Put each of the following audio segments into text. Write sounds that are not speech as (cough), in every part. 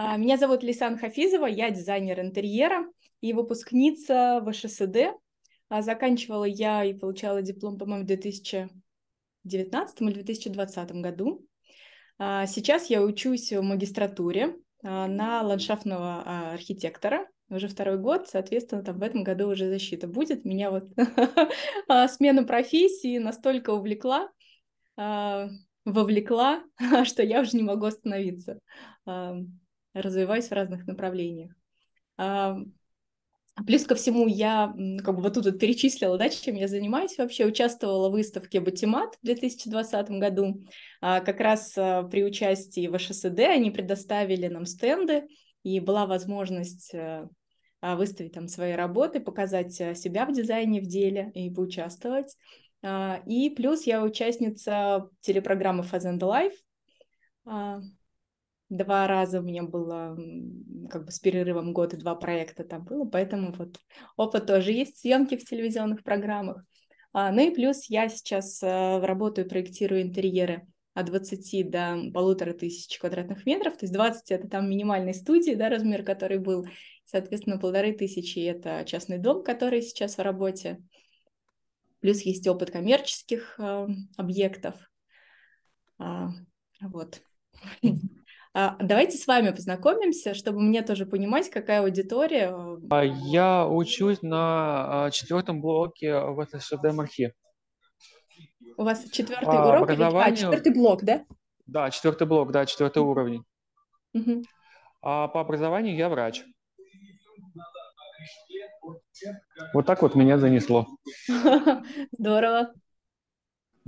А, меня зовут Лисан Хафизова, я дизайнер интерьера и выпускница ВШСД. А, заканчивала я и получала диплом, по-моему, в 2019 или 2020 году. А, сейчас я учусь в магистратуре на ландшафтного архитектора уже второй год, соответственно, там в этом году уже защита будет. Меня вот (laughs) смена профессии настолько увлекла, вовлекла, (laughs) что я уже не могу остановиться развиваюсь в разных направлениях. А, плюс ко всему, я как бы вот тут вот перечислила, да, чем я занимаюсь вообще. Участвовала в выставке «Батимат» в 2020 году. А, как раз а, при участии в ШСД они предоставили нам стенды, и была возможность э, выставить там свои работы, показать э, себя в дизайне, в деле и поучаствовать. И плюс я участница телепрограммы Fazenda Life, два раза у меня было как бы с перерывом год и два проекта там было, поэтому вот опыт тоже есть, съемки в телевизионных программах. А, ну и плюс я сейчас а, э, работаю, проектирую интерьеры от 20 до полутора тысяч квадратных метров, то есть 20 это там минимальной студии, да, размер который был, соответственно, полторы тысячи это частный дом, который сейчас в работе, плюс есть опыт коммерческих а, объектов, а, вот. А, давайте с вами познакомимся, чтобы мне тоже понимать, какая аудитория. Э, а, я учусь на э, четвертом блоке в СШД Мархи. У вас четвертый а, урок? А, образование... А, четвертый блок, да? Да, четвертый блок, да, четвертый уровень. Угу. А по образованию я врач. Вот так вот меня занесло. (laughs) Здорово.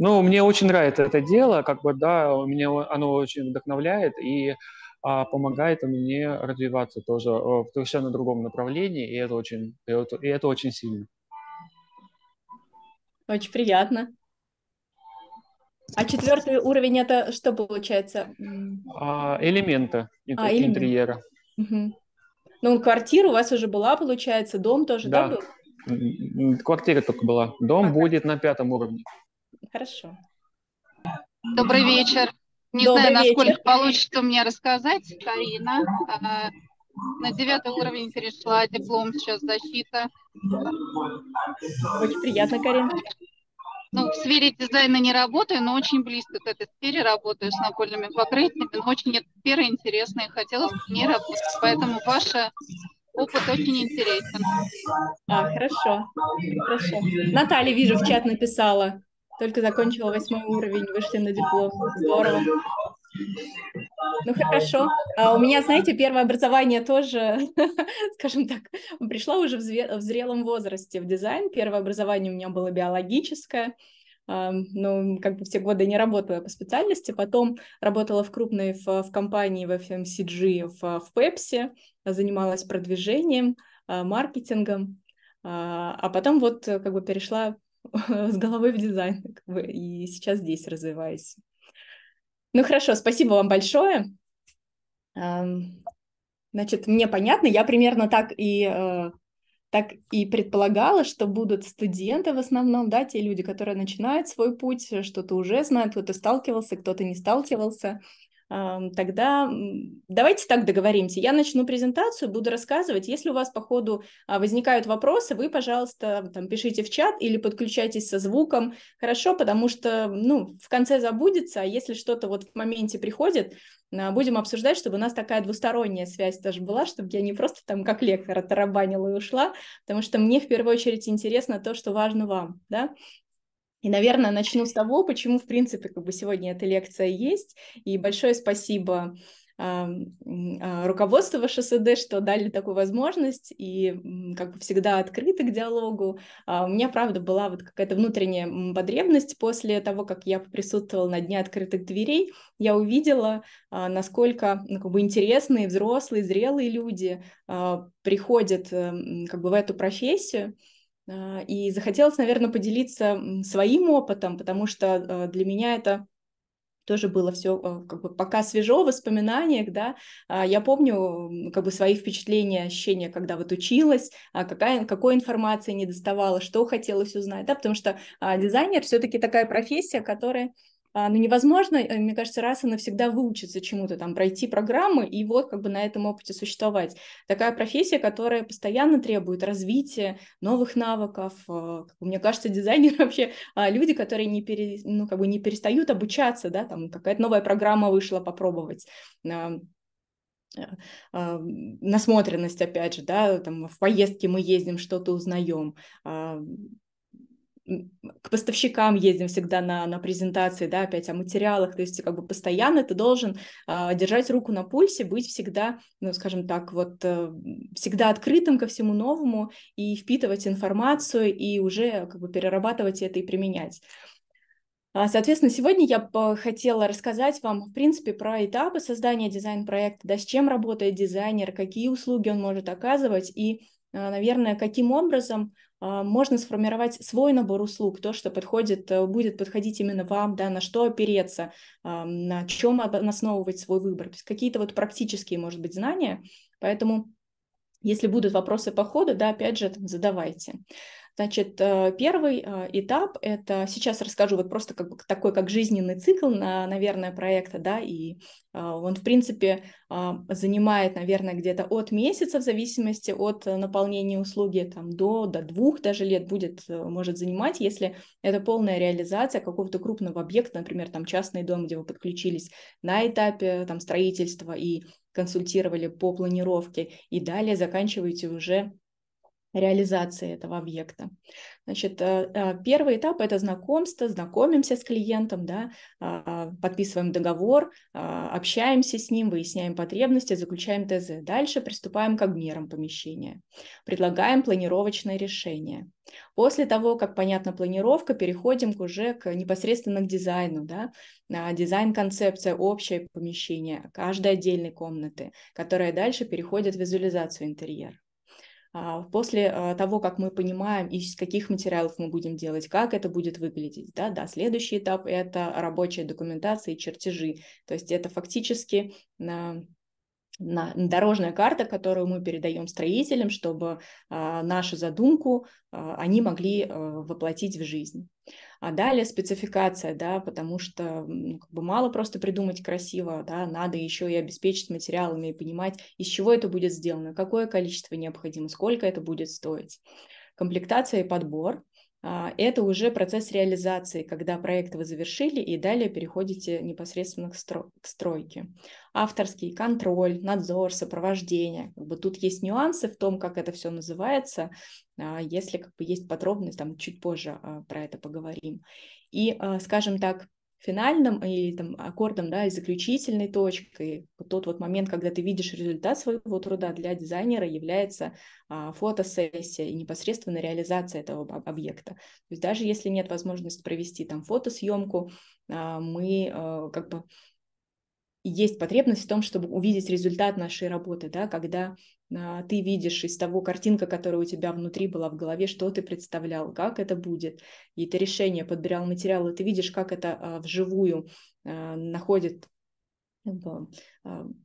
Ну, мне очень нравится это дело, как бы, да, меня оно очень вдохновляет и а, помогает мне развиваться тоже э, в совершенно другом направлении, и это очень, и это очень сильно. Очень приятно. А четвертый уровень это что получается? А, элементы интер- а, элемент. интерьера. Угу. Ну, квартира у вас уже была, получается, дом тоже, да, да был? Квартира только была. Дом а, будет на пятом уровне. Хорошо. Добрый вечер. Не Добрый знаю, вечер. насколько получится мне рассказать. Карина. Э, на девятый уровень перешла, диплом сейчас защита. Очень приятно, Карина. Ну, в сфере дизайна не работаю, но очень близко к этой сфере работаю с напольными покрытиями. Но очень эта сфера интересная, хотела бы не работать. Поэтому ваша э, опыт очень интересен. А, хорошо. хорошо. Наталья, вижу, в чат написала. Только закончила восьмой уровень, вышли на диплом. Здорово. Ну хорошо. А у меня, знаете, первое образование тоже, (laughs) скажем так, пришла уже в, зрелом возрасте в дизайн. Первое образование у меня было биологическое. Ну, как бы все годы не работала по специальности, потом работала в крупной в, в компании в FMCG, эм в, в Pepsi, занималась продвижением, а, маркетингом, а, а потом вот э, как бы перешла (laughs) с головой в дизайн, как бы, и сейчас здесь развиваюсь. Ну хорошо, спасибо вам большое. Значит, мне понятно, я примерно так и э, так и предполагала, что будут студенты в основном, да, те люди, которые начинают свой путь, э, что-то уже знают, кто-то сталкивался, кто-то не сталкивался тогда давайте так договоримся. Я начну презентацию, буду рассказывать. Если у вас по ходу а, возникают вопросы, вы, пожалуйста, там, пишите в чат или подключайтесь со звуком. Хорошо, потому что ну, в конце забудется, а если что-то вот в моменте приходит, а, будем обсуждать, чтобы у нас такая двусторонняя связь тоже была, чтобы я не просто там как лектора тарабанила и ушла, потому что мне в первую очередь интересно то, что важно вам, да, и, наверное, начну с того, почему, в принципе, как бы сегодня эта лекция есть. И большое спасибо а, а, руководство ШСД, что дали такую возможность и, как бы всегда, открыты к диалогу. А, у меня, правда, была вот какая-то внутренняя потребность после того, как я присутствовала на Дне открытых дверей. Я увидела, насколько ну, как бы интересные, взрослые, зрелые люди приходят эм, как бы в эту профессию, а, и захотелось, наверное, поделиться своим опытом, потому что а, для меня это тоже было все а, как бы пока свежо в воспоминаниях, да, я помню как бы свои впечатления, ощущения, когда вот училась, какая, какой информации не доставала, что хотелось узнать, да, потому что дизайнер все-таки такая профессия, которая а, ну, невозможно, э, мне кажется, раз и навсегда выучиться чему-то, там, пройти программы и вот как бы на этом опыте существовать. Такая профессия, которая постоянно требует развития, новых навыков. А, мне кажется, дизайнеры (laughs) вообще а, люди, которые не, пере, ну, как бы не перестают обучаться, да, там какая-то новая программа вышла попробовать насмотренность, опять же, да, там в поездке мы ездим, что-то узнаем, к поставщикам ездим всегда на, на презентации, да, опять о материалах, то есть как бы постоянно ты должен э, держать руку на пульсе, быть всегда, ну, скажем так, вот э, всегда открытым ко всему новому и впитывать информацию и уже как бы перерабатывать это и применять. А, соответственно, сегодня я хотела рассказать вам, в принципе, про этапы создания дизайн-проекта, да, с чем работает дизайнер, какие услуги он может оказывать и, а, наверное, каким образом а, можно сформировать свой набор услуг, то, что подходит, э, будет подходить именно вам, да, на что опереться, а, на чем основывать свой выбор, то есть какие-то вот практические, может быть, знания, поэтому если будут вопросы по ходу, да, опять же, там, задавайте. Значит, э, первый э, этап – это сейчас расскажу вот просто как бы такой как жизненный цикл, наверное, проекта, да, и э, он, в принципе, занимает, наверное, где-то от месяца в зависимости от наполнения услуги там, до, до двух даже лет будет, может занимать, если это полная реализация какого-то крупного объекта, например, там частный дом, где вы подключились на этапе там, строительства и консультировали по планировке, и далее заканчиваете уже реализации этого объекта. Значит, э, э, первый этап – это знакомство, знакомимся с клиентом, да, а, а, подписываем договор, а, общаемся с ним, выясняем потребности, заключаем ТЗ. Дальше приступаем к обмерам помещения, предлагаем планировочное решение. После того, как понятна планировка, переходим уже к непосредственно к дизайну. Да? Дизайн-концепция общее помещение каждой отдельной комнаты, которая дальше переходит в визуализацию интерьера. А, после а, того, как мы понимаем, из каких материалов мы будем делать, как это будет выглядеть, да, да, следующий этап – это рабочая документация и чертежи. То есть это фактически а, на дорожная карта, которую мы передаем строителям, чтобы а, нашу задумку а, они могли а, воплотить в жизнь. А далее спецификация, да, потому что ну, как бы мало просто придумать красиво, да, надо еще и обеспечить материалами и понимать, из чего это будет сделано, какое количество необходимо, сколько это будет стоить. Комплектация и подбор, а, это уже процесс реализации, когда проект вы завершили и далее переходите непосредственно к, стро- к стройке. Авторский контроль, надзор, сопровождение. Как бы тут есть нюансы в том, как это все называется. А, если как бы есть подробность, там чуть позже а, про это поговорим. И, скажем так, финальным или там аккордом, да, и заключительной точкой, вот тот вот момент, когда ты видишь результат своего труда для дизайнера является а, фотосессия и непосредственно реализация этого объекта. То есть даже если нет возможности провести там фотосъемку, а, мы а, как бы есть потребность в том, чтобы увидеть результат нашей работы, да, когда а, ты видишь из того картинка, которая у тебя внутри была в голове, что ты представлял, как это будет, и ты решение подбирал материалы, ты видишь, как это а, вживую а, находит а,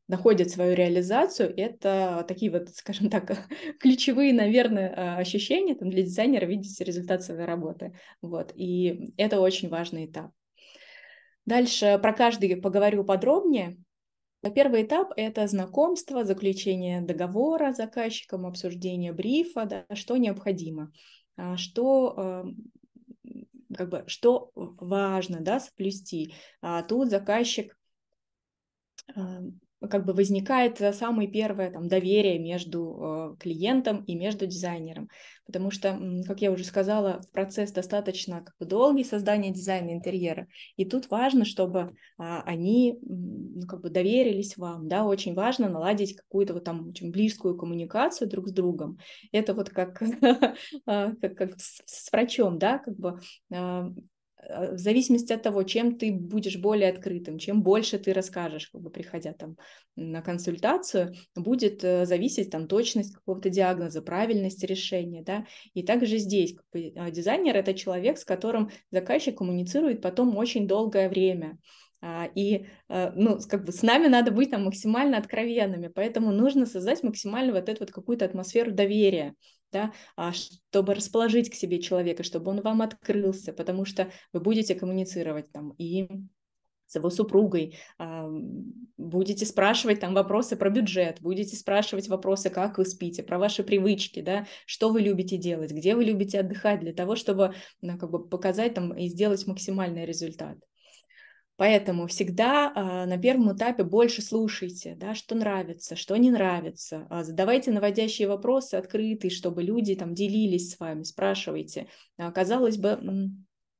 находят свою реализацию, это такие вот, скажем так, (laughs) ключевые, наверное, а, ощущения там, для дизайнера видеть результат своей работы. Вот. И это очень важный этап. Дальше про каждый поговорю подробнее. Первый этап – это знакомство, заключение договора с заказчиком, обсуждение брифа, да, что необходимо, а, что эм, как бы, что важно да, соблюсти. А тут заказчик эм, как бы возникает э, самое первое там, доверие между э, клиентом и между дизайнером. Потому что, как я уже сказала, процесс достаточно как бы, долгий создания дизайна интерьера. И тут важно, чтобы а, они ну, как бы доверились вам. Да? Очень важно наладить какую-то вот там очень близкую коммуникацию друг с другом. Это вот как, (laughs) а, как с врачом, да, как бы а, Э, в зависимости от того, чем ты будешь более открытым, чем больше ты расскажешь, как бы приходя там на консультацию, будет э, зависеть там точность какого-то диагноза, правильность решения, да, и также здесь как бы, э, дизайнер — это человек, с которым заказчик коммуницирует потом очень долгое время, а, и ну, как бы с нами надо быть там максимально откровенными, поэтому нужно создать максимально вот эту вот какую-то атмосферу доверия, да, а чтобы расположить к себе человека, чтобы он вам открылся, потому что вы будете коммуницировать там и с его супругой, а, будете спрашивать там вопросы про бюджет, будете спрашивать вопросы, как вы спите, про ваши привычки, да, что вы любите делать, где вы любите отдыхать, для того, чтобы ну, как бы показать там и сделать максимальный результат. Поэтому всегда э, на первом этапе больше слушайте, да, что нравится, что не нравится. Э, задавайте наводящие вопросы открытые, чтобы люди там делились с вами, спрашивайте. Э, казалось бы,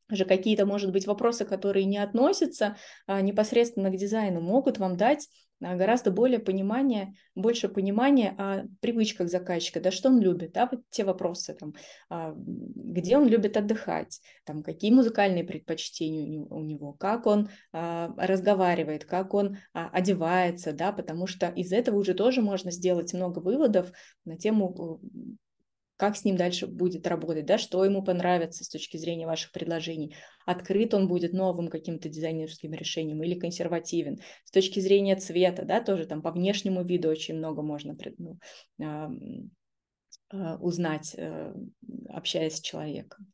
же какие-то, может быть, вопросы, которые не относятся а, непосредственно к дизайну, могут вам дать а, гораздо более понимание, больше понимания о привычках заказчика, да, что он любит, да, вот те вопросы, там, а, где он любит отдыхать, там, какие музыкальные предпочтения у него, как он а, разговаривает, как он а, одевается, да, потому что из этого уже тоже можно сделать много выводов на тему как с ним дальше будет работать, да, что ему понравится с точки зрения ваших предложений, открыт он будет новым каким-то дизайнерским решением или консервативен. С точки зрения цвета, да, тоже там по внешнему виду очень много можно ну, э, узнать, э, общаясь с человеком.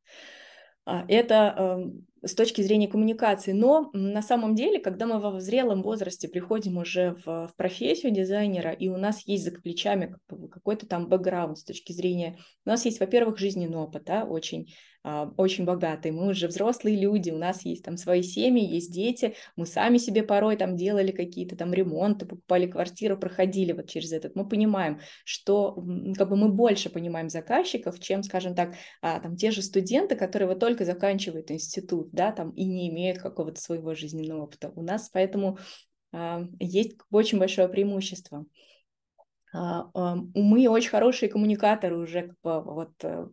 А, это с точки зрения коммуникации. Но на самом деле, когда мы во зрелом возрасте приходим уже в, в профессию дизайнера, и у нас есть за плечами какой-то там бэкграунд с точки зрения... У нас есть, во-первых, жизненный опыт, да, очень, а, очень богатый. Мы уже взрослые люди, у нас есть там свои семьи, есть дети. Мы сами себе порой там делали какие-то там ремонты, покупали квартиру, проходили вот через этот. Мы понимаем, что как бы мы больше понимаем заказчиков, чем, скажем так, а, там те же студенты, которые вот только заканчивают институт да, там и не имеют какого-то своего жизненного опыта. У нас поэтому э, есть очень большое преимущество. А, а, мы очень хорошие коммуникаторы уже вот э,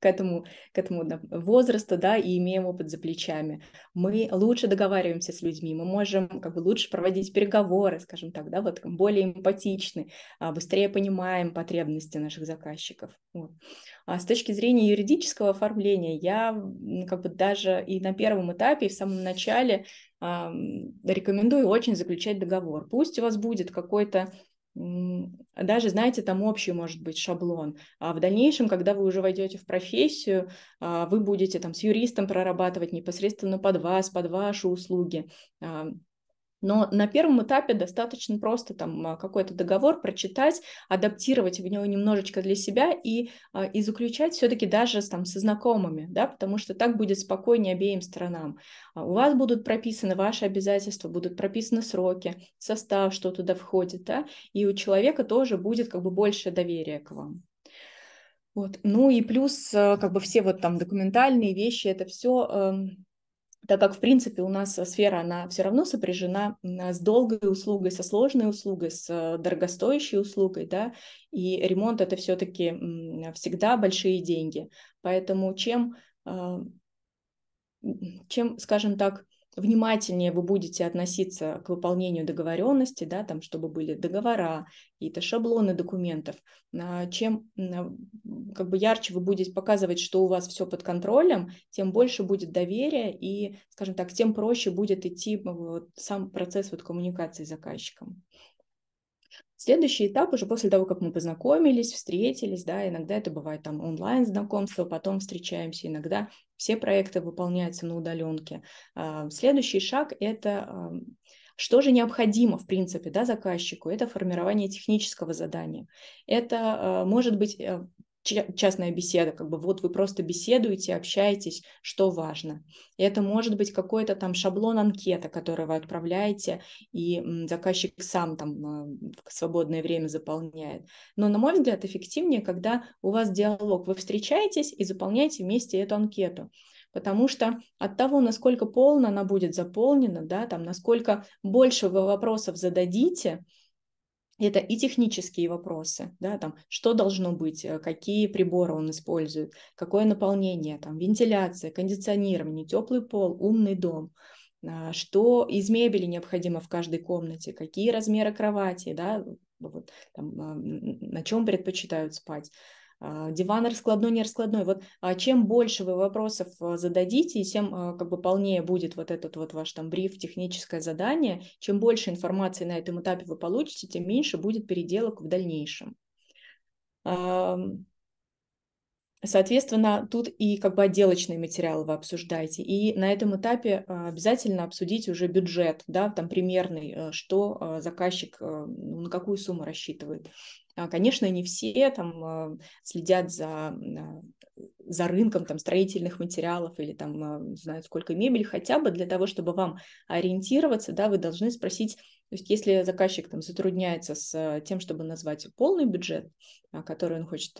к этому, к этому возрасту, да, и имеем опыт за плечами. Мы лучше договариваемся с людьми, мы можем как бы лучше проводить переговоры, скажем так, да, вот более эмпатичны, быстрее понимаем потребности наших заказчиков. Вот. А с точки зрения юридического оформления, я как бы даже и на первом этапе, и в самом начале а, рекомендую очень заключать договор. Пусть у вас будет какой-то даже, знаете, там общий может быть шаблон. А в дальнейшем, когда вы уже войдете в профессию, а, вы будете там с юристом прорабатывать непосредственно под вас, под ваши услуги а, но на первом этапе достаточно просто там а, какой-то договор прочитать, адаптировать в него немножечко для себя и, а, и заключать все-таки даже там со знакомыми, да, потому что так будет спокойнее обеим сторонам. А у вас будут прописаны ваши обязательства, будут прописаны сроки, состав, что туда входит, да, и у человека тоже будет как бы больше доверия к вам. Вот. Ну и плюс как бы все вот там документальные вещи, это все эм, так как, в принципе, у нас э, сфера, она все равно сопряжена э, с долгой услугой, со сложной услугой, с э, дорогостоящей услугой, да, и ремонт – это все-таки всегда большие деньги. Поэтому чем, чем, скажем так, внимательнее вы будете относиться к выполнению договоренности, да, там, чтобы были договора, какие-то шаблоны документов, а, чем а, как бы ярче вы будете показывать, что у вас все под контролем, тем больше будет доверия и, скажем так, тем проще будет идти вот сам процесс вот коммуникации с заказчиком. Следующий этап уже после того, как мы познакомились, встретились, да, иногда это бывает там онлайн-знакомство, потом встречаемся, иногда все проекты выполняются на удаленке. А, следующий шаг – это что же необходимо, в принципе, да, заказчику? Это формирование технического задания. Это а, может быть э, частная беседа, как бы вот вы просто беседуете, общаетесь, что важно. И это может быть какой-то там шаблон анкета, который вы отправляете, и заказчик сам там а, в свободное время заполняет. Но, на мой взгляд, эффективнее, когда у вас диалог, вы встречаетесь и заполняете вместе эту анкету потому что от того, насколько полно она будет заполнена, да, там, насколько больше вы вопросов зададите, это и технические вопросы, да, там, что должно быть, э, какие приборы он использует, какое наполнение, там, вентиляция, кондиционирование, теплый пол, умный дом, а, что из мебели необходимо в каждой комнате, какие размеры кровати, да, вот, там, а, на чем предпочитают спать. А, диван раскладной, не раскладной. Вот а чем больше вы вопросов а, зададите, тем как бы полнее будет вот этот вот ваш там бриф, техническое задание. Чем больше информации на этом этапе вы получите, тем меньше будет переделок в дальнейшем. Соответственно, тут и как бы отделочные материалы вы обсуждаете. И на этом этапе обязательно обсудить уже бюджет, да, там примерный, э, что заказчик, э, ну, на какую сумму рассчитывает. А, конечно, не все там а, следят за, а, за рынком там, строительных материалов или там знают, сколько мебель хотя бы для того, чтобы вам ориентироваться, да, вы должны спросить, то есть если заказчик там затрудняется с тем, чтобы назвать полный бюджет, который он хочет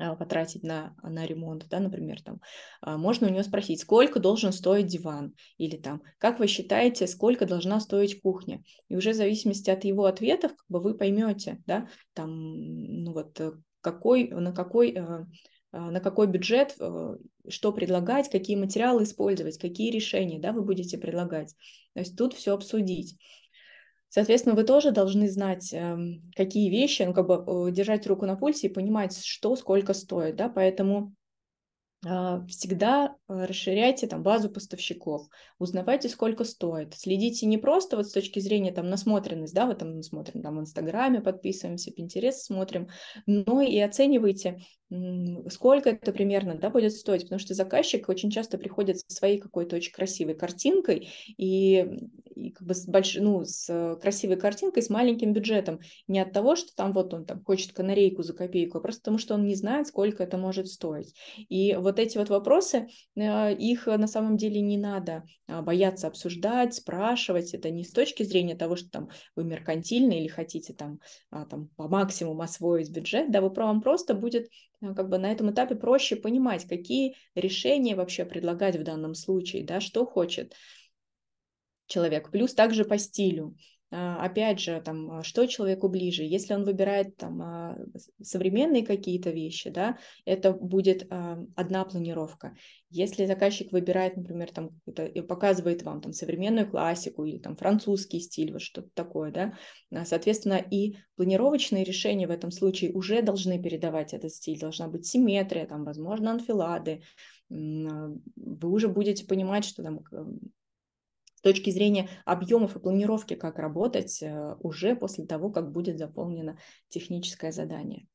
а, потратить на, на ремонт, да, например, там, а, можно у него спросить, сколько должен стоить диван, или там, как вы считаете, сколько должна стоить кухня, и уже в зависимости от его ответов, как бы вы поймете, да, там, ну вот, э, какой, на какой э, а, на какой бюджет, э, что предлагать, какие материалы использовать, какие решения да, вы будете предлагать. То есть тут все обсудить. Соответственно, вы тоже должны знать, эм, какие вещи, ну, как бы держать руку на пульсе и понимать, что сколько стоит, да, поэтому а, всегда э, расширяйте там базу поставщиков, узнавайте, сколько стоит, следите не просто вот с точки зрения там насмотренность, да, вот там мы смотрим там в Инстаграме, подписываемся, Пинтерест смотрим, но и оценивайте сколько это примерно да, будет стоить, потому что заказчик очень часто приходит со своей какой-то очень красивой картинкой и, и как бы с, больш... ну, с красивой картинкой, с маленьким бюджетом. Не от того, что там вот он там хочет канарейку за копейку, а просто потому что он не знает, сколько это может стоить. И вот эти вот вопросы, э, их на самом деле не надо а, бояться обсуждать, спрашивать. Это не с точки зрения того, что там вы меркантильны или хотите там, а, там по максимуму освоить бюджет, да, вы вам просто будет ну, как бы на этом этапе проще понимать, какие решения вообще предлагать в данном случае, да, что хочет человек. Плюс также по стилю. А, опять же, там, а, что человеку ближе, если он выбирает там а, современные какие-то вещи, да, это будет одна планировка. Если заказчик выбирает, например, там, и показывает вам там современную классику или там французский стиль, вот что-то такое, да, соответственно, и планировочные решения в этом случае уже должны передавать этот стиль, должна быть симметрия, там, возможно, анфилады, вы уже будете понимать, что там с точки зрения объемов и планировки, как работать э, уже после того, как будет заполнено техническое задание.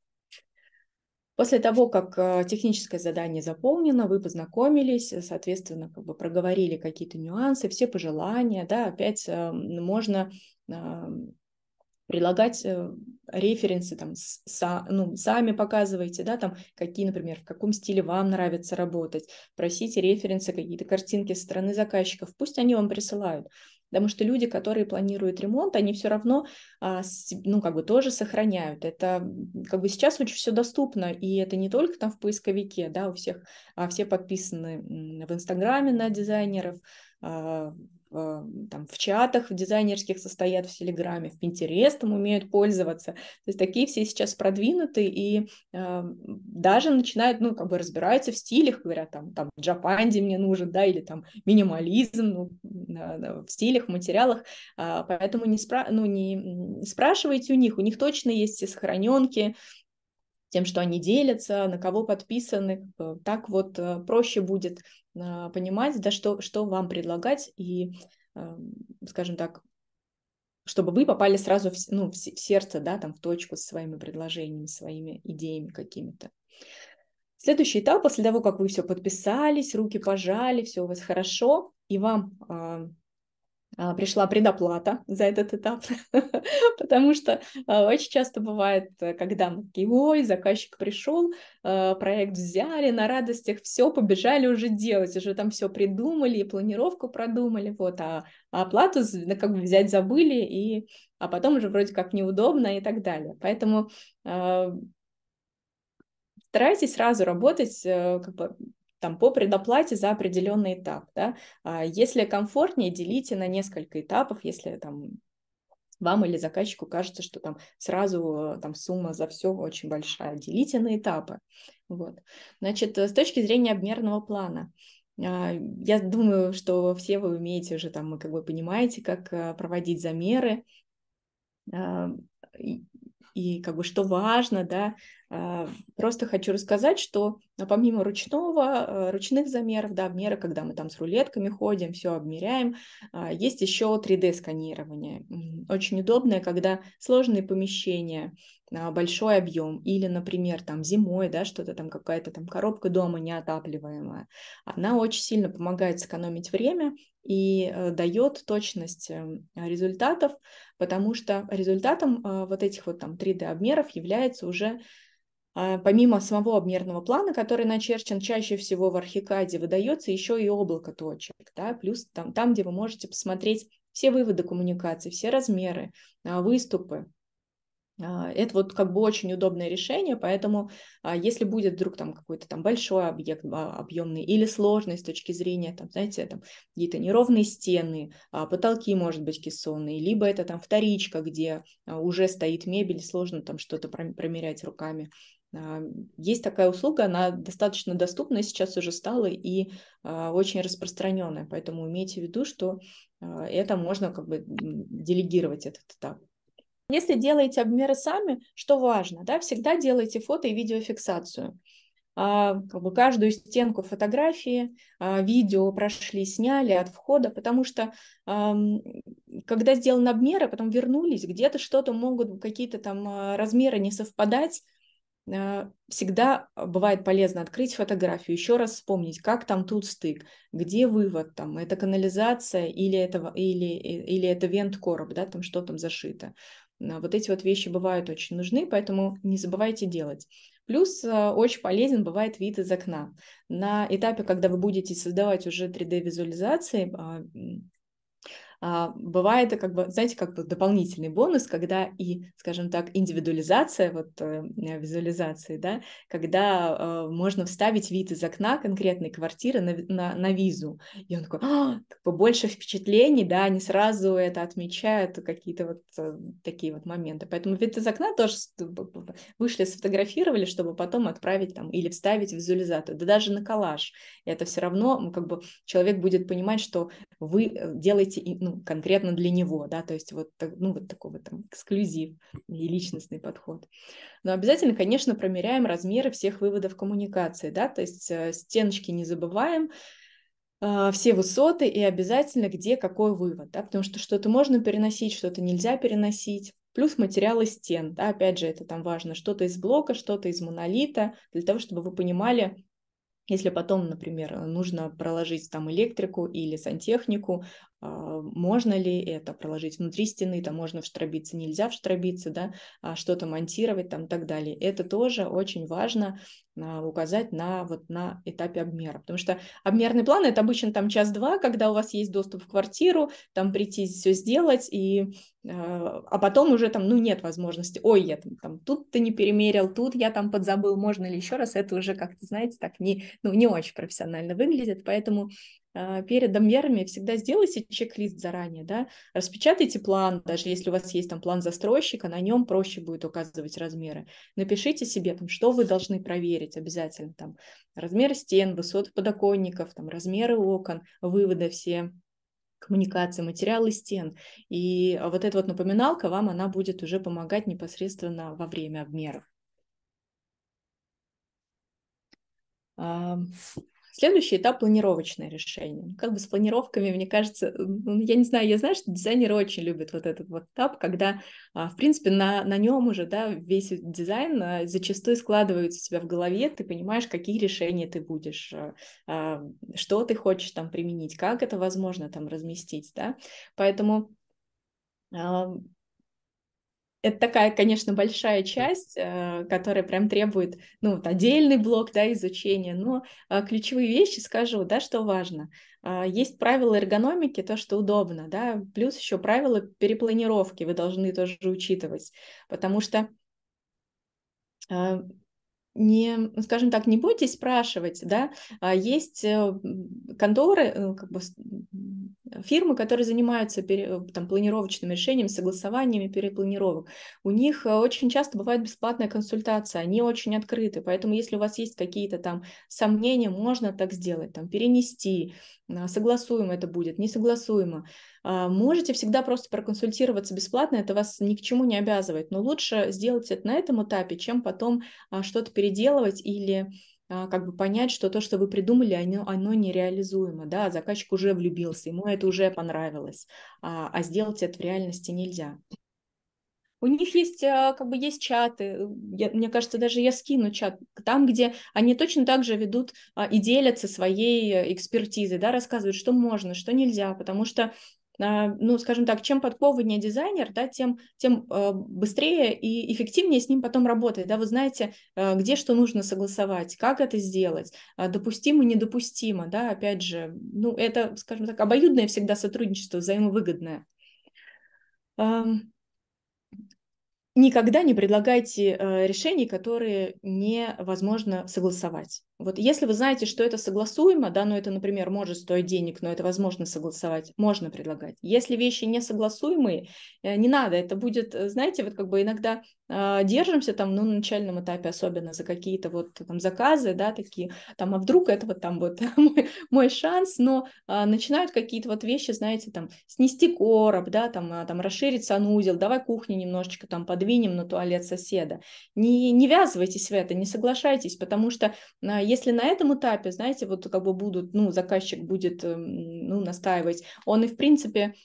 После того, как э, техническое задание заполнено, вы познакомились, э, соответственно, как бы проговорили какие-то нюансы, все пожелания, да, опять эм, можно эм, прилагать э, референсы, там, са, ну, сами показывайте, да, там, какие, например, в каком стиле вам нравится работать, просите референсы, какие-то картинки со стороны заказчиков, пусть они вам присылают, потому что люди, которые планируют ремонт, они все равно, а, ну, как бы тоже сохраняют. Это, как бы сейчас очень все доступно, и это не только там в поисковике, да, у всех, а все подписаны в Инстаграме на дизайнеров, а, а, там, в чатах в дизайнерских состоят, в Телеграме, в Пинтерестом умеют пользоваться. То есть такие все сейчас продвинуты и э, даже начинают, ну, как бы разбираются в стилях, говорят, там, там, джапанди мне нужен, да, или там минимализм ну, да, да, в стилях, в материалах. Э, поэтому не, спра- ну, не спрашивайте у них, у них точно есть и сохраненки, тем, что они делятся, на кого подписаны. Так вот э, проще будет а, понимать, да, что, что вам предлагать и, эм, скажем так, чтобы вы попали сразу в, ну, в сердце, да, там, в точку с своими предложениями, своими идеями какими-то. Следующий этап, после того, как вы все подписались, руки пожали, все у вас хорошо, и вам а, а, пришла предоплата за этот этап, (laughs) потому что а, очень часто бывает, когда мы такие, ой, заказчик пришел, а, проект взяли, на радостях все, побежали уже делать, уже там все придумали, и планировку продумали, вот, а, оплату как бы взять забыли, и, а потом уже вроде как неудобно и так далее. Поэтому старайтесь сразу работать э, как бы, там, по предоплате за определенный этап. Да? А если комфортнее, делите на несколько этапов, если там вам или заказчику кажется, что там сразу э, там сумма за все очень большая. Делите на этапы. Вот. Значит, э, с точки зрения обмерного плана, а, я думаю, что все вы умеете уже там, вы как бы понимаете, как э, проводить замеры. А, и как бы что важно, да. А, просто хочу рассказать, что а, помимо ручного, э, ручных замеров, да, меры, когда мы там с рулетками ходим, все обмеряем, а, есть еще 3D-сканирование. Очень удобное, когда сложные помещения, а, большой объем, или, например, там зимой, да, что-то там какая-то там коробка дома неотапливаемая, она очень сильно помогает сэкономить время и э, дает точность эм, результатов, потому что результатом э, вот этих вот там 3D-обмеров является уже а, помимо самого обмерного плана, который начерчен чаще всего в архикаде, выдается еще и облако точек, да, плюс там, там, где вы можете посмотреть все выводы коммуникации, все размеры, а, выступы, а, это вот как бы очень удобное решение, поэтому а, если будет вдруг там какой-то там большой объект а, объемный или сложный с точки зрения, там, знаете, там какие-то неровные стены, потолки, может быть, кессонные, либо это там вторичка, где уже стоит мебель, сложно там что-то промерять руками. Есть такая услуга, она достаточно доступна сейчас уже стала и очень распространенная, поэтому имейте в виду, что это можно как бы делегировать этот этап. Если делаете обмеры сами, что важно, да, всегда делайте фото и видеофиксацию. А, как бы каждую стенку фотографии, а, видео прошли, сняли от входа, потому что а, когда сделаны обмеры, потом вернулись, где-то что-то могут, какие-то там а, размеры не совпадать, а, всегда бывает полезно открыть фотографию, еще раз вспомнить, как там тут стык, где вывод там, это канализация или это, или, или это вент-короб, да, там что там зашито. Э, вот эти вот вещи бывают очень нужны, поэтому не забывайте делать. Плюс э, очень полезен бывает вид из окна. На этапе, когда вы будете создавать уже 3D-визуализации, а, бывает, как бы, знаете, как бы дополнительный бонус, когда и, скажем так, индивидуализация, вот э, э, визуализации, да, когда э, можно вставить вид из окна конкретной квартиры на, на, на визу. И он такой, а, как бы больше впечатлений, да, они сразу это отмечают, какие-то вот такие вот моменты. Поэтому вид из окна тоже вышли, сфотографировали, чтобы потом отправить там или вставить визуализацию, да даже на коллаж. Это все равно, как бы, человек будет понимать, что вы делаете, ну, конкретно для него, да, то есть вот, ну, вот такой вот там эксклюзив и личностный подход. Но обязательно, конечно, промеряем размеры всех выводов коммуникации, да, то есть э, стеночки не забываем, а, все высоты и обязательно где какой вывод, да, потому что что-то можно переносить, что-то нельзя переносить, плюс материалы стен, да, опять же, это там важно, что-то из блока, что-то из монолита, для того, чтобы вы понимали, если потом, например, нужно проложить там электрику или сантехнику, а, можно ли это проложить внутри стены, там можно вштробиться, нельзя вштробиться, да, а что-то монтировать там и так далее. Это тоже очень важно а, указать на, вот, на этапе обмера, потому что обмерный план – это обычно там час-два, когда у вас есть доступ в квартиру, там прийти все сделать, и, а потом уже там, ну, нет возможности, ой, я там, там тут-то не перемерил, тут я там подзабыл, можно ли еще раз, это уже как-то, знаете, так не, ну, не очень профессионально выглядит, поэтому а, перед мерами всегда сделайте чек-лист заранее, да, распечатайте план, даже если у вас есть там план застройщика, на нем проще будет указывать размеры. Напишите себе там, что вы должны проверить обязательно, там, размер стен, высоты подоконников, там, размеры окон, выводы все, коммуникации, материалы стен. И вот эта вот напоминалка вам, она будет уже помогать непосредственно во время обмеров. Следующий этап – планировочное решение. Как бы с планировками, мне кажется, я не знаю, я знаю, что дизайнеры очень любят вот этот вот этап, когда, а, в принципе, на, на нем уже да, весь дизайн а, зачастую складывается у тебя в голове, ты понимаешь, какие решения ты будешь, а, что ты хочешь там применить, как это возможно там разместить. Да? Поэтому это такая, конечно, большая часть, э, которая прям требует, ну, вот отдельный блок, да, изучения, но э, ключевые вещи скажу, да, что важно. Э, есть правила эргономики, то, что удобно, да, плюс еще правила перепланировки вы должны тоже учитывать, потому что не, ну, скажем так, не бойтесь спрашивать, да, а, есть э, конторы, э, как бы фирмы, которые занимаются пере, э, там, планировочным решением, согласованиями перепланировок, у них очень часто бывает бесплатная консультация, они очень открыты, поэтому если у вас есть какие-то там сомнения, можно так сделать, там, перенести, а, Согласуем, это будет, не согласуемо. А, можете всегда просто проконсультироваться бесплатно, это вас ни к чему не обязывает, но лучше сделать это на этом этапе, чем потом а, что-то переделывать или как бы понять, что то, что вы придумали, оно, оно нереализуемо, да, заказчик уже влюбился, ему это уже понравилось, а сделать это в реальности нельзя. У них есть, а, как бы, есть чаты, я, мне кажется, даже я скину чат, там, где они точно так же ведут а, и делятся своей э, экспертизой, да, рассказывают, что можно, что нельзя, потому что а, ну, скажем так, чем подкованнее дизайнер, да, тем, тем быстрее и эффективнее с ним потом работать, да, вы знаете, где что нужно согласовать, как это сделать, допустимо, недопустимо, да, опять же, ну, это, скажем так, обоюдное всегда сотрудничество, взаимовыгодное. Um, никогда не предлагайте э, решений, которые невозможно согласовать. Вот если вы знаете, что это согласуемо, да, но ну, это, например, может стоить денег, но это возможно согласовать, можно предлагать. Если вещи не согласуемые, э, не надо, это будет, э, знаете, вот как бы иногда а, держимся там, ну, на начальном этапе особенно за какие-то вот там заказы, да, такие, там, а вдруг это вот там вот (laughs) мой, мой шанс, но э, начинают какие-то вот вещи, знаете, там, снести короб, да, там, а, там, расширить санузел, давай кухню немножечко там подвинем на туалет соседа. Не, не ввязывайтесь в это, не соглашайтесь, потому что э, если на этом этапе, знаете, вот как бы будут, ну, заказчик будет, эм, ну, настаивать, он и, в принципе,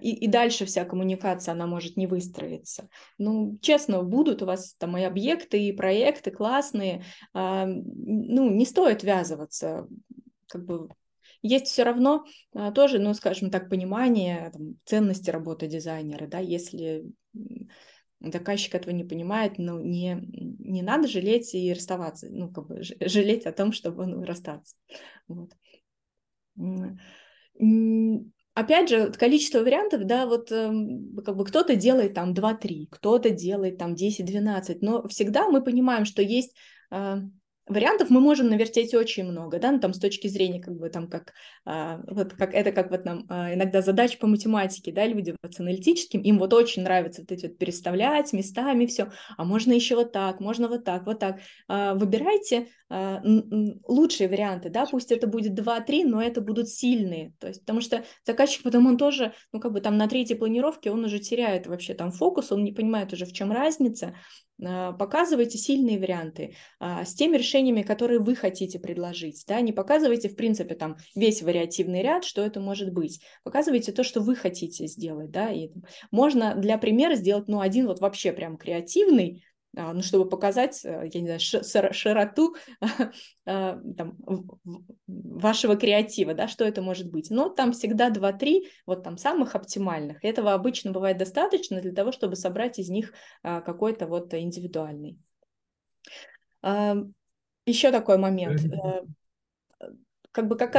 и, и дальше вся коммуникация, она может не выстроиться. Ну, честно, будут у вас там и объекты, и проекты классные, а, ну, не стоит ввязываться, как бы есть все равно а, тоже, ну, скажем так, понимание там, ценности работы дизайнера, да, если заказчик этого не понимает, но не, не надо жалеть и расставаться, ну, как бы (laughs) жалеть о том, чтобы ну, расстаться. Вот. Опять же, количество вариантов, да, вот эм, как бы кто-то делает там 2-3, кто-то делает там 10-12, но всегда мы понимаем, что есть э, вариантов мы можем навертеть очень много, да, ну, там с точки зрения как бы там как, а, вот как это как вот нам а, иногда задачи по математике, да, люди вот с аналитическим, им вот очень нравится вот эти вот переставлять местами все, а можно еще вот так, можно вот так, вот так. А, выбирайте а, лучшие варианты, да, пусть это будет 2-3, но это будут сильные, то есть потому что заказчик потом он тоже, ну как бы там на третьей планировке он уже теряет вообще там фокус, он не понимает уже в чем разница, а, показывайте сильные варианты а, с теми решениями, которые вы хотите предложить. Да? Не показывайте, в принципе, там весь вариативный ряд, что это может быть. Показывайте то, что вы хотите сделать. Да? И можно для примера сделать ну, один вот вообще прям креативный, а, ну, чтобы показать, э, я не знаю, широту (laughs) а, там, вашего креатива, да, что это может быть. Но там всегда 2-3 вот там самых оптимальных. этого обычно бывает достаточно для того, чтобы собрать из них а, какой-то вот индивидуальный. Еще такой момент как бы, как,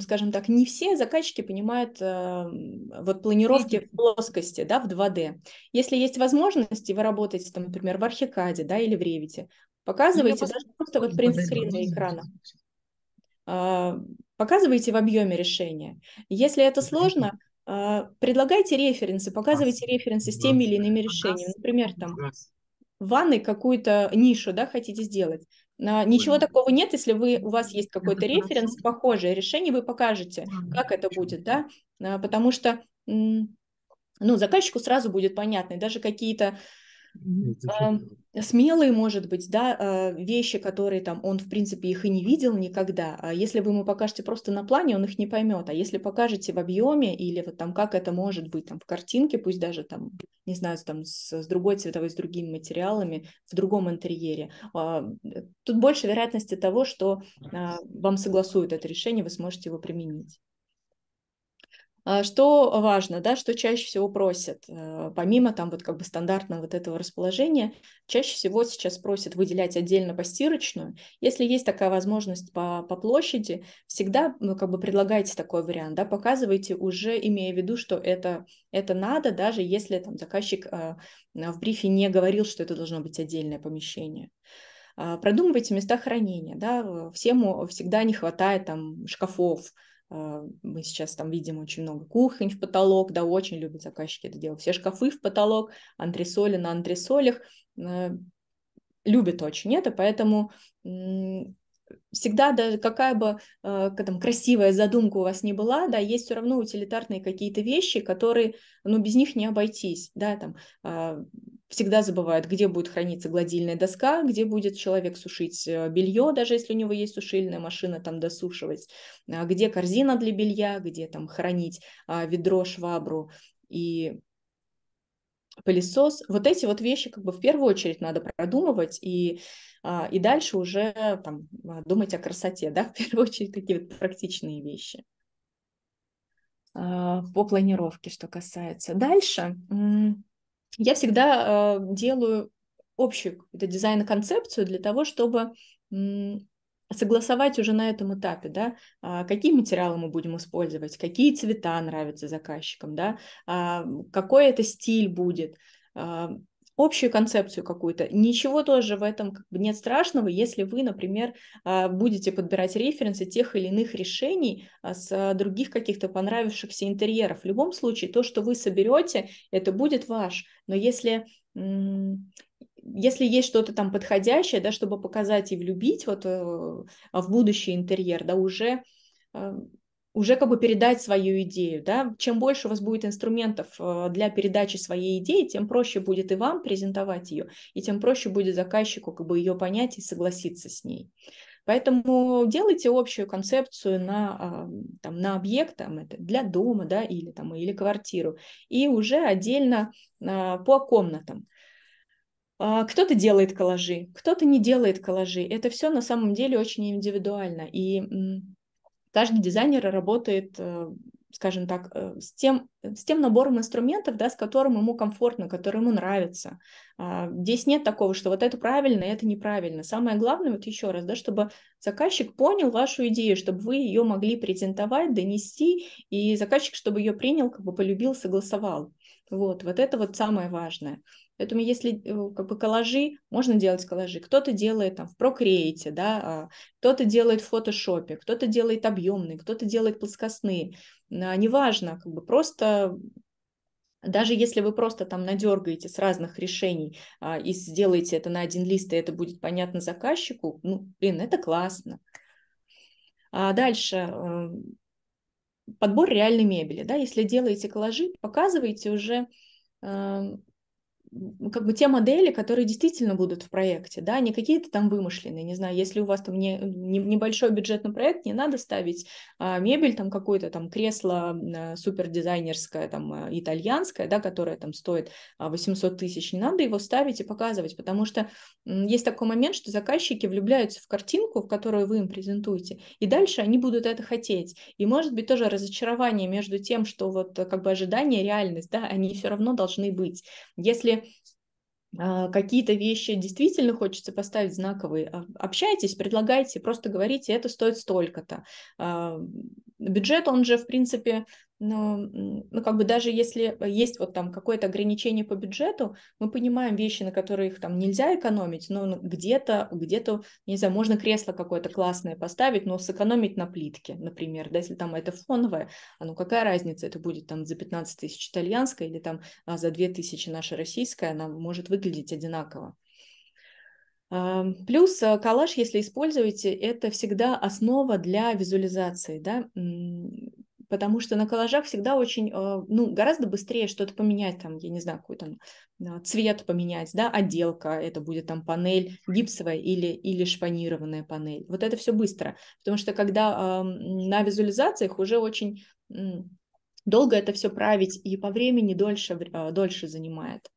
скажем так, не все заказчики понимают эм, вот планировки в плоскости, да, в 2D. Если есть возможность, и вы работаете, там, например, в Архикаде, да, или в Ревите, ну, показывайте даже просто вот на экрана. А, показывайте в объеме решения. Если это сложно, а, предлагайте референсы, показывайте референсы с теми или иными решениями. Например, там, в ванной какую-то нишу, да, хотите сделать а, ничего ну. такого нет, если вы, у вас есть какой-то референс, похожее решение, вы покажете, как это будет, да, а, потому что ну, заказчику сразу будет понятно, и даже какие-то а, смелые, может быть, да, а, вещи, которые там он, в принципе, их и не видел никогда. А если вы ему покажете просто на плане, он их не поймет. А если покажете в объеме или вот там как это может быть там в картинке, пусть даже там, не знаю, там с, с другой цветовой, с другими материалами, в другом интерьере, тут больше вероятности того, что вам согласуют это решение, вы сможете его применить. А, что важно, да, что чаще всего просят, э, помимо там вот как бы стандартного вот этого расположения, чаще всего сейчас просят выделять отдельно постирочную. Если есть такая возможность по, по площади, всегда ну, как бы предлагайте такой вариант, да, показывайте уже, имея в виду, что это, это надо, даже если там заказчик э, э, в брифе не говорил, что это должно быть отдельное помещение а, продумывайте места хранения, да, Всему всегда не хватает там шкафов, а, мы сейчас там видим очень много кухонь в потолок, да, очень любят заказчики это делать. Все шкафы в потолок, антресоли на антресолях э, любят очень это, поэтому всегда, даже какая бы э, там, красивая задумка у вас не была, да, есть все равно утилитарные какие-то вещи, которые, ну, без них не обойтись, да, там, э, всегда забывают, где будет храниться гладильная доска, где будет человек сушить э, белье, даже если у него есть сушильная машина, там, досушивать, а, где корзина для белья, где там хранить э, ведро, швабру, и пылесос. Вот эти вот вещи как бы в первую очередь надо продумывать и, а, и дальше уже там, а, думать о красоте, да, (laughs) в первую очередь такие вот практичные вещи а, по планировке, что касается. Дальше я всегда делаю общую дизайн-концепцию для того, чтобы согласовать уже на этом этапе, да, а, какие материалы мы будем использовать, какие цвета нравятся заказчикам, да, а, какой это стиль будет, а, общую концепцию какую-то. Ничего тоже в этом нет страшного, если вы, например, будете подбирать референсы тех или иных решений с других каких-то понравившихся интерьеров. В любом случае, то, что вы соберете, это будет ваш. Но если если есть что-то там подходящее, да, чтобы показать и влюбить вот э, а в будущий интерьер, да, уже э, уже как бы передать свою идею, да, чем больше у вас будет инструментов э, для передачи своей идеи, тем проще будет и вам презентовать ее, и тем проще будет заказчику как бы ее понять и согласиться с ней. Поэтому делайте общую концепцию на, там, на объект там, это для дома да, или, там, или квартиру и уже отдельно по комнатам. А, кто-то делает коллажи, кто-то не делает коллажи. Это все на самом деле очень индивидуально. И каждый дизайнер работает, э, скажем так, э, с тем, с тем набором инструментов, да, с которым ему комфортно, который ему нравится. А, здесь нет такого, что вот это правильно, это неправильно. Самое главное, вот еще раз, да, чтобы заказчик понял вашу идею, чтобы вы ее могли презентовать, донести, и заказчик, чтобы ее принял, как бы полюбил, согласовал. Вот, вот это вот самое важное. Поэтому если э, как бы коллажи, можно делать коллажи. Кто-то делает там в Procreate, да, а, кто-то делает в Photoshop, кто-то делает объемные, кто-то делает плоскостные. А, неважно, как бы просто даже если вы просто там надергаете с разных решений а, и сделаете это на один лист, и это будет понятно заказчику, ну, блин, это классно. А дальше э, подбор реальной мебели, да, если делаете коллажи, показывайте уже э, как бы те модели, которые действительно будут в проекте, да, не какие-то там вымышленные, не знаю, если у вас там не, не, небольшой бюджетный проект, не надо ставить а, мебель там какую-то, там кресло а, э, супер дизайнерское, там э, итальянское, да, которое там стоит а, 800 тысяч, не надо его ставить и показывать, потому что м, есть такой момент, что заказчики влюбляются в картинку, в которую вы им презентуете, и дальше они будут это хотеть, и может быть тоже разочарование между тем, что вот э, как бы ожидание, реальность, да, они все равно должны быть. Если а, какие-то вещи действительно хочется поставить знаковые, а, общайтесь, предлагайте, просто говорите, это стоит столько-то а, бюджет, он же, в принципе, ну, ну, как бы даже если есть вот там какое-то ограничение по бюджету, мы понимаем вещи, на которых там нельзя экономить, но ну, где-то, где-то, не знаю, можно кресло какое-то классное поставить, но сэкономить на плитке, например, да, если там это фоновое, а ну какая разница, это будет там за 15 тысяч итальянская или там а за 2 тысячи наша российская, она может выглядеть одинаково. Эм, плюс э, коллаж, если используете, это всегда основа для визуализации, да, потому что на коллажах всегда очень, э, ну, гораздо быстрее что-то поменять, там, я не знаю, какой там э, цвет поменять, да, отделка, это будет там панель гипсовая или, или шпанированная панель. Вот это все быстро, потому что когда эм, на визуализациях уже очень долго это все править и по времени дольше, дольше занимает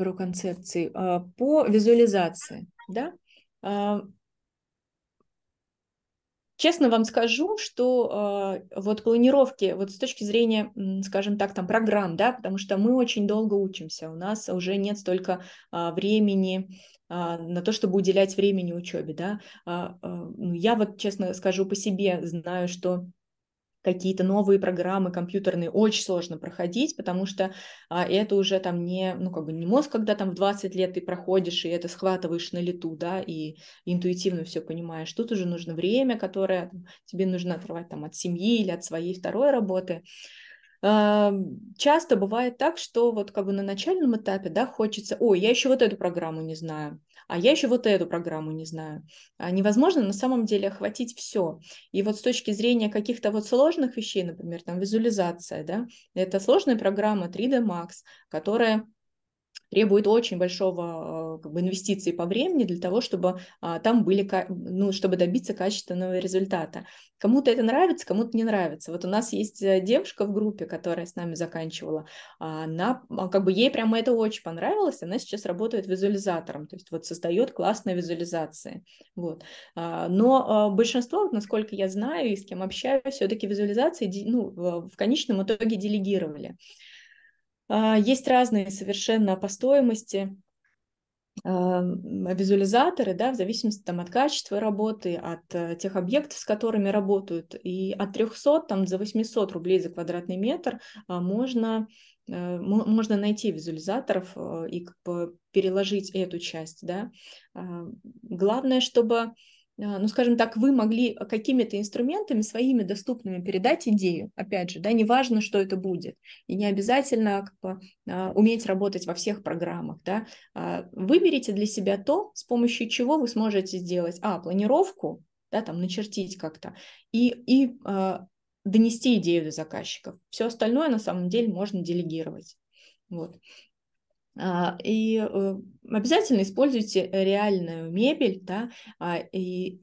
про концепции, а, по визуализации, да, а, Честно вам скажу, что э, вот планировки, вот с точки зрения, скажем так, там программ, да, потому что мы очень долго учимся, у нас уже нет столько э, времени э, на то, чтобы уделять времени учебе, да. Э, э, я вот, честно скажу по себе, знаю, что какие-то новые программы компьютерные очень сложно проходить, потому что а, это уже там не, ну, как бы не мозг, когда там в 20 лет ты проходишь и это схватываешь на лету, да, и интуитивно все понимаешь. Тут уже нужно время, которое там, тебе нужно отрывать там от семьи или от своей второй работы. А, часто бывает так, что вот как бы на начальном этапе, да, хочется, ой, я еще вот эту программу не знаю, а я еще вот эту программу не знаю. А невозможно на самом деле охватить все. И вот с точки зрения каких-то вот сложных вещей, например, там визуализация, да, это сложная программа 3D Max, которая требует очень большого э, как бы, инвестиций по времени для того, чтобы а, там были, ну, чтобы добиться качественного результата. Кому-то это нравится, кому-то не нравится. Вот у нас есть э, девушка в группе, которая с нами заканчивала, а она, а, как бы ей прямо это очень понравилось, она сейчас работает визуализатором, то есть вот создает классные визуализации, вот. Но э, большинство, насколько я знаю и с кем общаюсь, все-таки визуализации, ну, в конечном итоге делегировали. А, есть разные совершенно по стоимости эм, визуализаторы, да, в зависимости там, от качества работы, от э, тех объектов, с которыми работают. И от 300 там, за 800 рублей за квадратный метр а, можно, э, можно найти визуализаторов э, и переложить эту часть. Да. А, главное, чтобы а, ну, скажем так, вы могли какими-то инструментами своими доступными передать идею, опять же, да, неважно, что это будет, и не обязательно как бы, а, уметь работать во всех программах, да, а, выберите для себя то, с помощью чего вы сможете сделать, а, планировку, да, там, начертить как-то, и, и донести идею до заказчиков. Все остальное, на самом деле, можно делегировать. Вот. А, и э, обязательно используйте реальную мебель, да, а, и,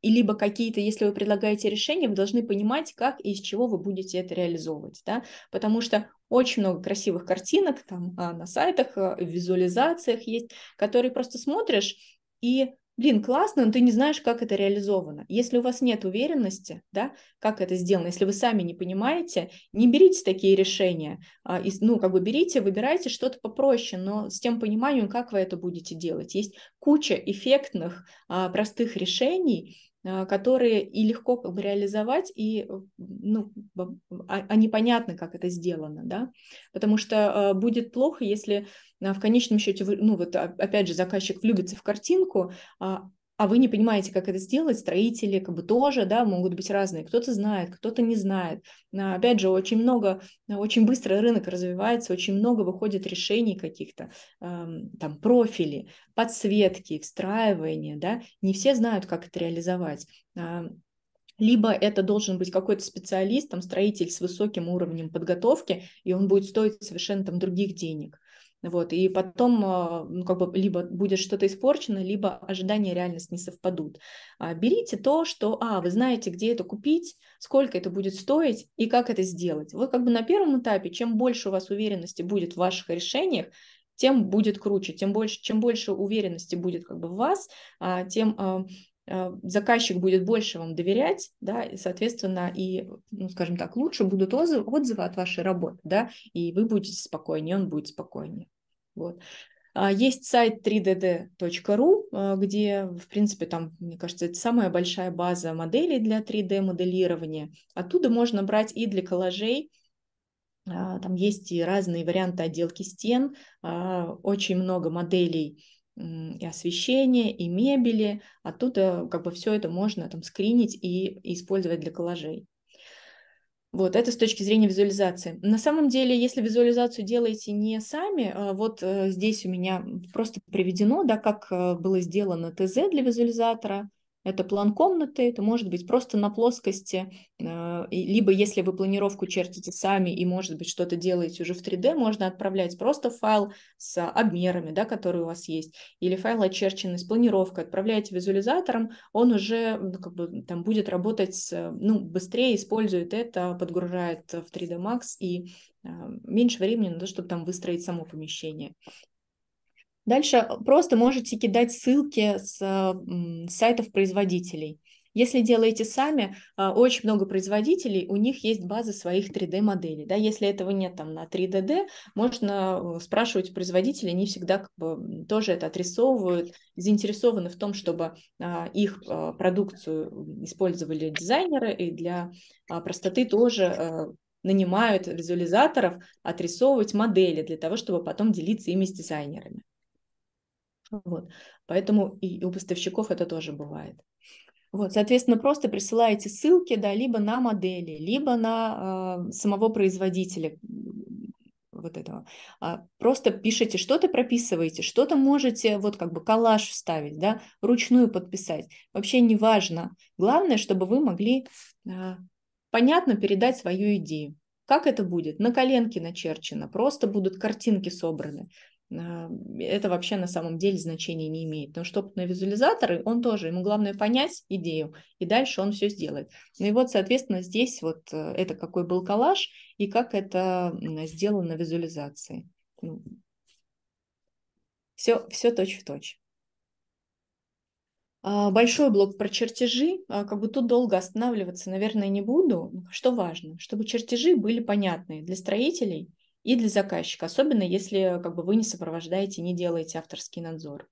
и либо какие-то, если вы предлагаете решения, вы должны понимать, как и из чего вы будете это реализовывать, да, потому что очень много красивых картинок там а, на сайтах, в визуализациях есть, которые просто смотришь и блин, классно, но ты не знаешь, как это реализовано. Если у вас нет уверенности, да, как это сделано, если вы сами не понимаете, не берите такие решения, а, ну, как бы берите, выбирайте что-то попроще, но с тем пониманием, как вы это будете делать. Есть куча эффектных, а, простых решений, а, которые и легко как бы реализовать, и э, ну, а, они понятны, как это сделано, да, потому что э, будет плохо, если а, в конечном счете, ну вот опять же, заказчик влюбится в картинку, а вы не понимаете, как это сделать, строители как бы тоже, да, могут быть разные, кто-то знает, кто-то не знает. Но, а, опять же, очень много, а, очень быстро рынок развивается, очень много выходит решений каких-то, там, профили, подсветки, встраивания, да, не все знают, как это реализовать а, либо это должен быть какой-то специалист, там, строитель с высоким уровнем подготовки, и он будет стоить совершенно там других денег. Вот, и потом а, ну, как бы либо будет что-то испорчено, либо ожидания реальность не совпадут. А, берите то, что, а, вы знаете, где это купить, сколько это будет стоить и как это сделать. Вот как бы на первом этапе, чем больше у вас уверенности будет в ваших решениях, тем будет круче, тем больше, чем больше уверенности будет как бы в вас, а, тем Э, заказчик будет больше вам доверять, да, и, соответственно, и, ну, скажем так, лучше будут отзывы, отзывы от вашей работы, да, и вы будете спокойнее, он будет спокойнее. Вот. А, есть сайт 3dd.ru, э, где, в принципе, там, мне кажется, это самая большая база моделей для 3D-моделирования. Оттуда можно брать и для коллажей, а, там есть и разные варианты отделки стен, а, очень много моделей и освещения, и мебели. Оттуда а э, как бы все это можно там скринить и, и использовать для коллажей. Вот, это с точки зрения визуализации. На самом деле, если визуализацию делаете не сами, а вот э, здесь у меня просто приведено, да, как э, было сделано ТЗ для визуализатора, это план комнаты, это может быть просто на плоскости, э, либо если вы планировку чертите сами и, может быть, что-то делаете уже в 3D, можно отправлять просто файл с обмерами, да, которые у вас есть, или файл очерченный с планировкой, отправляете визуализатором, он уже ну, как бы, там будет работать э, ну, быстрее, использует это, подгружает в 3D Max и э, меньше времени на то, чтобы там выстроить само помещение. Дальше просто можете кидать ссылки с сайтов производителей. Если делаете сами, э, очень много производителей, у них есть базы своих 3D-моделей. Да? Если этого нет там на 3DD, можно э, спрашивать производителей, они всегда как бы тоже это отрисовывают, заинтересованы в том, чтобы а, их э, продукцию использовали дизайнеры, и для а, простоты тоже нанимают визуализаторов отрисовывать модели для того, чтобы потом делиться ими с дизайнерами. Вот. Поэтому и у поставщиков это тоже бывает. Вот, соответственно, просто присылаете ссылки, да, либо на модели, либо на э, самого производителя вот этого. А просто пишите, что-то прописываете, что-то можете, вот как бы коллаж вставить, да, ручную подписать. Вообще не важно. Главное, чтобы вы могли э, понятно передать свою идею. Как это будет? На коленке начерчено, просто будут картинки собраны. А, это вообще на самом деле значения не имеет. Но чтобы на визуализаторы, он тоже, ему главное понять идею, и дальше он все сделает. Ну и вот, соответственно, здесь вот э, это какой был коллаж и как это сделано на визуализации. Все, ну. все точь в точь. А, большой блок про чертежи, а, как бы тут долго останавливаться, наверное, не буду. Что важно? Чтобы чертежи были понятны для строителей – и для заказчика, особенно если как бы, вы не сопровождаете, не делаете авторский надзор.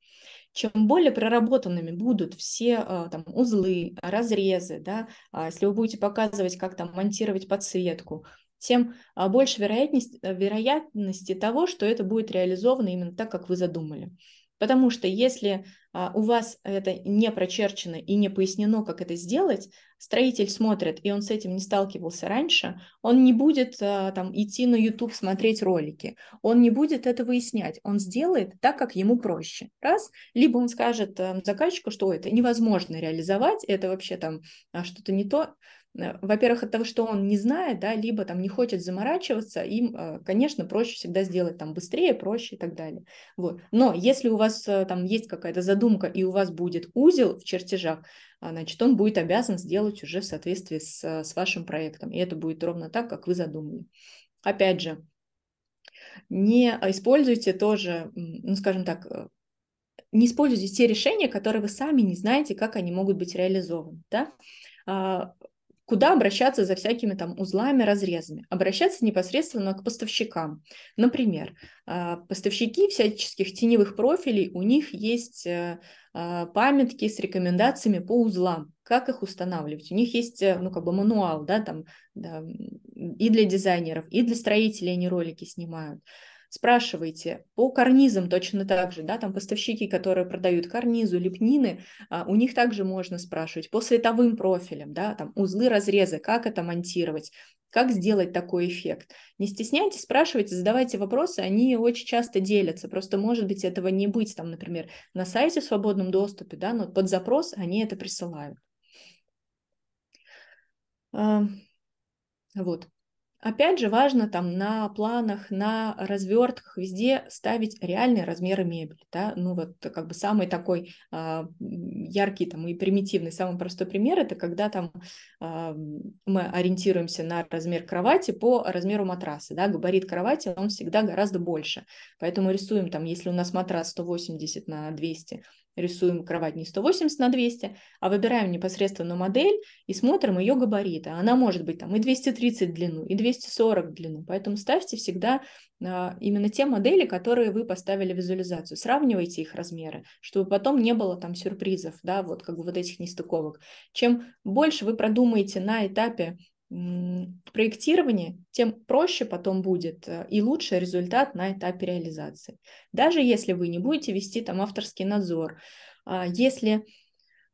Чем более проработанными будут все а, там, узлы, разрезы, да, а, если вы будете показывать, как там монтировать подсветку, тем а, больше вероятность, э, вероятности того, что это будет реализовано именно так, как вы задумали. Потому что если а, у вас это не прочерчено и не пояснено, как это сделать, строитель смотрит, и он с этим не сталкивался раньше, он не будет а, там идти на YouTube смотреть ролики, он не будет это выяснять, он сделает так, как ему проще. Раз, либо он скажет э, заказчику, что это невозможно реализовать, это вообще там а, что-то не то, Э, во-первых, от того, что он не знает, да, либо там не хочет заморачиваться, им, э, конечно, проще всегда сделать там быстрее, проще и так далее. Вот. Но если у вас э, там есть какая-то задумка и у вас будет узел в чертежах, а, значит, он будет обязан сделать уже в соответствии с, с вашим проектом. И это будет ровно так, как вы задумали. Опять же, не используйте тоже, ну, скажем так, не используйте те решения, которые вы сами не знаете, как они могут быть реализованы. Да? А, Куда обращаться за всякими там узлами, разрезами? Обращаться непосредственно к поставщикам. Например, а, поставщики всяческих теневых профилей, у них есть э, а, памятки с рекомендациями по узлам, как их устанавливать. У них есть, э, ну, как бы мануал, да, там, да, и для дизайнеров, и для строителей они ролики снимают спрашивайте. По карнизам точно так же, да, там поставщики, которые продают карнизу, лепнины, а, у них также можно спрашивать. По световым профилям, да, там узлы разрезы, как это монтировать, как сделать такой эффект. Не стесняйтесь, спрашивайте, задавайте вопросы, они очень часто делятся. Просто, может быть, этого не быть, там, например, на сайте в свободном доступе, да, но под запрос они это присылают. Вот. Опять же, важно там на планах, на развертках везде ставить реальные размеры мебели, да, ну вот как бы самый такой э, яркий там и примитивный, самый простой пример, это когда там э, мы ориентируемся на размер кровати по размеру матраса, да, габарит кровати, он всегда гораздо больше, поэтому рисуем там, если у нас матрас 180 на 200, рисуем кровать не 180 на 200, а выбираем непосредственно модель и смотрим ее габариты. Она может быть там и 230 в длину, и 240 в длину. Поэтому ставьте всегда а, именно те модели, которые вы поставили в визуализацию. Сравнивайте их размеры, чтобы потом не было там сюрпризов, да, вот как бы вот этих нестыковок. Чем больше вы продумаете на этапе проектирование, тем проще потом будет э, и лучше результат на этапе реализации. Даже если вы не будете вести там авторский надзор, а если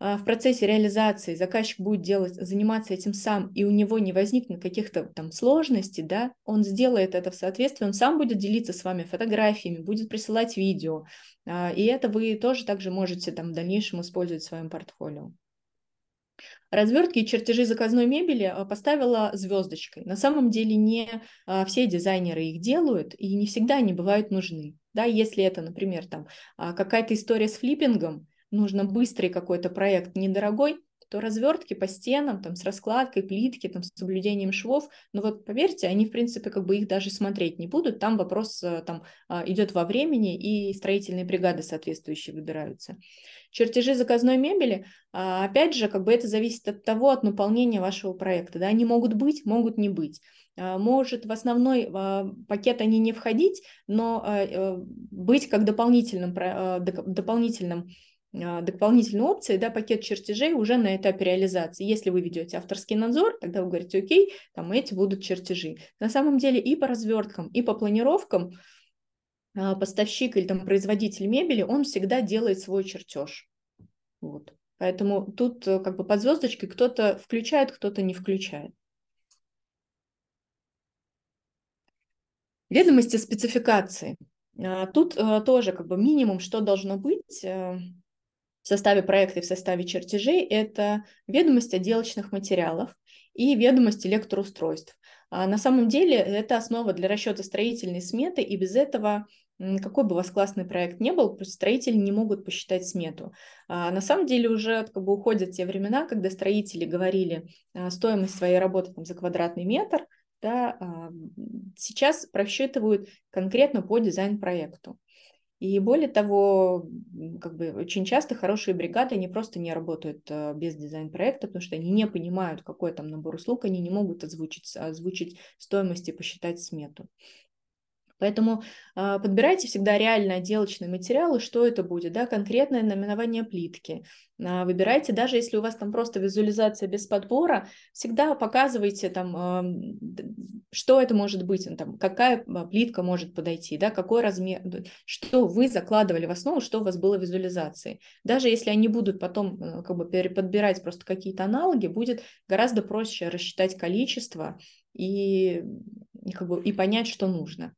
а, в процессе реализации заказчик будет делать, заниматься этим сам, и у него не возникнет каких-то там сложностей, да, он сделает это в соответствии, он сам будет делиться с вами фотографиями, будет присылать видео, а, и это вы тоже также можете там в дальнейшем использовать в своем портфолио. Развертки и чертежи заказной мебели а, поставила звездочкой. На самом деле не а, все дизайнеры их делают, и не всегда они бывают нужны. Да, если это, например, там а, какая-то история с флиппингом, нужно быстрый какой-то проект, недорогой, то развертки по стенам, там, с раскладкой, плитки, там, с соблюдением швов, ну вот поверьте, они, в принципе, как бы их даже смотреть не будут, там вопрос э, там, идет во времени, и строительные бригады соответствующие выбираются. Чертежи заказной мебели, а, опять же, как бы это зависит от того, от наполнения вашего проекта. Да? Они могут быть, могут не быть. А, может, в основной а, пакет они не входить, но э, быть как дополнительным, дополнительным дополнительной опции, да, пакет чертежей уже на этапе реализации. Если вы ведете авторский надзор, тогда вы говорите, окей, там эти будут чертежи. На самом деле и по разверткам, и по планировкам а, поставщик или там производитель мебели, он всегда делает свой чертеж. Вот. Поэтому тут э, как бы под звездочкой кто-то включает, кто-то не включает. Ведомости спецификации. А, тут э, тоже как бы минимум, что должно быть э, в составе проекта и в составе чертежей, это ведомость отделочных материалов и ведомость электроустройств. А на самом деле это основа для расчета строительной сметы, и без этого какой бы у вас классный проект не был, просто строители не могут посчитать смету. А, на самом деле уже как бы, уходят те времена, когда строители говорили а, стоимость своей работы там, за квадратный метр, да, а, сейчас просчитывают конкретно по дизайн-проекту. И более того, как бы очень часто хорошие бригады, они просто не работают без дизайн-проекта, потому что они не понимают, какой там набор услуг, они не могут озвучить, озвучить стоимость и посчитать смету. Поэтому э, подбирайте всегда реально отделочные материалы, что это будет, да, конкретное наименование плитки. Э, выбирайте, даже если у вас там просто визуализация без подбора, всегда показывайте там, э, что это может быть, ну, там, какая плитка может подойти, да, какой размер, что вы закладывали в основу, что у вас было в визуализации. Даже если они будут потом как бы переподбирать просто какие-то аналоги, будет гораздо проще рассчитать количество и, как бы, и понять, что нужно.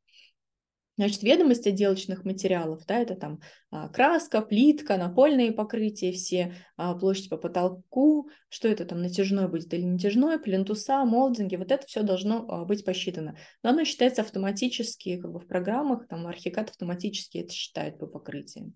Значит, ведомость отделочных материалов, да, это там а, краска, плитка, напольные покрытия все, а, площади по потолку, что это там натяжное будет или натяжное, плинтуса, молдинги, вот это все должно а, быть посчитано. Но оно считается автоматически, как бы в программах, там архикат автоматически это считает по покрытиям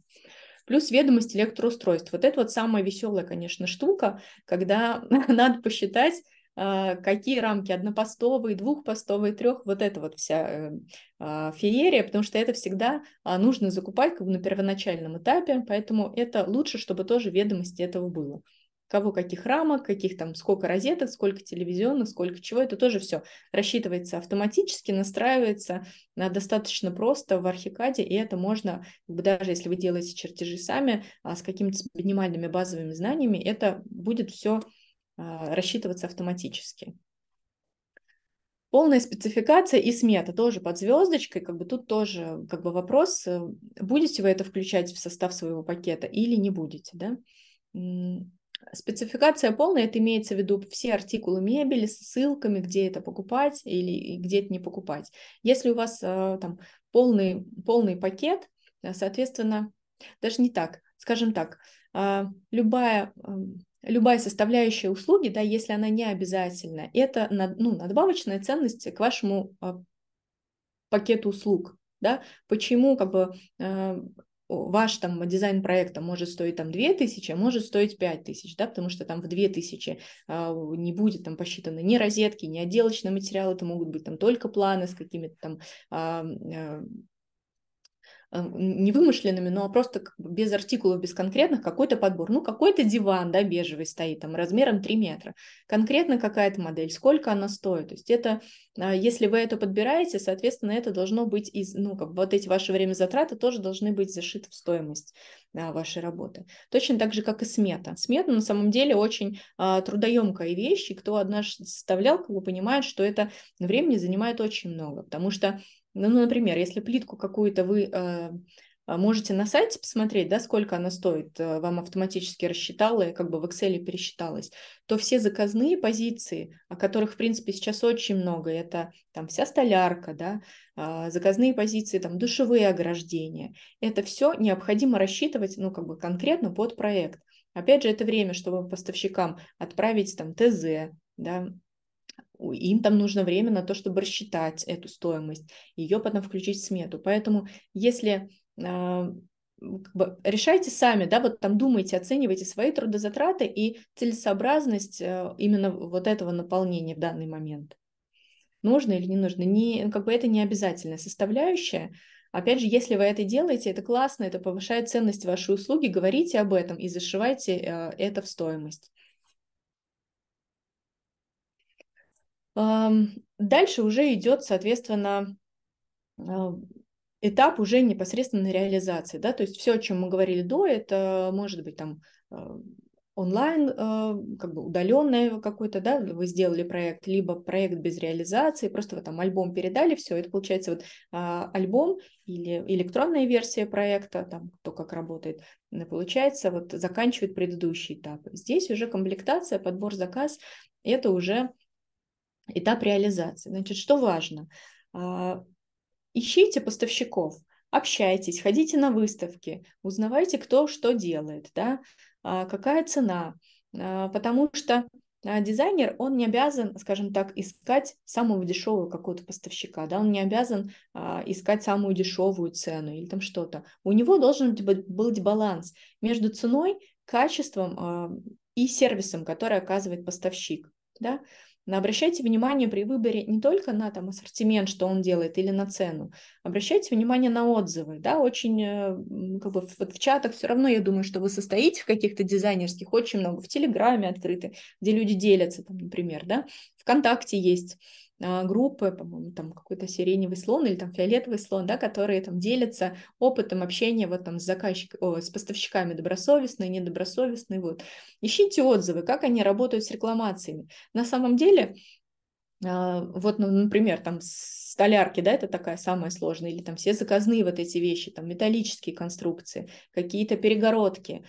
плюс ведомость электроустройств. Вот это вот самая веселая, конечно, штука, когда (laughs) надо посчитать, Э, какие рамки, однопостовые, двухпостовые, трех, вот это вот вся э, а, феерия, потому что это всегда а, нужно закупать как бы на первоначальном этапе, поэтому это лучше, чтобы тоже ведомости этого было кого каких рамок, каких там сколько розеток, сколько телевизионных, сколько чего, это тоже все рассчитывается автоматически, настраивается а, достаточно просто в архикаде, и это можно, даже если вы делаете чертежи сами, с какими-то минимальными базовыми знаниями, это будет все а, рассчитываться автоматически. Полная спецификация и смета тоже под звездочкой, как бы тут тоже как бы вопрос, э, будете вы это включать в состав своего пакета или не будете, да? Спецификация полная, это имеется в виду все артикулы мебели с ссылками, где это покупать или где это не покупать. Если у вас а, там полный, полный пакет, э, соответственно, даже не так, скажем так, а, любая любая составляющая услуги, да, если она не обязательна, это ну, надбавочная ценность к вашему а, пакету услуг, да, почему как бы э, ваш там дизайн проекта может стоить там 2000, а может стоить 5000, да, потому что там в 2000 а, не будет там посчитаны ни розетки, ни отделочные материалы, это могут быть там только планы с какими-то там а, а, Э, невымышленными, но просто без артикулов, без конкретных, какой-то подбор. Ну, какой-то диван, да, бежевый стоит, там, размером 3 метра. Конкретно какая-то модель, сколько она стоит. То есть это, а, если вы это подбираете, соответственно, это должно быть из, ну, как бы вот эти ваши время затраты тоже должны быть зашиты в стоимость да, вашей работы. Точно так же, как и смета. Смета, на самом деле, очень а, трудоемкая вещь, и кто однажды составлял, как бы понимает, что это времени занимает очень много, потому что ну, ну например, если плитку какую-то вы э, а, можете на сайте посмотреть, да, сколько она стоит, э, вам автоматически рассчитала, как бы в Excel пересчиталось, то все заказные позиции, о которых, в принципе, сейчас очень много, это там вся столярка, да, а, заказные позиции, там душевые ограждения, это все необходимо рассчитывать, ну, как бы конкретно под проект. Опять же, это время, чтобы поставщикам отправить там ТЗ, да, им там нужно время на то, чтобы рассчитать эту стоимость, ее потом включить в смету. Поэтому если а, как бы решайте сами, да, вот там думайте, оценивайте свои трудозатраты и целесообразность э, именно вот этого наполнения в данный момент. Нужно или не нужно, не, как бы это не обязательная составляющая. Опять же, если вы это делаете, это классно, это повышает ценность вашей услуги, говорите об этом и зашивайте э, это в стоимость. Дальше уже идет, соответственно, а, этап уже непосредственно реализации, да, то есть все, о чем мы говорили до, это может быть там а, онлайн, а, как бы удаленное какой то да, вы сделали проект, либо проект без реализации, просто вы там альбом передали, все, это получается вот альбом или электронная версия проекта, там то, как работает, э, получается вот заканчивает предыдущий этап. Здесь уже комплектация, подбор, заказ, это уже этап реализации. Значит, что важно? А, ищите поставщиков, общайтесь, ходите на выставки, узнавайте, кто что делает, да, а, какая цена, а, потому что дизайнер, он не обязан, скажем так, искать самого дешевого какого-то поставщика, да, он не обязан а, искать самую дешевую цену или там что-то. У него должен быть, быть баланс между ценой, качеством а, и сервисом, который оказывает поставщик, да. Но обращайте внимание при выборе не только на там, ассортимент, что он делает, или на цену. Обращайте внимание на отзывы. Да? Очень э, как бы, вот в чатах все равно, я думаю, что вы состоите в каких-то дизайнерских, очень много в Телеграме открыты, где люди делятся, там, например. Да? ВКонтакте есть а, группы, по-моему, там какой-то сиреневый слон или там фиолетовый слон, да, которые там делятся опытом общения вот там с заказчиками, с поставщиками добросовестные, недобросовестные, вот. Ищите отзывы, как они работают с рекламациями. На самом деле, а, вот, ну, например, там столярки, да, это такая самая сложная, или там все заказные вот эти вещи, там металлические конструкции, какие-то перегородки,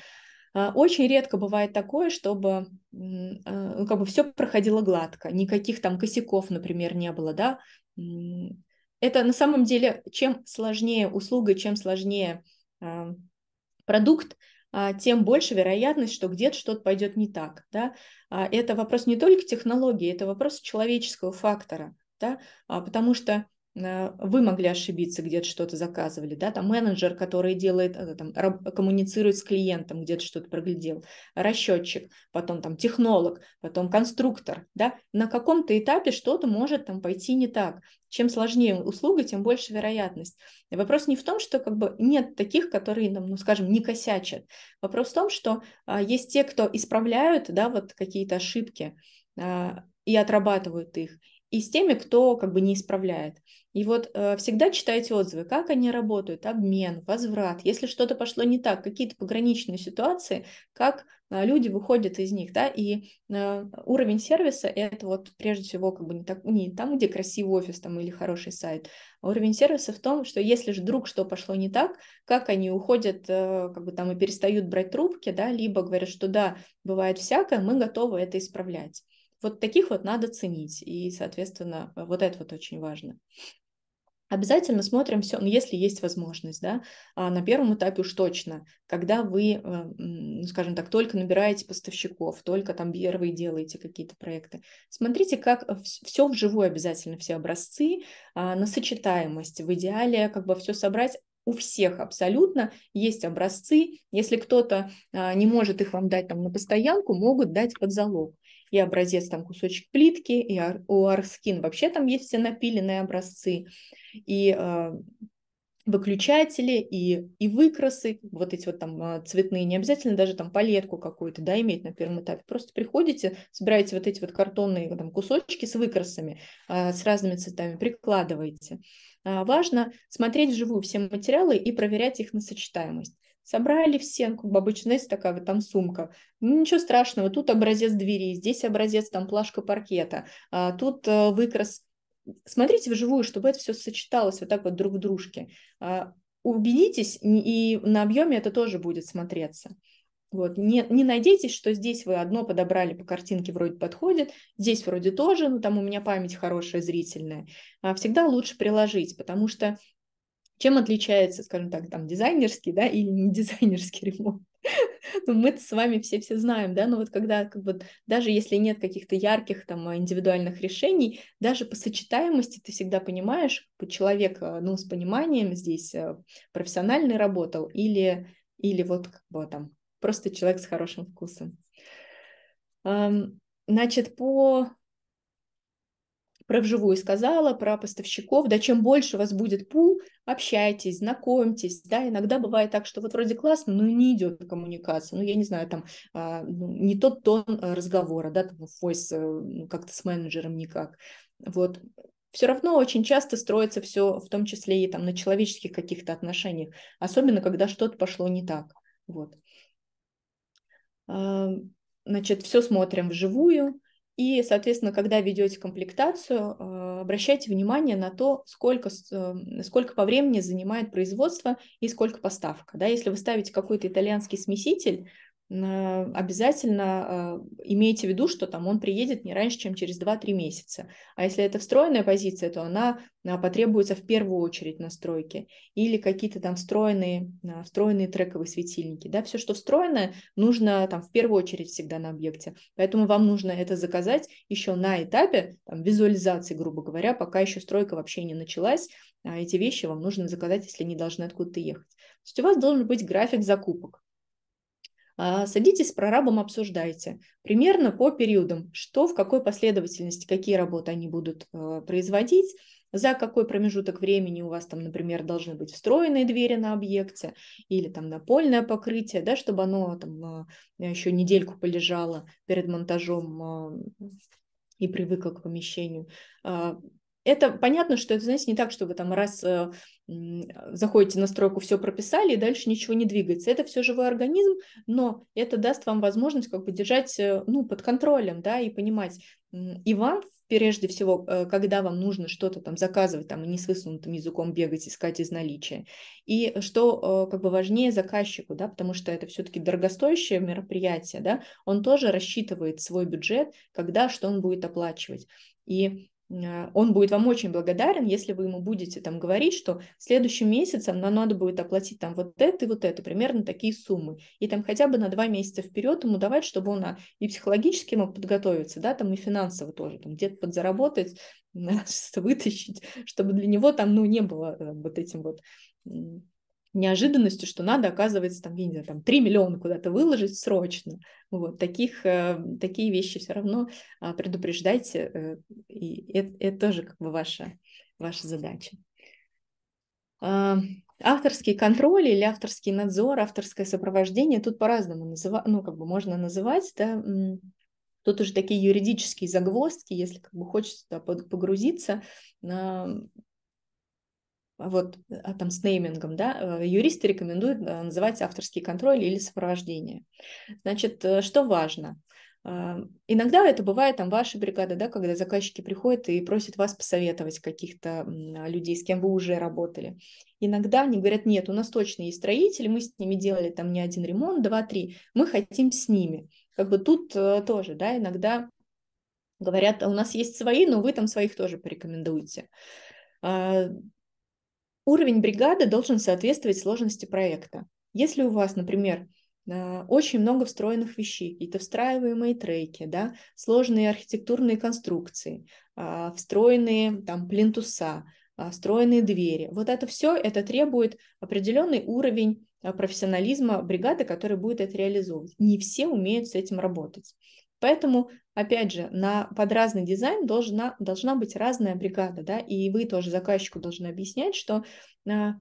а, очень редко бывает такое, чтобы а, ну, как бы все проходило гладко, никаких там косяков, например, не было, да. Это на самом деле, чем сложнее услуга, чем сложнее а, продукт, тем больше вероятность, что где-то что-то пойдет не так. Да? Это вопрос не только технологии, это вопрос человеческого фактора. Да? Потому что Э, вы могли ошибиться, где-то что-то заказывали, да, там менеджер, который делает, э, там, коммуницирует с клиентом, где-то что-то проглядел, расчетчик, потом там технолог, потом конструктор, да, на каком-то этапе что-то может там пойти не так. Чем сложнее услуга, тем больше вероятность. И вопрос не в том, что как бы нет таких, которые, ну, скажем, не косячат. Вопрос в том, что а, есть те, кто исправляют, да, вот какие-то ошибки, а, и отрабатывают их и с теми, кто как бы не исправляет. И вот э, всегда читайте отзывы, как они работают, обмен, возврат, если что-то пошло не так, какие-то пограничные ситуации, как э, люди выходят из них, да, и э, уровень сервиса это вот прежде всего как бы не, так, не там, где красивый офис там или хороший сайт, а уровень сервиса в том, что если же вдруг что пошло не так, как они уходят, э, как бы там и перестают брать трубки, да, либо говорят, что да, бывает всякое, мы готовы это исправлять. Вот таких вот надо ценить, и, соответственно, вот это вот очень важно. Обязательно смотрим все, ну, если есть возможность, да, а, на первом этапе уж точно, когда вы, а, ну, скажем так, только набираете поставщиков, только там первые делаете какие-то проекты, смотрите, как все вживую обязательно, все образцы, а, на сочетаемость, в идеале как бы все собрать, у всех абсолютно есть образцы, если кто-то а, не может их вам дать там на постоянку, могут дать под залог и образец там кусочек плитки, и у Арскин вообще там есть все напиленные образцы, и а, выключатели и, и выкрасы, вот эти вот там а, цветные, не обязательно даже там палетку какую-то, да, иметь на первом этапе, просто приходите, собираете вот эти вот картонные там кусочки с выкрасами, а, с разными цветами, прикладываете. Важно смотреть вживую все материалы и проверять их на сочетаемость собрали в стенку, обычно, есть такая вот там сумка. Ну, ничего страшного, тут образец двери, здесь образец там плашка паркета, а тут э, выкрас. Смотрите вживую, чтобы это все сочеталось вот так вот друг в дружке. А, убедитесь, и на объеме это тоже будет смотреться. Вот. Не, не надейтесь, что здесь вы одно подобрали по картинке, вроде подходит, здесь вроде тоже, но ну, там у меня память хорошая, зрительная. А всегда лучше приложить, потому что чем отличается, скажем так, там дизайнерский, да, или не (laughs) дизайнерский ремонт? ну, мы с вами все-все знаем, да, но вот когда как бы даже если нет каких-то ярких там индивидуальных решений, даже по сочетаемости ты всегда понимаешь, человек, ну, с пониманием здесь э, профессиональный работал или, или вот как бы там просто человек с хорошим вкусом. Значит, по про вживую сказала, про поставщиков, да, чем больше у вас будет пул, общайтесь, знакомьтесь, да, иногда бывает так, что вот вроде классно, но не идет коммуникация, ну, я не знаю, там, а, ну, не тот тон а, разговора, да, там, voice э, ну, как-то с менеджером никак, вот, все равно очень часто строится все, в том числе и там на человеческих каких-то отношениях, особенно когда что-то пошло не так. Вот. Значит, все смотрим вживую. И, соответственно, когда ведете комплектацию, э, обращайте внимание на то, сколько, э, сколько по времени занимает производство и сколько поставка. Да? Если вы ставите какой-то итальянский смеситель, обязательно э, имейте в виду, что там он приедет не раньше, чем через 2-3 месяца. А если это встроенная позиция, то она а, потребуется в первую очередь на стройке. Или какие-то там встроенные, а, встроенные трековые светильники. Да, все, что встроено, нужно там в первую очередь всегда на объекте. Поэтому вам нужно это заказать еще на этапе там, визуализации, грубо говоря, пока еще стройка вообще не началась. а Эти вещи вам нужно заказать, если они должны откуда-то ехать. То есть у вас должен быть график закупок. А, садитесь с прорабом, обсуждайте примерно по периодам, что, в какой последовательности, какие работы они будут а, производить, за какой промежуток времени у вас там, например, должны быть встроенные двери на объекте или там напольное покрытие, да, чтобы оно там а, еще недельку полежало перед монтажом и привыкло к помещению. Это понятно, что это, знаете, не так, что вы там раз заходите на стройку, все прописали, и дальше ничего не двигается. Это все живой организм, но это даст вам возможность как бы держать э, ну, под контролем, да, и понимать. И вам, прежде всего, э, когда вам нужно что-то там заказывать, там, и не с высунутым языком бегать, искать из наличия. И что э, как бы важнее заказчику, да, потому что это все-таки дорогостоящее мероприятие, да, он тоже рассчитывает свой бюджет, когда что он будет оплачивать. И а, он будет вам очень благодарен, если вы ему будете там говорить, что следующим месяцем нам надо будет оплатить там вот это и вот это, примерно такие суммы. И там хотя бы на два месяца вперед ему давать, чтобы он а, и психологически мог подготовиться, да, там и финансово тоже, там где-то подзаработать, (laughs) вытащить, чтобы для него там, ну, не было э, вот этим вот неожиданностью, что надо, оказывается, там, я не знаю, там 3 миллиона куда-то выложить срочно. Вот, таких, э, такие вещи все равно а, предупреждайте, э, и это, это тоже как бы ваша, ваша задача. А, авторский контроль или авторский надзор, авторское сопровождение, тут по-разному называ ну, как бы можно называть, да, тут уже такие юридические загвоздки, если как бы хочется туда погрузиться, а вот э, а там с неймингом, да, э, юристы рекомендуют э, называть авторский контроль или сопровождение. Значит, что важно? А, иногда это бывает там ваша бригада, да, когда заказчики приходят и просят вас посоветовать каких-то людей, с кем вы уже работали. Иногда они говорят, нет, у нас точно есть строители, мы с ними делали там не один ремонт, два-три, мы хотим с ними. Как бы тут тоже, да, иногда говорят, у нас есть свои, но вы там своих тоже порекомендуете Уровень бригады должен соответствовать сложности проекта. Если у вас, например, а, очень много встроенных вещей, какие-то встраиваемые треки, да, сложные архитектурные конструкции, а, встроенные там плинтуса, а, встроенные двери. Вот это все, это требует определенный уровень профессионализма бригады, которая будет это реализовывать. Не все умеют с этим работать. Поэтому, опять же, на, под разный дизайн должна, должна быть разная бригада, да, и вы тоже заказчику должны объяснять, что а,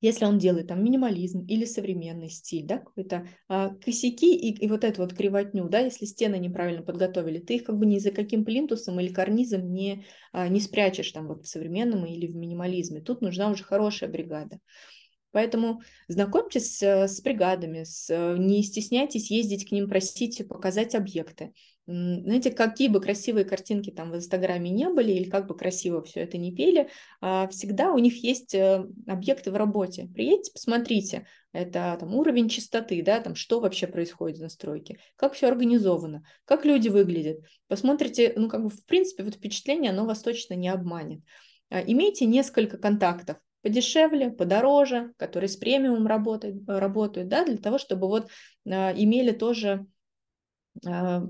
если он делает там минимализм или современный стиль, да, какой-то а, косяки и, и вот эту вот кривотню, да, если стены неправильно подготовили, ты их как бы ни за каким плинтусом или карнизом не, а, не спрячешь там вот в современном или в минимализме. Тут нужна уже хорошая бригада. Поэтому знакомьтесь э, с бригадами, с, э, не стесняйтесь ездить к ним, просить показать объекты. Знаете, какие бы красивые картинки там в Инстаграме не были, или как бы красиво все это не пели, а, всегда у них есть э, объекты в работе. Приедьте, посмотрите, это там, уровень чистоты, да, там, что вообще происходит на стройке, как все организовано, как люди выглядят. Посмотрите, ну, как бы, в принципе, вот впечатление, оно вас точно не обманет. А, имейте несколько контактов, подешевле, подороже, которые с премиум работают, работают да, для того, чтобы вот а, имели тоже а,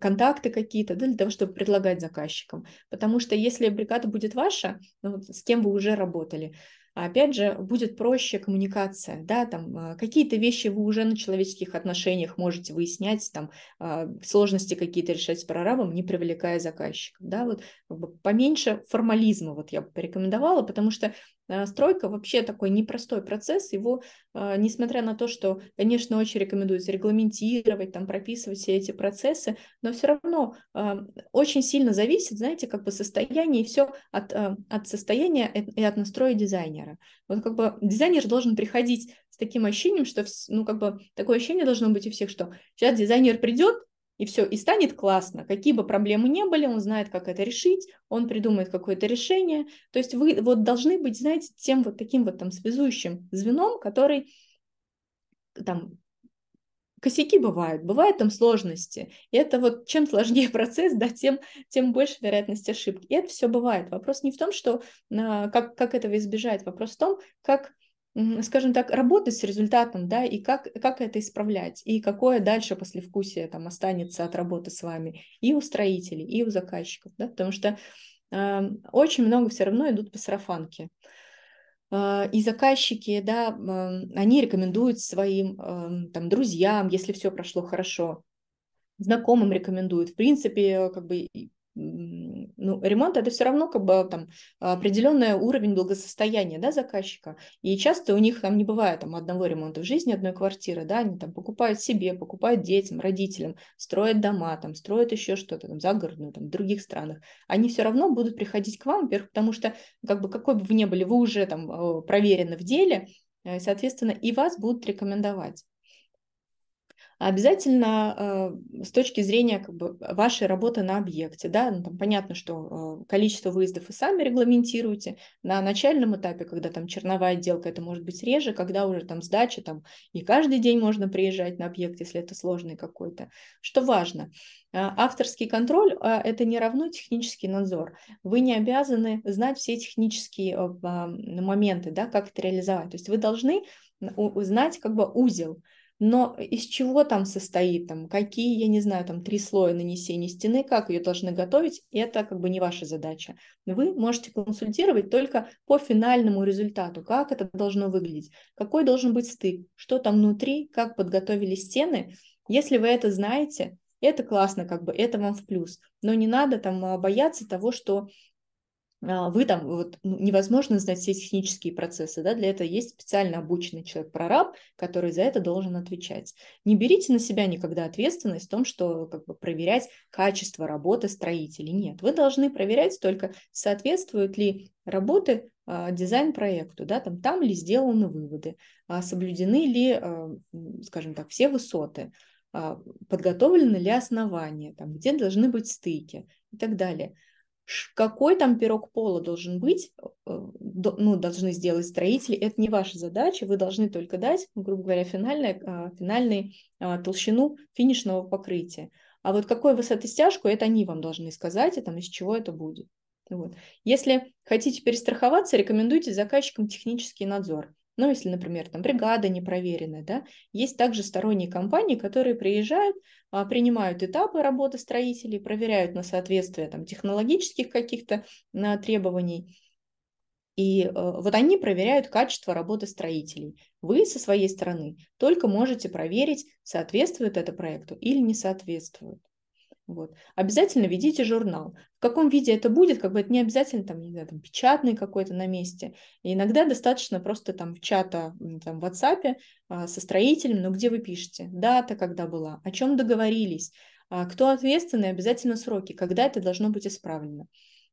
контакты какие-то, да, для того, чтобы предлагать заказчикам. Потому что если бригада будет ваша, ну, вот с кем вы уже работали, а опять же, будет проще коммуникация, да, там а, какие-то вещи вы уже на человеческих отношениях можете выяснять, там а, сложности какие-то решать с прорабом, не привлекая заказчика, да, вот поменьше формализма, вот я бы порекомендовала, потому что Э, стройка вообще такой непростой процесс, его, э, несмотря на то, что, конечно, очень рекомендуется регламентировать, там, прописывать все эти процессы, но все равно э, очень сильно зависит, знаете, как бы состояние и все от, от состояния и от настроя дизайнера. Вот как бы дизайнер должен приходить с таким ощущением, что, ну, как бы такое ощущение должно быть у всех, что сейчас дизайнер придет, и все, и станет классно. Какие бы проблемы ни были, он знает, как это решить, он придумает какое-то решение. То есть вы вот должны быть, знаете, тем вот таким вот там связующим звеном, который там косяки бывают, бывают там сложности. И это вот чем сложнее (laughs) процесс, да, тем, тем больше вероятность ошибки. И это все бывает. Вопрос не в том, что а, как, как этого избежать, вопрос в том, как скажем так, работать с результатом, да, и как, как это исправлять, и какое дальше послевкусие там останется от работы с вами и у строителей, и у заказчиков, да, потому что э, очень много все равно идут по сарафанке. Э, и заказчики, да, эм, они рекомендуют своим эм, там друзьям, если все прошло хорошо, знакомым рекомендуют. В принципе, как бы ну, ремонт это все равно как бы там определенный уровень благосостояния, да, заказчика. И часто у них там не бывает там одного ремонта в жизни, одной квартиры, да, они там покупают себе, покупают детям, родителям, строят дома, там, строят еще что-то там загородную, там, в других странах. Они все равно будут приходить к вам, во-первых, потому что как бы какой бы вы ни были, вы уже там э, проверены в деле, э, соответственно, и вас будут рекомендовать обязательно э, с точки зрения как бы, вашей работы на объекте, да, ну, там понятно, что э, количество выездов вы сами регламентируете, на начальном этапе, когда там черновая отделка, это может быть реже, когда уже там сдача, там и каждый день можно приезжать на объект, если это сложный какой-то. Что важно, э, авторский контроль а, – это не равно технический надзор. Вы не обязаны знать все технические моменты, да, как это реализовать. То есть вы должны узнать как бы узел, но из чего там состоит, там, какие, я не знаю, там, три слоя нанесения стены, как ее должны готовить, это как бы не ваша задача. Вы можете консультировать только по финальному результату, как это должно выглядеть, какой должен быть стык, что там внутри, как подготовили стены. Если вы это знаете, это классно, как бы это вам в плюс. Но не надо там бояться того, что а, вы там, вот, ну, невозможно знать все технические процессы, да, для этого есть специально обученный человек-прораб, который за это должен отвечать. Не берите на себя никогда ответственность в том, что как бы, проверять качество работы строителей, нет. Вы должны проверять только, соответствуют ли работы а, дизайн-проекту, да, там, там ли сделаны выводы, а, соблюдены ли, скажем так, все высоты, подготовлены ли основания, там, где должны быть стыки и так далее какой там пирог пола должен быть, э, ну, должны сделать строители, это не ваша задача, вы должны только дать, грубо говоря, финальное, а, финальную а, толщину финишного покрытия. А вот какой высоты стяжку, это они вам должны сказать, и там из чего это будет. Вот. Если хотите перестраховаться, рекомендуйте заказчикам технический надзор ну, если, например, там бригада не проверена, да, есть также сторонние компании, которые приезжают, а, принимают этапы работы строителей, проверяют на соответствие там технологических каких-то требований, и э, вот они проверяют качество работы строителей. Вы со своей стороны только можете проверить, соответствует это проекту или не соответствует. Вот. Обязательно ведите журнал. В каком виде это будет, как бы это не обязательно там, не знаю, там печатный какой-то на месте. иногда достаточно просто там в чата там, в WhatsApp а, со строителем, ну где вы пишете, дата когда была, о чем договорились, а, кто ответственный, обязательно сроки, когда это должно быть исправлено.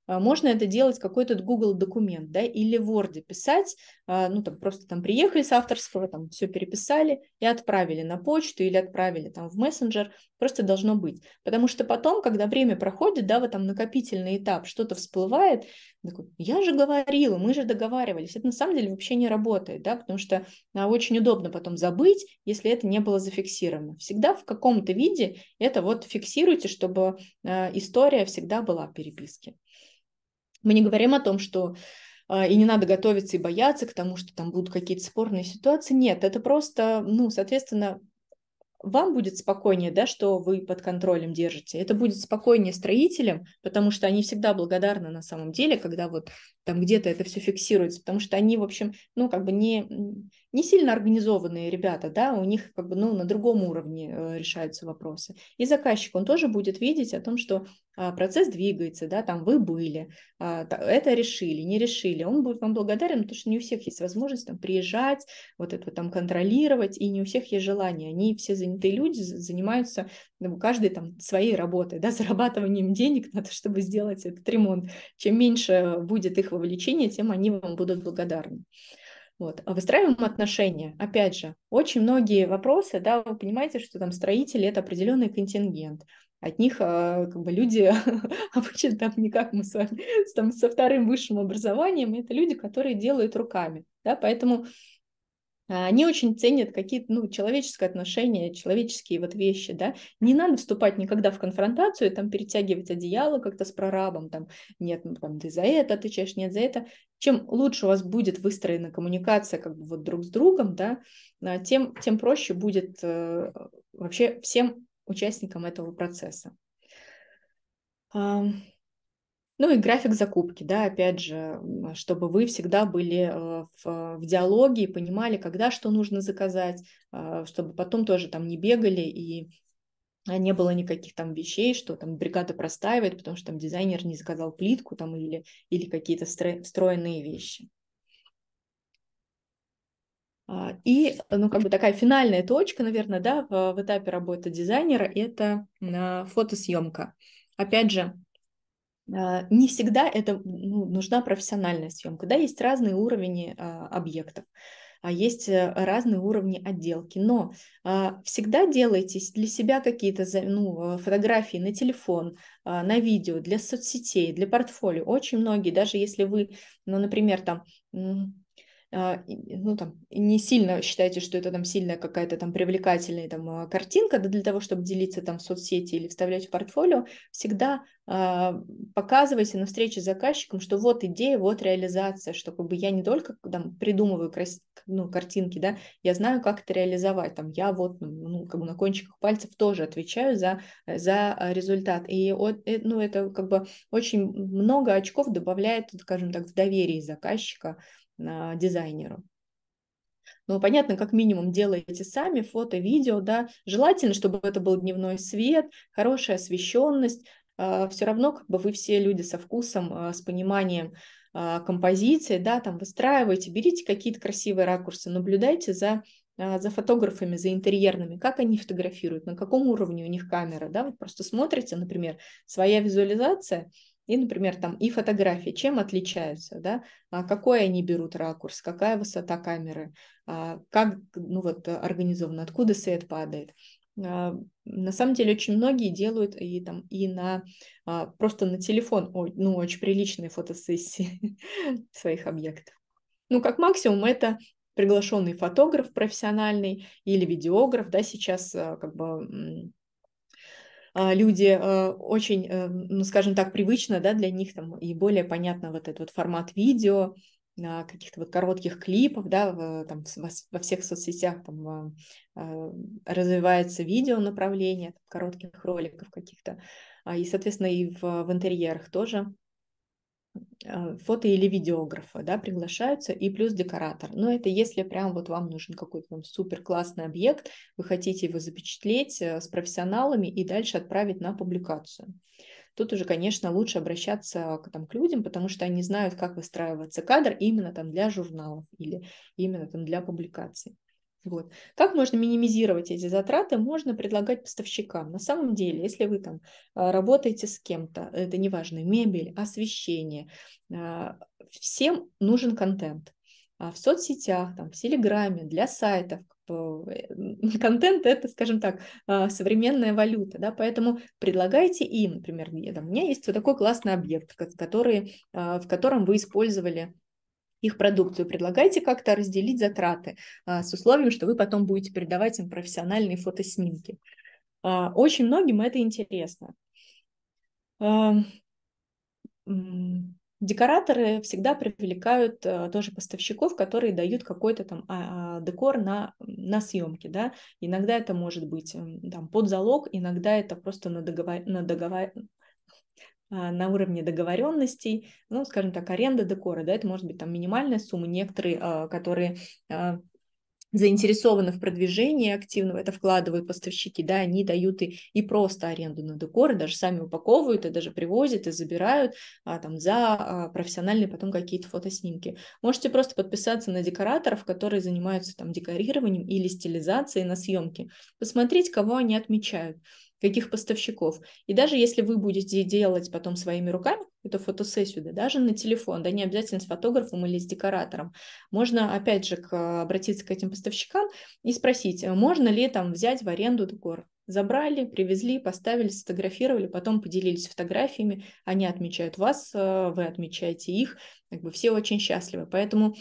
А, можно это делать какой-то Google документ, да, или в Word писать, а, ну, там, просто там приехали с авторского, там, все переписали и отправили на почту или отправили там в мессенджер, просто должно быть. Потому что потом, когда время проходит, да, вот там накопительный этап, что-то всплывает, такой, я же говорила, мы же договаривались. Это на самом деле вообще не работает, да, потому что а, очень удобно потом забыть, если это не было зафиксировано. Всегда в каком-то виде это вот фиксируйте, чтобы история всегда была переписки. Мы не говорим о том, что а, и не надо готовиться и бояться к тому, что там будут какие-то спорные ситуации. Нет, это просто, ну, соответственно, вам будет спокойнее, да, что вы под контролем держите. Это будет спокойнее строителям, потому что они всегда благодарны на самом деле, когда вот там где-то это все фиксируется, потому что они, в общем, ну, как бы не, не сильно организованные ребята, да, у них как бы, ну, на другом уровне э, решаются вопросы. И заказчик, он тоже будет видеть о том, что а, процесс двигается, да, там вы были, а, это решили, не решили. Он будет вам благодарен, потому что не у всех есть возможность там приезжать, вот это там контролировать, и не у всех есть желание. Они все занятые люди, занимаются ну, каждый там своей работой, да, (laughs) зарабатыванием денег на то, чтобы сделать этот ремонт. Чем меньше будет их вовлечения, тем они вам будут благодарны. Вот. А выстраиваем отношения. Опять же, очень многие вопросы, да, вы понимаете, что там строители это определенный контингент. От них а, как бы люди (laughs) обычно там не как мы с вами, там, со вторым высшим образованием, это люди, которые делают руками. Да, поэтому а, они очень ценят какие-то, ну, человеческие отношения, человеческие вот вещи, да. Не надо вступать никогда в конфронтацию, там, перетягивать одеяло как-то с прорабом, там, нет, ну, там, ты за это отвечаешь, нет, за это. Чем лучше у вас будет выстроена коммуникация, как бы, вот друг с другом, да, а, тем, тем проще будет э, вообще всем участникам этого процесса. Ну и график закупки, да, опять же, чтобы вы всегда были э, в, э, в диалоге и понимали, когда что нужно заказать, а, чтобы потом тоже там не бегали и а, не было никаких там вещей, что там бригада простаивает, потому что там дизайнер не заказал плитку там или, или какие-то встроенные вещи. А, и, ну, как бы такая финальная точка, наверное, да, в, в этапе работы дизайнера – это фотосъемка. Опять же, Э, не всегда это ну, нужна профессиональная съемка. Да, есть разные уровни а, объектов, а есть э, разные уровни отделки, но а, всегда делайте для себя какие-то ну, а, фотографии на телефон, на видео, для соцсетей, для портфолио. Очень многие, даже если вы, ну, например, там а, ну, там, не сильно считайте, что это там сильная какая-то там привлекательная там а, картинка, да, для того, чтобы делиться там в соцсети или вставлять в портфолио, всегда э, показывайте на встрече с заказчиком, что вот идея, вот реализация, что как бы я не только там придумываю крас... ну, картинки, да, я знаю, как это реализовать, там, я вот, ну, как бы на кончиках пальцев тоже отвечаю за, за результат, и от, э, ну, это как бы очень много очков добавляет, скажем так, в доверии заказчика, Э, дизайнеру. Ну, понятно, как минимум делаете сами фото, видео, да. Желательно, чтобы это был дневной свет, хорошая освещенность. А, все равно как бы вы все люди со вкусом, а, с пониманием а, композиции, да, там выстраиваете, берите какие-то красивые ракурсы, наблюдайте за за фотографами, за интерьерными, как они фотографируют, на каком уровне у них камера, да, вы просто смотрите, например, своя визуализация – и, например, там и фотографии, чем отличаются, да, а какой они берут ракурс, какая высота камеры, а как, ну вот, организовано, откуда свет падает. А, на самом деле очень многие делают и там и на просто на телефон, ну очень приличные фотосессии (laughs) своих объектов. Ну как максимум это приглашенный фотограф профессиональный или видеограф, да, сейчас как бы а, люди а, очень, э, ну, скажем так, привычно, да, для них там и более понятно вот этот вот формат видео, а, каких-то вот коротких клипов, да, там во, всех соцсетях там развивается видео направление, коротких роликов каких-то, и, соответственно, и в, в интерьерах тоже Э, фото или видеографа, да, приглашаются, и плюс декоратор. Но это если прям вот вам нужен какой-то там супер классный объект, вы хотите его запечатлеть э, с профессионалами и дальше отправить на публикацию. Тут уже, конечно, лучше обращаться к, там, к людям, потому что они знают, как выстраивается кадр именно там для журналов или именно там для публикаций. Вот. Как можно минимизировать эти затраты? Можно предлагать поставщикам. На самом деле, если вы там а, работаете с кем-то, это неважно, мебель, освещение, а, всем нужен контент. А в соцсетях, там, в Телеграме, для сайтов, э, (laughs) контент это, скажем так, современная валюта, да, поэтому предлагайте им, например, я, там, у меня есть вот такой классный объект, который, в котором вы использовали их продукцию, предлагайте как-то разделить затраты а, с условием, что вы потом будете передавать им профессиональные фотоснимки. А, очень многим это интересно. А, декораторы всегда привлекают тоже поставщиков, которые дают какой-то там декор на, на съемки, да. Иногда это может быть там под залог, иногда это просто на, договор, на договор, а, на уровне договоренностей, ну, скажем так, аренда декора, да, это может быть там минимальная сумма, некоторые, а, которые а, заинтересованы в продвижении активно, это вкладывают поставщики, да, они дают и, и просто аренду на декор, даже сами упаковывают, и даже привозят, и забирают а, там за а, профессиональные потом какие-то фотоснимки. Можете просто подписаться на декораторов, которые занимаются там декорированием или стилизацией на съемке, посмотреть, кого они отмечают каких поставщиков. И даже если вы будете делать потом своими руками эту фотосессию, да даже на телефон, да не обязательно с фотографом или с декоратором, можно опять же к, обратиться к этим поставщикам и спросить, а можно ли там взять в аренду декор. Забрали, привезли, поставили, сфотографировали, потом поделились фотографиями, они отмечают вас, э, вы отмечаете их, как бы все очень счастливы. Поэтому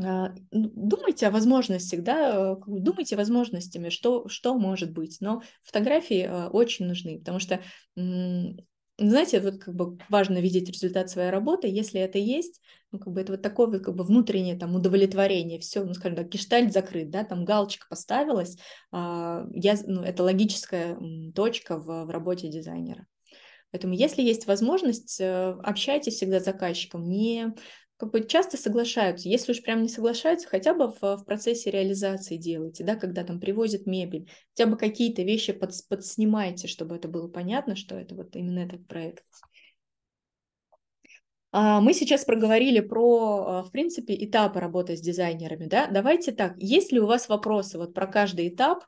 а, ну, думайте о возможностях, да, э, думайте возможностями, что, что может быть, но фотографии э, очень нужны, потому что, ну, знаете, вот как бы важно видеть результат своей работы, если это есть, ну, как бы это вот такое как бы внутреннее там удовлетворение, все, ну, скажем так, гештальт закрыт, да, там галочка поставилась, а, я, ну, это логическая точка в, в работе дизайнера. Поэтому, если есть возможность, э, общайтесь всегда с заказчиком, не как бы часто соглашаются. Если уж прям не соглашаются, хотя бы в, в процессе реализации делайте, да, когда там привозят мебель, хотя бы какие-то вещи под, подснимайте, чтобы это было понятно, что это вот именно этот проект. А, мы сейчас проговорили про, э, в принципе, этапы работы с дизайнерами. Да? Давайте так, есть ли у вас вопросы вот про каждый этап?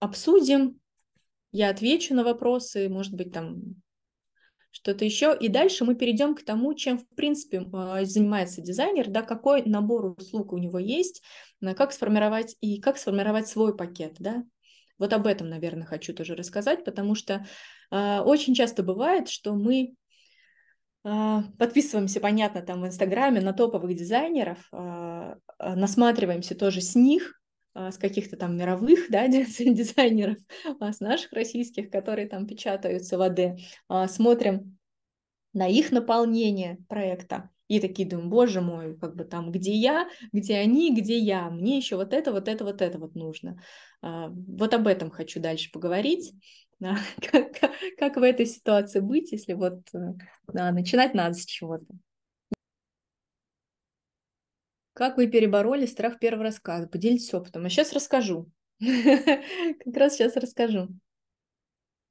Обсудим, я отвечу на вопросы, может быть, там что-то еще. И дальше мы перейдем к тому, чем, в принципе, а, занимается дизайнер, да, какой набор услуг у него есть, как сформировать и как сформировать свой пакет, да. Вот об этом, наверное, хочу тоже рассказать, потому что э, очень часто бывает, что мы а, Подписываемся, понятно, там в Инстаграме на топовых дизайнеров, насматриваемся тоже с них, а, с каких-то там мировых да, (laughs) дизайнеров, а с наших российских, которые там печатаются в АД, а, смотрим на их наполнение проекта. И такие думаем, боже мой, как бы там, где я, где они, где я, мне еще вот это, вот это, вот это вот нужно. Вот об этом хочу дальше поговорить. Да, (laughs) как, как в этой ситуации быть, если вот да, э, начинать надо с чего-то. Как вы перебороли страх первого рассказа? Поделитесь опытом. А сейчас расскажу. (laughs) Как раз сейчас расскажу.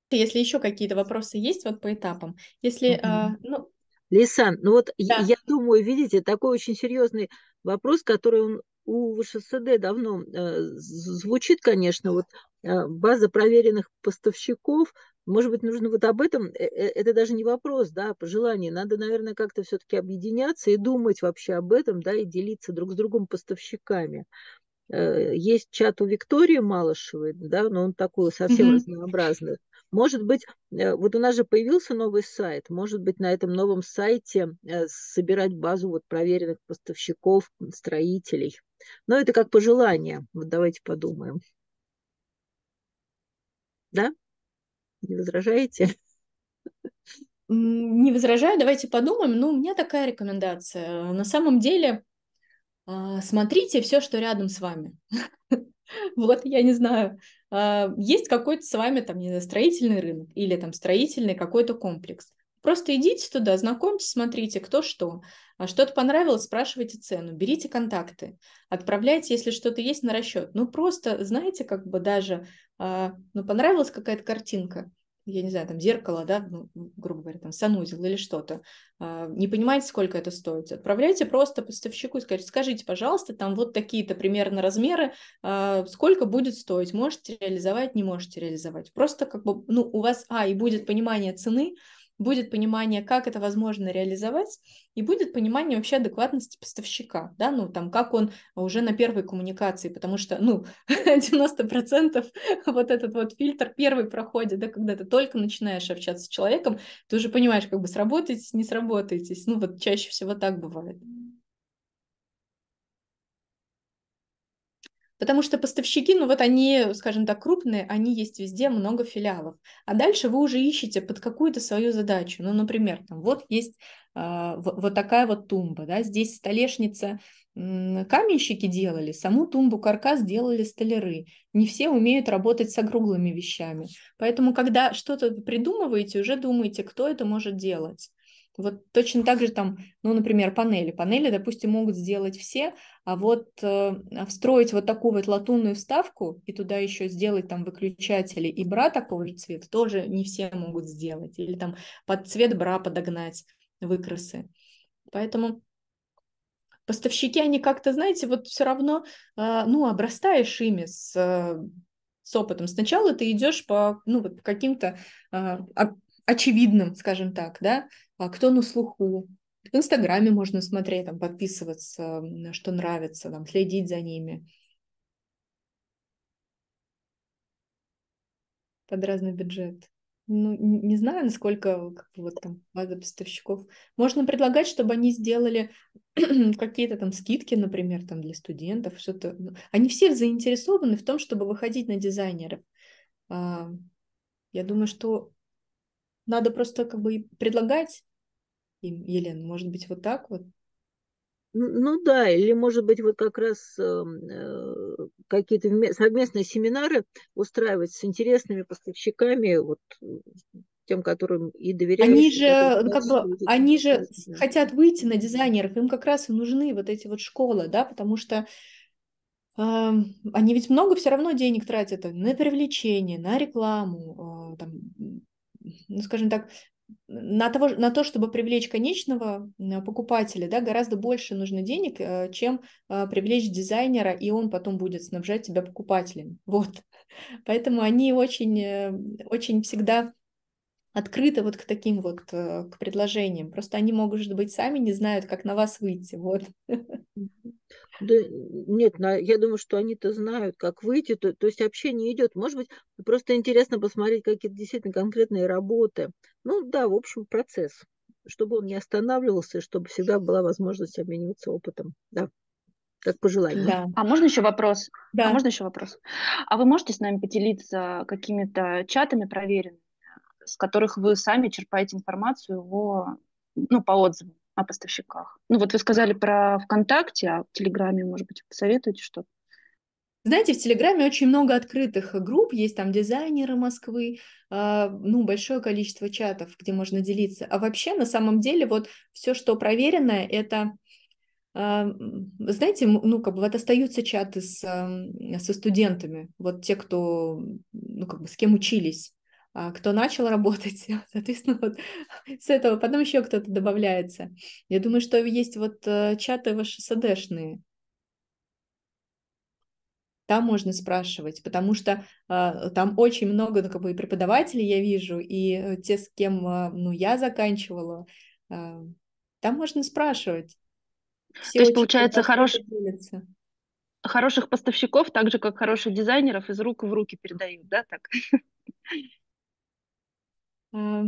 Если еще какие-то вопросы есть, вот по этапам. Если, а, ну, Лисан, ну вот да. я, я думаю, видите, такой очень серьезный вопрос, который он у ВШСД давно э, звучит, конечно, вот э, база проверенных поставщиков, может быть, нужно вот об этом, э, э, это даже не вопрос, да, а пожелание. Надо, наверное, как-то все-таки объединяться и думать вообще об этом, да, и делиться друг с другом поставщиками. Э, есть чат у Виктории Малышевой, да, но он такой совсем mm-hmm. разнообразный. Может быть, вот у нас же появился новый сайт, может быть, на этом новом сайте собирать базу вот проверенных поставщиков, строителей. Но это как пожелание. Вот давайте подумаем. Да? Не возражаете? (laughs) Не возражаю, давайте подумаем. Ну, у меня такая рекомендация. На самом деле, а, смотрите все, что рядом с вами. (laughs) Вот, я не знаю, а, есть какой-то с вами там, не знаю, строительный рынок или там строительный какой-то комплекс. Просто идите туда, знакомьтесь, смотрите, кто что. А что-то понравилось, спрашивайте цену, берите контакты, отправляйте, если что-то есть, на расчет. Ну, просто, знаете, как бы даже, а, ну, понравилась какая-то картинка, я не знаю, там зеркало, да, ну, грубо говоря, там санузел или что-то, а, не понимаете, сколько это стоит, отправляйте просто поставщику и скажите, скажите, пожалуйста, там вот такие-то примерно размеры, а, сколько будет стоить, можете реализовать, не можете реализовать. Просто как бы, ну, у вас, а, и будет понимание цены, будет понимание, как это возможно реализовать, и будет понимание вообще адекватности поставщика, да, ну, там, как он уже на первой коммуникации, потому что, ну, 90% (laughs) (laughs) вот этот вот фильтр первый проходит, да, когда ты только начинаешь общаться с человеком, ты уже понимаешь, как бы сработаетесь, не сработаетесь, ну, вот чаще всего так бывает. Потому что поставщики, ну вот они, скажем так, крупные, они есть везде, много филиалов. А дальше вы уже ищете под какую-то свою задачу. Ну, например, там вот есть э, вот такая вот тумба, да, здесь столешница, каменщики делали, саму тумбу каркас делали столяры. Не все умеют работать с округлыми вещами. Поэтому, когда что-то придумываете, уже думаете, кто это может делать. Вот точно так же там, ну, например, панели. Панели, допустим, могут сделать все, а вот э, встроить вот такую вот латунную вставку и туда еще сделать там выключатели и бра такого же цвета тоже не все могут сделать. Или там под цвет бра подогнать выкрасы. Поэтому поставщики, они как-то, знаете, вот все равно, э, ну, обрастаешь ими с, э, с опытом. Сначала ты идешь по, ну, вот по каким-то э, очевидным, скажем так, да, а кто на слуху. В Инстаграме можно смотреть, там, подписываться, что нравится, там, следить за ними. Под разный бюджет. Ну, не знаю, насколько как бы, вот там база поставщиков. Можно предлагать, чтобы они сделали (clears throat) какие-то там скидки, например, там для студентов, что-то. Они все заинтересованы в том, чтобы выходить на дизайнеров. А, я думаю, что надо просто как бы предлагать им. Елена, может быть, вот так вот? Ну да, или может быть вот как раз эм, э, какие-то совместные семинары устраивать с интересными поставщиками, вот тем, которым и доверяют. Они же, как бы, они же да. хотят выйти на дизайнеров, им как раз и нужны вот эти вот школы, да, потому что э, они ведь много все равно денег тратят э, на привлечение, на рекламу, э, там, ну, скажем так, на, того, на то, чтобы привлечь конечного э, покупателя, да, гораздо больше нужно денег, э, чем э, привлечь дизайнера, и он потом будет снабжать тебя покупателями. Вот. Поэтому они очень, очень всегда открыто вот к таким вот э, к предложениям. Просто они, может быть, сами не знают, как на вас выйти. Вот. Да нет, я думаю, что они-то знают, как выйти, то, то есть общение идет. Может быть, просто интересно посмотреть какие-то действительно конкретные работы. Ну да, в общем, процесс, чтобы он не останавливался, чтобы всегда была возможность обмениваться опытом. Да как по желанию. Да. А можно еще вопрос? А да. А можно еще вопрос? А вы можете с нами поделиться какими-то чатами проверенными? с которых вы сами черпаете информацию его, ну, по отзывам о поставщиках. Ну, вот вы сказали про ВКонтакте, а в Телеграме, может быть, посоветуете что-то? Знаете, в Телеграме очень много открытых групп, есть там дизайнеры Москвы, а, ну, большое количество чатов, где можно делиться. А вообще, на самом деле, вот все, что проверено, это, а, знаете, ну, как бы вот остаются чаты с, со студентами, вот те, кто, ну, как бы с кем учились. А, кто начал (laughs) работать, соответственно, вот (laughs) с этого потом еще кто-то добавляется. Я думаю, что есть вот э, чаты ваши СДшные. Там можно спрашивать, потому что э, там очень много ну, как бы, преподавателей я вижу, и э, те, с кем э, ну, я заканчивала, э, там можно спрашивать. Все То есть, получается, хороший хороших поставщиков, так же как хороших дизайнеров, из рук в руки передают, да, так? (laughs) А,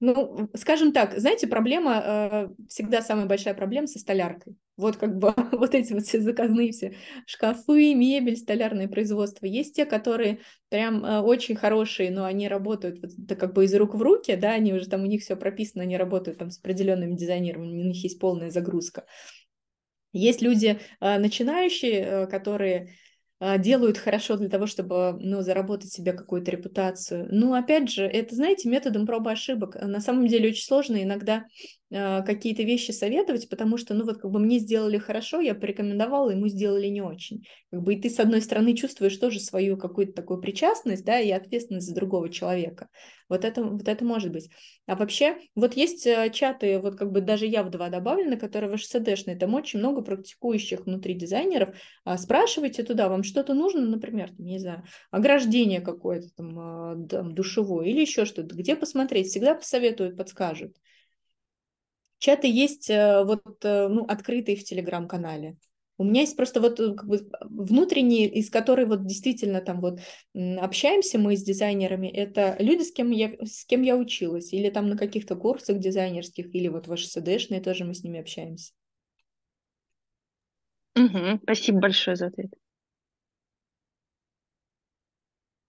ну, скажем так, знаете, проблема, э, всегда самая большая проблема со столяркой. Вот как бы (laughs) вот эти вот все заказные все шкафы, мебель, столярное производство. Есть те, которые прям э, очень хорошие, но они работают да, как бы из рук в руки, да, они уже там, у них все прописано, они работают там с определенными дизайнерами, у них есть полная загрузка. Есть люди э, начинающие, которые а, делают хорошо для того, чтобы ну, заработать себе какую-то репутацию. Ну, опять же, это, знаете, методом проб и ошибок. Э, на самом деле очень сложно иногда а, какие-то вещи советовать, потому что, ну вот как бы мне сделали хорошо, я порекомендовала, ему сделали не очень. Как бы и ты, с одной стороны, чувствуешь тоже свою какую-то такую причастность, да, и ответственность за другого человека. Вот это, вот это может быть. А вообще, вот есть э, чаты, вот как бы даже я в два добавлена, которые в HCD-шные, там очень много практикующих внутри дизайнеров. А спрашивайте туда, вам что-то нужно, например, не знаю, ограждение какое-то там, а, там душевое или еще что-то, где посмотреть, всегда посоветуют, подскажут. Чаты есть э, вот, э, ну, открытые в Телеграм-канале. У меня есть просто вот э, как бы внутренние, из которой вот действительно там вот общаемся мы с дизайнерами, это люди, с кем я, с кем я училась, или там на каких-то курсах дизайнерских, или вот ваши СДшные, тоже мы с ними общаемся. Угу, спасибо большое за ответ.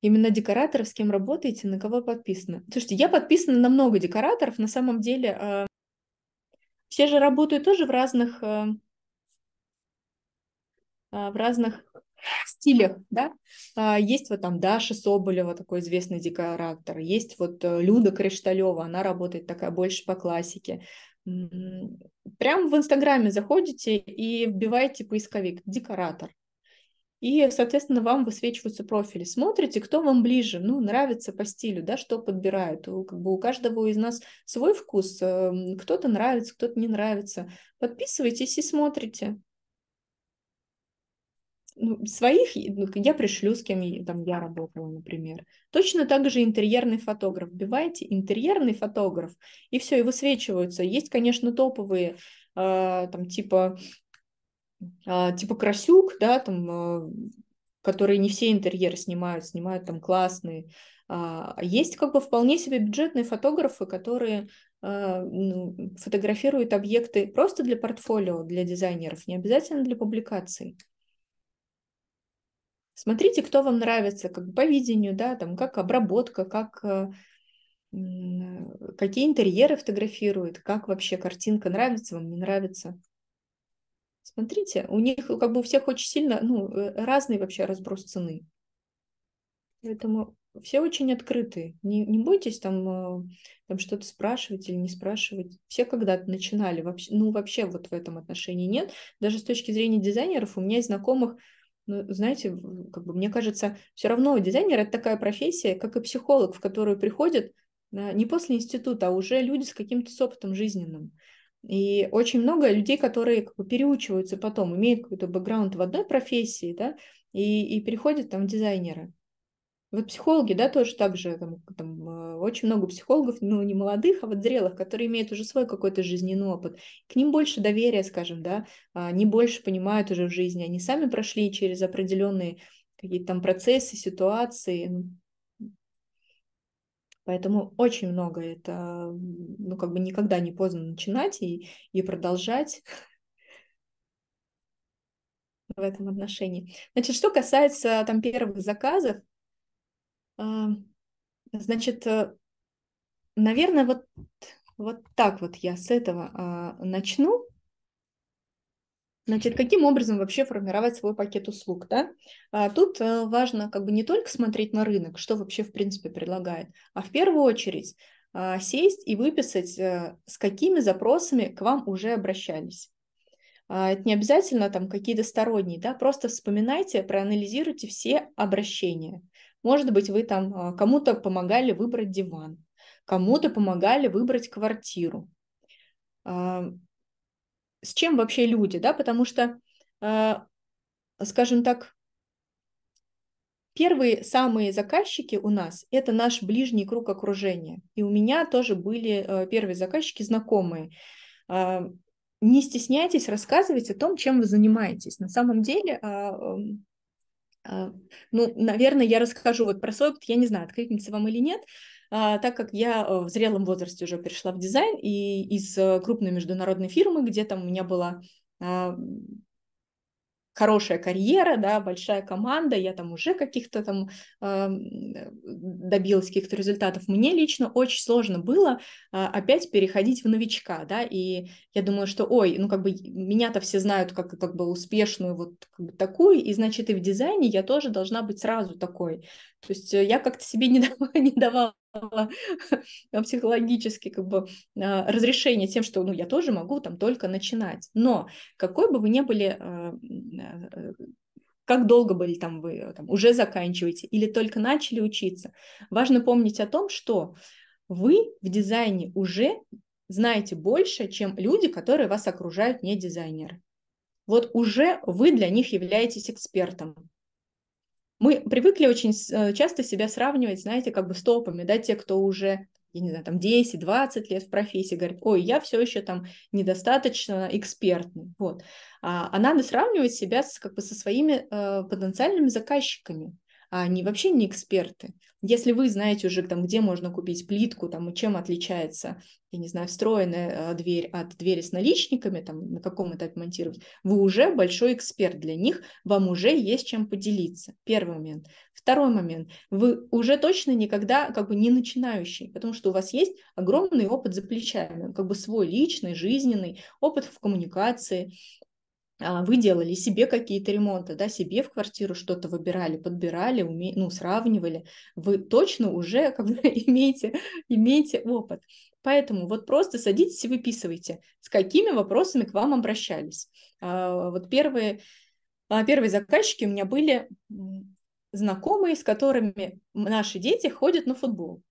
Именно декораторов, с кем работаете, на кого подписано? Слушайте, я подписана на много декораторов, на самом деле а, все же работают тоже в разных, э, а, в разных стилях, да. А, есть вот там Даша Соболева, такой известный декоратор, есть вот э, Люда Кришталева, она работает такая больше по классике. Прям в Инстаграме заходите и вбиваете поисковик «декоратор», и, соответственно, вам высвечиваются профили. Смотрите, кто вам ближе, ну, нравится по стилю, да, что подбирают. У, как бы у каждого из нас свой вкус. Эм, кто-то нравится, кто-то не нравится. Подписывайтесь и смотрите. Ну, своих ну, я пришлю, с кем там, я работала, например. Точно так же интерьерный фотограф. Вбивайте интерьерный фотограф, и все, и высвечиваются. Есть, конечно, топовые, э, там, типа а, типа Красюк, да, там, а, которые не все интерьеры снимают, снимают там классные. А, есть как бы вполне себе бюджетные фотографы, которые ну, фотографируют объекты просто для портфолио, для дизайнеров, не обязательно для публикаций. Смотрите, кто вам нравится, как по видению, да, там, как обработка, как какие интерьеры фотографирует, как вообще картинка нравится вам, не нравится. Смотрите, у них как бы у всех очень сильно, ну, э, разный вообще разброс цены. Поэтому все очень открыты. Не, не бойтесь там, а, там что-то спрашивать или не спрашивать. Все когда-то начинали. Вообще, ну, вообще вот в этом отношении нет. Даже с точки зрения дизайнеров у меня есть знакомых, ну, знаете, как бы мне кажется, все равно дизайнер – это такая профессия, как и психолог, в которую приходят а, не после института, а уже люди с каким-то с опытом жизненным. И очень много людей, которые как бы переучиваются потом, имеют какой-то бэкграунд в одной профессии, да, и, и переходят там в дизайнеры. Вот психологи, да, тоже так же, там, там, э, очень много психологов, ну, не молодых, а вот зрелых, которые имеют уже свой какой-то жизненный опыт. К ним больше доверия, скажем, да, а они больше понимают уже в жизни, они сами прошли через определенные какие-то там процессы, ситуации, ну, Поэтому очень много это, ну, как бы никогда не поздно начинать и, и продолжать в этом отношении. Значит, что касается там первых заказов, а, значит, э, наверное, вот, вот так вот я с этого а, начну. Значит, каким образом вообще формировать свой пакет услуг, да? А тут э, важно как бы не только смотреть на рынок, что вообще в принципе предлагает, а в первую очередь а, сесть и выписать, э, с какими запросами к вам уже обращались. А, это не обязательно там какие-то сторонние, да, просто вспоминайте, проанализируйте все обращения. Может быть, вы там а, кому-то помогали выбрать диван, кому-то помогали выбрать квартиру, с чем вообще люди, да, потому что, э, скажем так, Первые самые заказчики у нас – это наш ближний круг окружения. И у меня тоже были э, первые заказчики знакомые. Э, не стесняйтесь рассказывать о том, чем вы занимаетесь. На самом деле, а, эм, а, ну, наверное, я расскажу вот про свой опыт, я не знаю, откликнется вам или нет, а, так как я э, в зрелом возрасте уже перешла в дизайн и из э, крупной международной фирмы, где там у меня была а, хорошая карьера, да, большая команда, я там уже каких-то там а, э, добилась каких-то результатов. Мне лично очень сложно было э, опять переходить в новичка, да, и я думаю, что, ой, ну как бы меня-то все знают как, как бы успешную вот как бы такую, и значит и в дизайне я тоже должна быть сразу такой. То есть э, я как-то себе не (laughs) давала, не давала э, психологически как бы а, разрешение тем, что ну, я тоже могу там только начинать. Но какой бы вы ни были а, а, э, как долго были там вы там, уже заканчиваете или только начали учиться. Важно помнить о том, что вы в дизайне уже знаете больше, чем люди, которые вас окружают, не дизайнеры. Вот уже вы для них являетесь экспертом мы привыкли очень э, часто себя сравнивать, знаете, как бы с топами, да, те, кто уже я не знаю, там 10-20 лет в профессии, говорит, ой, я все еще там недостаточно экспертный, вот. А, а надо сравнивать себя с, как бы со своими э, потенциальными заказчиками, они вообще не эксперты. Если вы знаете уже, там, где можно купить плитку, там, и чем отличается, я не знаю, встроенная э, дверь от двери с наличниками, там, на каком этапе монтировать, вы уже большой эксперт для них, вам уже есть чем поделиться. Первый момент. Второй момент. Вы уже точно никогда как бы не начинающий, потому что у вас есть огромный опыт за плечами, как бы свой личный, жизненный опыт в коммуникации, а, вы делали себе какие-то ремонты, да, себе в квартиру что-то выбирали, подбирали, уме... ну, сравнивали, вы точно уже как бы (laughs) имеете, имеете опыт. Поэтому вот просто садитесь и выписывайте, с какими вопросами к вам обращались. А, вот первые, а, первые заказчики у меня были знакомые, с которыми наши дети ходят на футбол.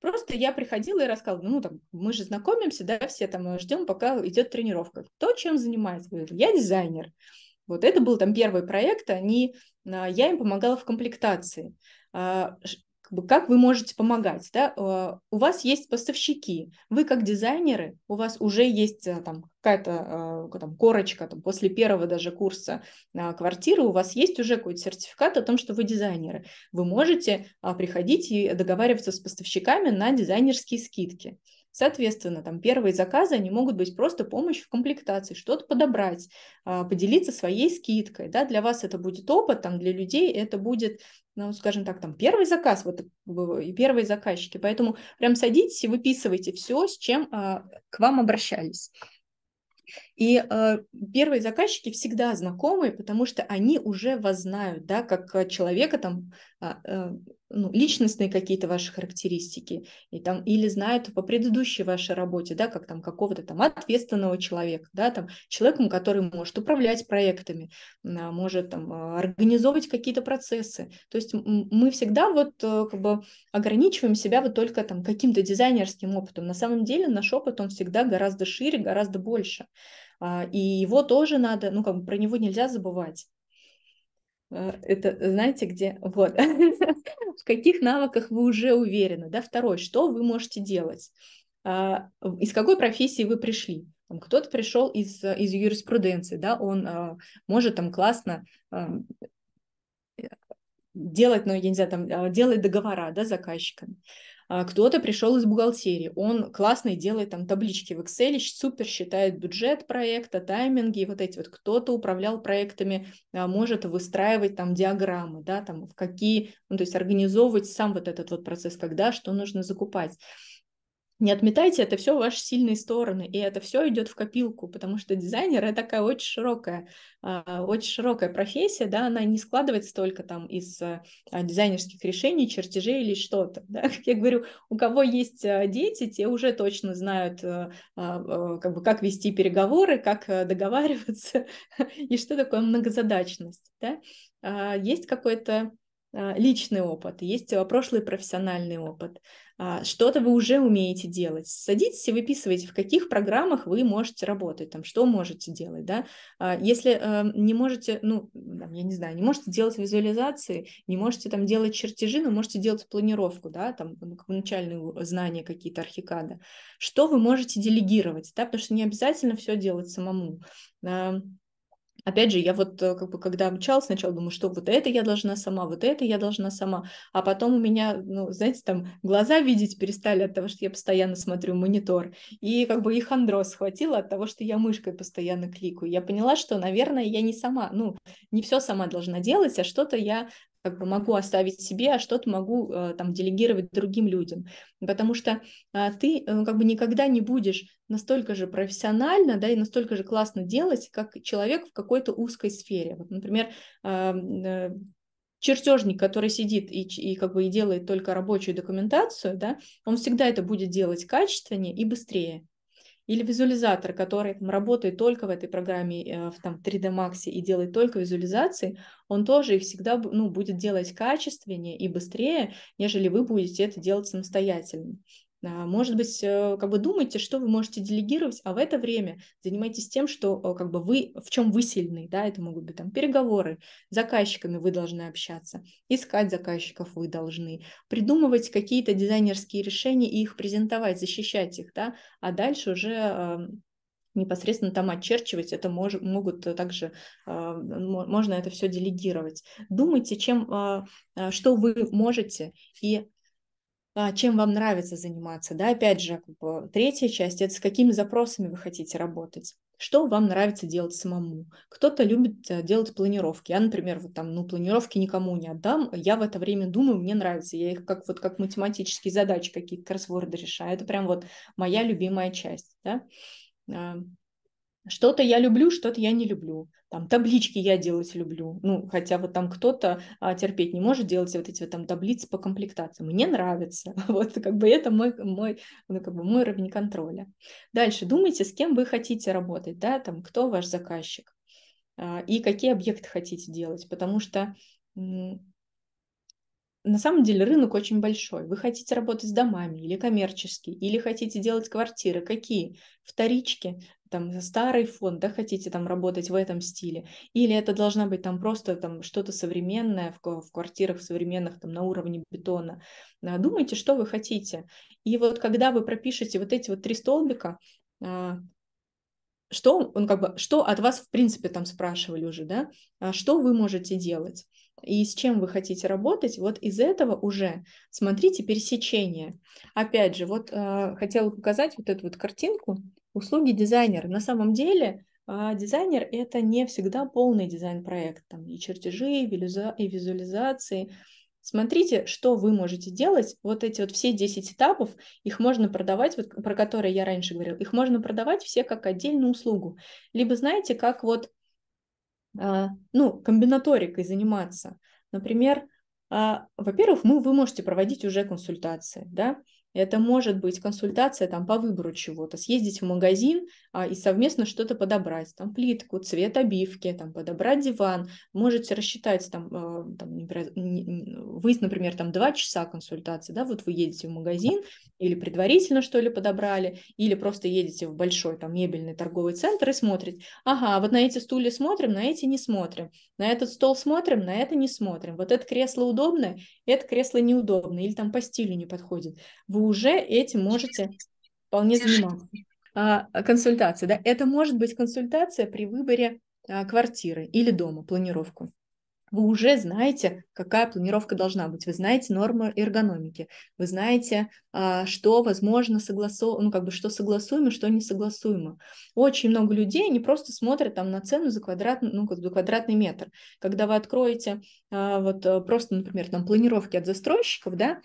Просто я приходила и рассказывала, ну, там, мы же знакомимся, да, все там э, ждем, пока идет тренировка. Кто чем занимается? Говорит, я дизайнер. Вот это был там первый проект, они, а, я им помогала в комплектации. А, как, бы, как вы можете помогать, да, э, у вас есть поставщики, вы как дизайнеры, у вас уже есть э, там какая-то э, там, корочка там, после первого даже курса квартиры, у вас есть уже какой-то сертификат о том, что вы дизайнеры. Вы можете а, приходить и договариваться с поставщиками на дизайнерские скидки. Соответственно, там первые заказы, они могут быть просто помощь в комплектации, что-то подобрать, а, поделиться своей скидкой. Да? Для вас это будет опыт, там, для людей это будет ну, скажем так, там первый заказ, вот и первые заказчики. Поэтому прям садитесь и выписывайте все, с чем а, к вам обращались. И э, первые заказчики всегда знакомые, потому что они уже вас знают, да, как а, человека там, а, э, ну, личностные какие-то ваши характеристики, и там, или знает по предыдущей вашей работе, да, как там какого-то там ответственного человека, да, там человеком, который может управлять проектами, а, может там а, организовывать какие-то процессы. То есть мы всегда вот э, как бы ограничиваем себя вот только там каким-то дизайнерским опытом. На самом деле наш опыт, он всегда гораздо шире, гораздо больше. А, и его тоже надо, ну, как бы про него нельзя забывать. Э, это знаете где? Вот. (laughs) в каких навыках вы уже уверены, да? Второй, что вы можете делать? А, из какой профессии вы пришли? Кто-то пришел из, из юриспруденции, да, он а, может там классно э, делать, ну, я не знаю, там, а, делать договора, да, с заказчиками. А, кто-то пришел из бухгалтерии, он классный делает там таблички в Excel, супер считает бюджет проекта, тайминги, вот эти вот. Кто-то управлял проектами, а, может выстраивать там диаграммы, да, там в какие, ну, то есть организовывать сам вот этот вот процесс, когда что нужно закупать не отметайте, это все ваши сильные стороны, и это все идет в копилку, потому что дизайнер это такая очень широкая, а, очень широкая профессия, да, она не складывается только там из а, дизайнерских решений, чертежей или что-то, да, (laughs) как я говорю, у кого есть а, дети, те уже точно знают, как бы, как вести переговоры, как договариваться, (laughs) и что такое многозадачность, да, есть какой-то личный опыт, есть прошлый профессиональный опыт, а, что-то вы уже умеете делать. Садитесь и выписывайте, в каких программах вы можете работать, там, что можете делать, да. А, если э, не можете, ну, я не знаю, не можете делать визуализации, не можете там делать чертежи, но можете делать планировку, да, там, ну, начальные знания какие-то архикада. Что вы можете делегировать, да, потому что не обязательно все делать самому. Опять же, я вот э, как бы когда мчал, сначала думаю, что вот это я должна сама, вот это я должна сама, а потом у меня, ну, знаете, там глаза видеть перестали от того, что я постоянно смотрю монитор, и как бы их андроз схватило от того, что я мышкой постоянно кликаю. Я поняла, что, наверное, я не сама, ну, не все сама должна делать, а что-то я как бы могу оставить себе, а что-то могу э, там делегировать другим людям. Потому что а, ты э, как бы никогда не будешь настолько же профессионально, да, и настолько же классно делать, как человек в какой-то узкой сфере. Вот, например, а, э, чертежник, который сидит и, и как бы и делает только рабочую документацию, да, он всегда это будет делать качественнее и быстрее. Или визуализатор, который там, работает только в этой программе э, в там, 3D Max и делает только визуализации, он тоже их всегда ну, будет делать качественнее и быстрее, нежели вы будете это делать самостоятельно. А, может быть, э, как бы думайте, что вы можете делегировать, а в это время занимайтесь тем, что э, как бы вы, в чем вы сильны, да, это могут быть там переговоры, с заказчиками вы должны общаться, искать заказчиков вы должны, придумывать какие-то дизайнерские решения и их презентовать, защищать их, да, а дальше уже э, непосредственно там отчерчивать, это мож, могут также, можно это все делегировать. Думайте, чем, что вы можете, и а, чем вам нравится заниматься, да, опять же, третья часть, это с какими запросами вы хотите работать, что вам нравится делать самому. Кто-то любит э, делать планировки, я, например, вот там, ну, планировки никому не отдам, я в это время думаю, мне нравится, я их как вот как математические задачи какие-то кроссворды решаю, это прям вот моя любимая часть, да. Что-то я люблю, что-то я не люблю. Там таблички я делать люблю. Ну, хотя вот там кто-то а, терпеть не может делать вот эти вот там таблицы по комплектации. Мне нравится. (laughs) Вот как бы это мой, мой, ну, как бы мой уровень контроля. Дальше думайте, с кем вы хотите работать, да, там, кто ваш заказчик а, и какие объекты хотите делать, потому что на самом деле рынок очень большой. Вы хотите работать с домами или коммерческий, или хотите делать квартиры, какие? Вторички, там э, старый фонд, да, хотите там работать в этом стиле, или это должна быть там просто там что-то современное в, в квартирах современных там на уровне бетона. Э, думайте, что вы хотите. И вот когда вы пропишете вот эти вот три столбика, э, что, он как бы, что от вас, в принципе, там спрашивали уже, да, а что вы можете делать и с чем вы хотите работать, вот из этого уже смотрите пересечение. Опять же, вот а, хотела показать вот эту вот картинку услуги дизайнера. На самом деле а, дизайнер – это не всегда полный дизайн проекта, там и чертежи, и, визуализации, Смотрите, что вы можете делать. Вот эти вот все 10 этапов, их можно продавать, вот, про которые я раньше говорил, их можно продавать все как отдельную услугу. Либо, знаете, как вот, э, ну, комбинаторикой заниматься. Например, э, во-первых, мы, вы можете проводить уже консультации, да, это может быть консультация там, по выбору чего-то, съездить в магазин а, и совместно что-то подобрать, там плитку, цвет обивки, там, подобрать диван. Можете рассчитать, там, э, там, например, вы, например, там, два часа консультации, да, вот вы едете в магазин или предварительно что ли подобрали, или просто едете в большой там, мебельный торговый центр и смотрите, ага, а вот на эти стулья смотрим, на эти не смотрим, на этот стол смотрим, на это не смотрим, вот это кресло удобное, это кресло неудобное, или там по стилю не подходит. Вы вы уже этим можете вполне заниматься. А, а консультация, да, это может быть консультация при выборе а, квартиры или дома, планировку. Вы уже знаете, какая планировка должна быть, вы знаете нормы эргономики, вы знаете, а, что возможно согласо... ну, как бы, что согласуемо, что не согласуемо. Очень много людей, не просто смотрят там на цену за квадрат, ну, как бы квадратный метр. Когда вы откроете а, вот э, просто, например, там планировки от застройщиков, да,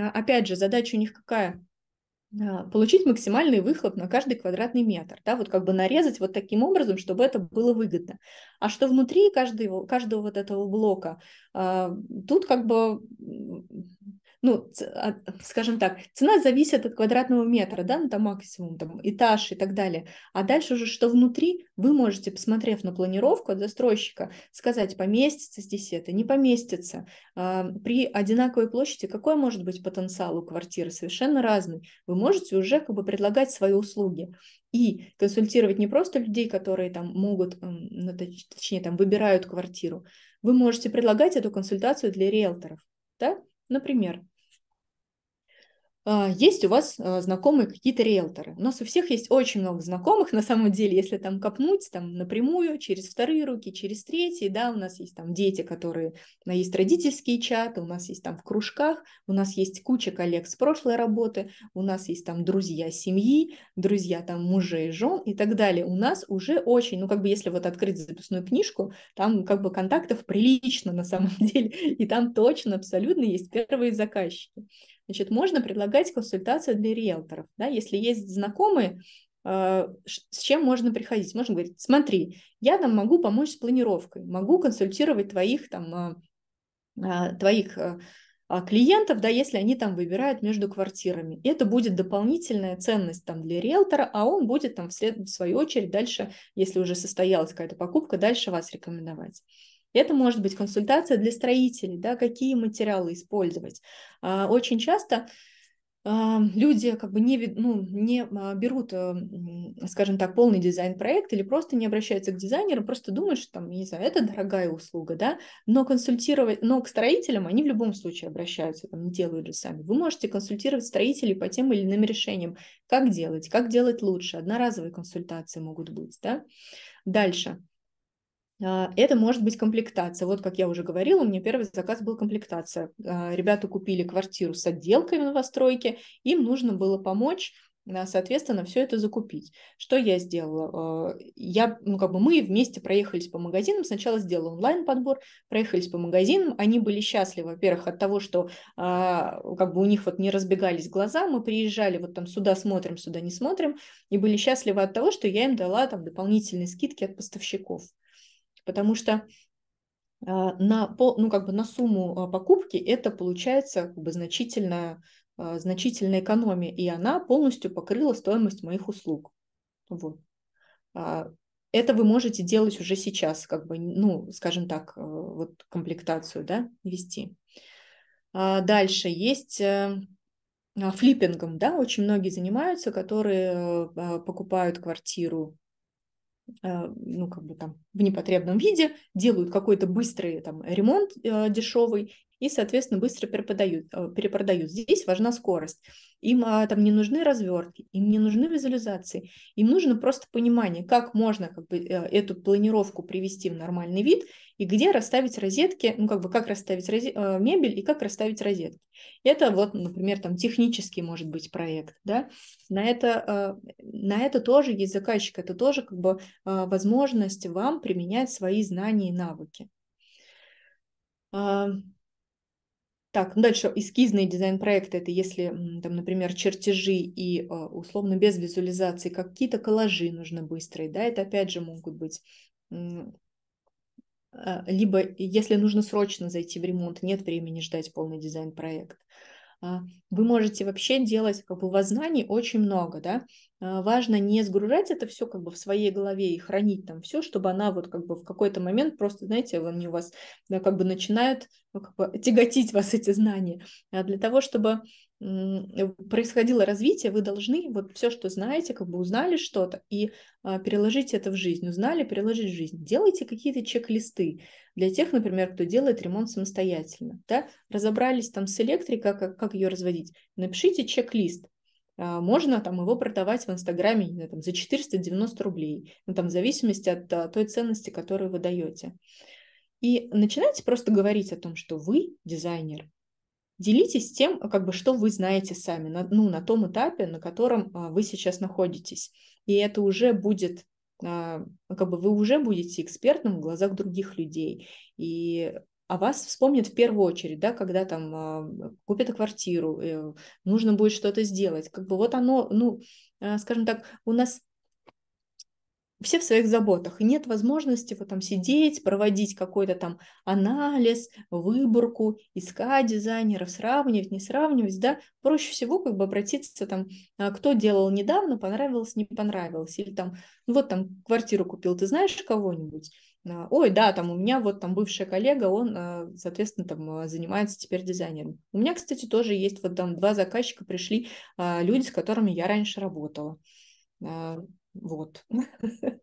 а, опять же, задача у них какая? А, получить максимальный выхлоп на каждый квадратный метр, да, вот как бы нарезать вот таким образом, чтобы это было выгодно. А что внутри каждого, каждого вот этого блока, а, тут как бы ну, а, скажем так, цена зависит от квадратного метра, да, ну, там максимум, там, этаж и так далее. А дальше уже, что внутри, вы можете, посмотрев на планировку от застройщика, сказать, поместится здесь это, не поместится. А, при одинаковой площади какой может быть потенциал у квартиры? Совершенно разный. Вы можете уже как бы предлагать свои услуги и консультировать не просто людей, которые там могут, эм, ну, точнее, там выбирают квартиру. Вы можете предлагать эту консультацию для риэлторов, да? Например, а, есть у вас а, знакомые какие-то риэлторы. У нас у всех есть очень много знакомых, (laughs) на самом деле, если там копнуть, там напрямую, через вторые руки, через третьи, да, у нас есть там дети, которые, у нас есть родительские чаты, у нас есть там в кружках, у нас есть куча коллег с прошлой работы, у нас есть там друзья семьи, друзья там мужей, жен и так далее. У нас уже очень, ну как бы если вот открыть записную книжку, там как бы контактов прилично на самом (laughs) деле, и там точно абсолютно есть первые заказчики. Значит, можно предлагать консультацию для риэлторов. Да? Если есть знакомые, э, с чем можно приходить? Можно говорить, смотри, я там могу помочь с планировкой, могу консультировать твоих, там, а, а, твоих э, а, клиентов, да, если они там выбирают между квартирами. Это будет дополнительная ценность там для риэлтора, а он будет там вслед, в свою очередь дальше, если уже состоялась какая-то покупка, дальше вас рекомендовать. Это может быть консультация для строителей, да, какие материалы использовать. А, очень часто а, люди как бы не, ну, не а, берут, скажем так, полный дизайн-проект или просто не обращаются к дизайнеру, просто думают, что там, не знаю, это дорогая услуга, да, но консультировать, но к строителям они в любом случае обращаются, там, делают же сами. Вы можете консультировать строителей по тем или иным решениям, как делать, как делать лучше, одноразовые консультации могут быть, да. Дальше. А, это может быть комплектация. Вот, как я уже говорила, у меня первый заказ был комплектация. А, ребята купили квартиру с отделкой в новостройке, им нужно было помочь а, соответственно, все это закупить. Что я сделала? Я, ну, как бы мы вместе проехались по магазинам, сначала сделала онлайн-подбор, проехались по магазинам, они были счастливы, во-первых, от того, что как бы у них вот не разбегались глаза, мы приезжали вот там сюда смотрим, сюда не смотрим, и были счастливы от того, что я им дала там дополнительные скидки от поставщиков потому что а, на, по, ну, как бы на сумму а, покупки это получается как бы значительная, значительная экономия, и она полностью покрыла стоимость моих услуг. Вот. А, это вы можете делать уже сейчас, как бы, ну, скажем так, вот комплектацию, да, вести. Дальше есть э, флиппингом, да, очень многие занимаются, которые э, покупают квартиру Э, ну, как бы там в непотребном виде, делают какой-то быстрый там ремонт э, дешевый и, соответственно, быстро перепродают, э, перепродают. Здесь важна скорость. Им а, там не нужны развертки, им не нужны визуализации, им нужно просто понимание, как можно как бы, э, эту планировку привести в нормальный вид и где расставить розетки, ну как бы как расставить розе... Э, мебель и как расставить розетки. Это вот, например, там технический может быть проект, да. На это, э, на это тоже есть заказчик, это тоже как бы возможность вам применять свои знания и навыки. Так, ну дальше эскизные дизайн-проекты, это если, там, например, чертежи и э, условно без визуализации, какие-то коллажи нужно быстрые, да, это опять же могут быть а, либо если нужно срочно зайти в ремонт, нет времени ждать полный дизайн-проект. А, вы можете вообще делать, как бы у вас очень много, да, а, важно не сгружать это все как бы в своей голове и хранить там все, чтобы она вот как бы в какой-то момент просто, знаете, они у вас да, как бы начинают ну, как бы тяготить вас эти знания, а для того, чтобы Э, происходило развитие, вы должны вот все, что знаете, как бы узнали что-то и а, переложить это в жизнь, узнали, переложить в жизнь. Делайте какие-то чек-листы для тех, например, кто делает ремонт самостоятельно, да, разобрались там с электрикой, а как, как ее разводить, напишите чек-лист, а, можно там его продавать в Инстаграме знаю, там, за 490 рублей, ну, там, в зависимости от а, той ценности, которую вы даете. И начинайте просто говорить о том, что вы дизайнер, Делитесь тем, а, как бы, что вы знаете сами, на, ну, на том этапе, на котором а, вы сейчас находитесь. И это уже будет а, как бы вы уже будете экспертом в глазах других людей. И а вас вспомнят в первую очередь, да, когда там купят квартиру, э, нужно будет что-то сделать. Как бы вот оно, ну, скажем так, у нас все в своих заботах, и нет возможности вот там сидеть, проводить какой-то там анализ, выборку, искать дизайнеров, сравнивать, не сравнивать, да, проще всего как бы обратиться там, а, кто делал недавно, понравилось, не понравилось, или там, ну вот там квартиру купил, ты знаешь кого-нибудь, а, ой, да, там у меня вот там бывшая коллега, он, а, соответственно, там занимается теперь дизайнером. У меня, кстати, тоже есть вот там два заказчика пришли, люди, с которыми я раньше работала. Вот. (laughs)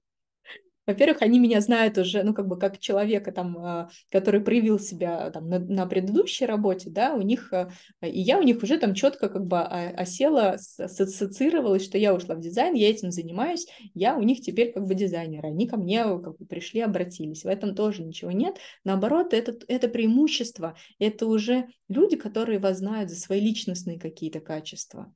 Во-первых, они меня знают уже, ну, как бы, как человека, там, а, который проявил себя там, на, на предыдущей работе, да, у них, а, и я у них уже там четко как бы а, осела, ассоциировалась, что я ушла в дизайн, я этим занимаюсь, я у них теперь как бы дизайнер, они ко мне как бы пришли, обратились, в этом тоже ничего нет, наоборот, это, это преимущество, это уже люди, которые вас знают за свои личностные какие-то качества,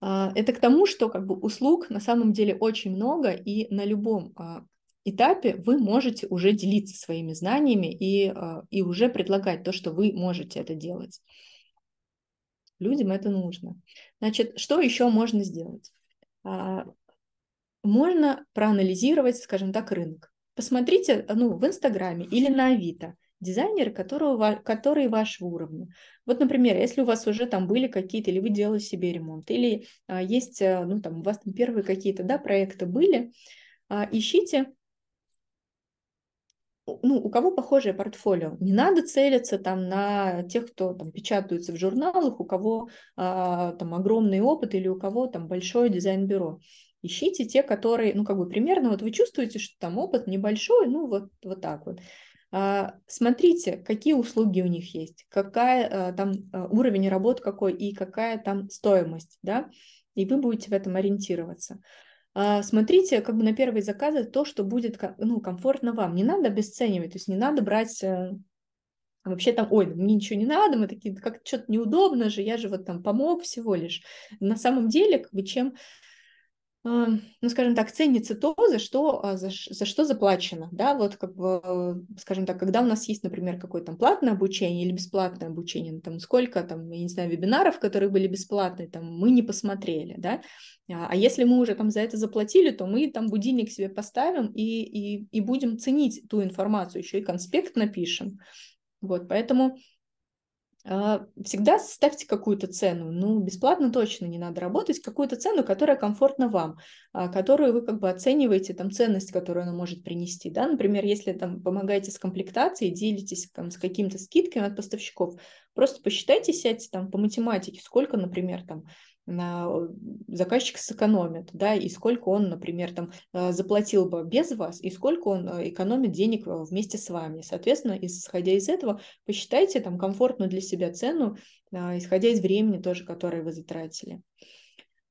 а, это к тому, что как бы услуг на самом деле очень много, и на любом а, этапе вы можете уже делиться своими знаниями и, а, и уже предлагать то, что вы можете это делать. Людям это нужно. Значит, что еще можно сделать? Можно проанализировать, скажем так, рынок. Посмотрите ну, в Инстаграме или на Авито – дизайнер, которого, которые вашего уровня. Вот, например, если у вас уже там были какие-то, или вы делали себе ремонт, или а, есть, э, ну, там, у вас там первые какие-то, да, проекты были, а, ищите, ну, у кого похожее портфолио. Не надо целиться там на тех, кто там печатаются в журналах, у кого а, там огромный опыт или у кого там большое дизайн-бюро ищите те, которые, ну, как бы примерно, вот вы чувствуете, что там опыт небольшой, ну, вот, вот так вот. А, смотрите, какие услуги у них есть, какая а, там а, уровень работ какой и какая там стоимость, да, и вы будете в этом ориентироваться. Смотрите как бы на первые заказы то, что будет ну, комфортно вам. Не надо обесценивать, то есть не надо брать э, вообще там, ой, мне ничего не надо, мы такие, как что-то неудобно же, я же вот там помог всего лишь. На самом деле, как бы чем ну, скажем так, ценится то, за что, а, за, за что заплачено, да, вот как бы, а, скажем так, когда у нас есть, например, какое-то там платное обучение или бесплатное обучение, ну, там сколько там, я не знаю, вебинаров, которые были бесплатные, там мы не посмотрели, да, а, а если мы уже там за это заплатили, то мы там будильник себе поставим и, и, и будем ценить ту информацию, еще и конспект напишем, вот, поэтому а, всегда ставьте какую-то цену. Ну, бесплатно точно не надо работать. Какую-то цену, которая комфортна вам, а, которую вы как бы оцениваете, там, ценность, которую она может принести. Да? Например, если там помогаете с комплектацией, делитесь там, с какими-то скидками от поставщиков, просто посчитайте, сядьте там по математике, сколько, например, там на заказчик сэкономит, да, и сколько он, например, там э, заплатил бы без вас, и сколько он э, экономит денег э, вместе с вами. Соответственно, исходя из этого, посчитайте там комфортную для себя цену, а, исходя из времени тоже, которое вы затратили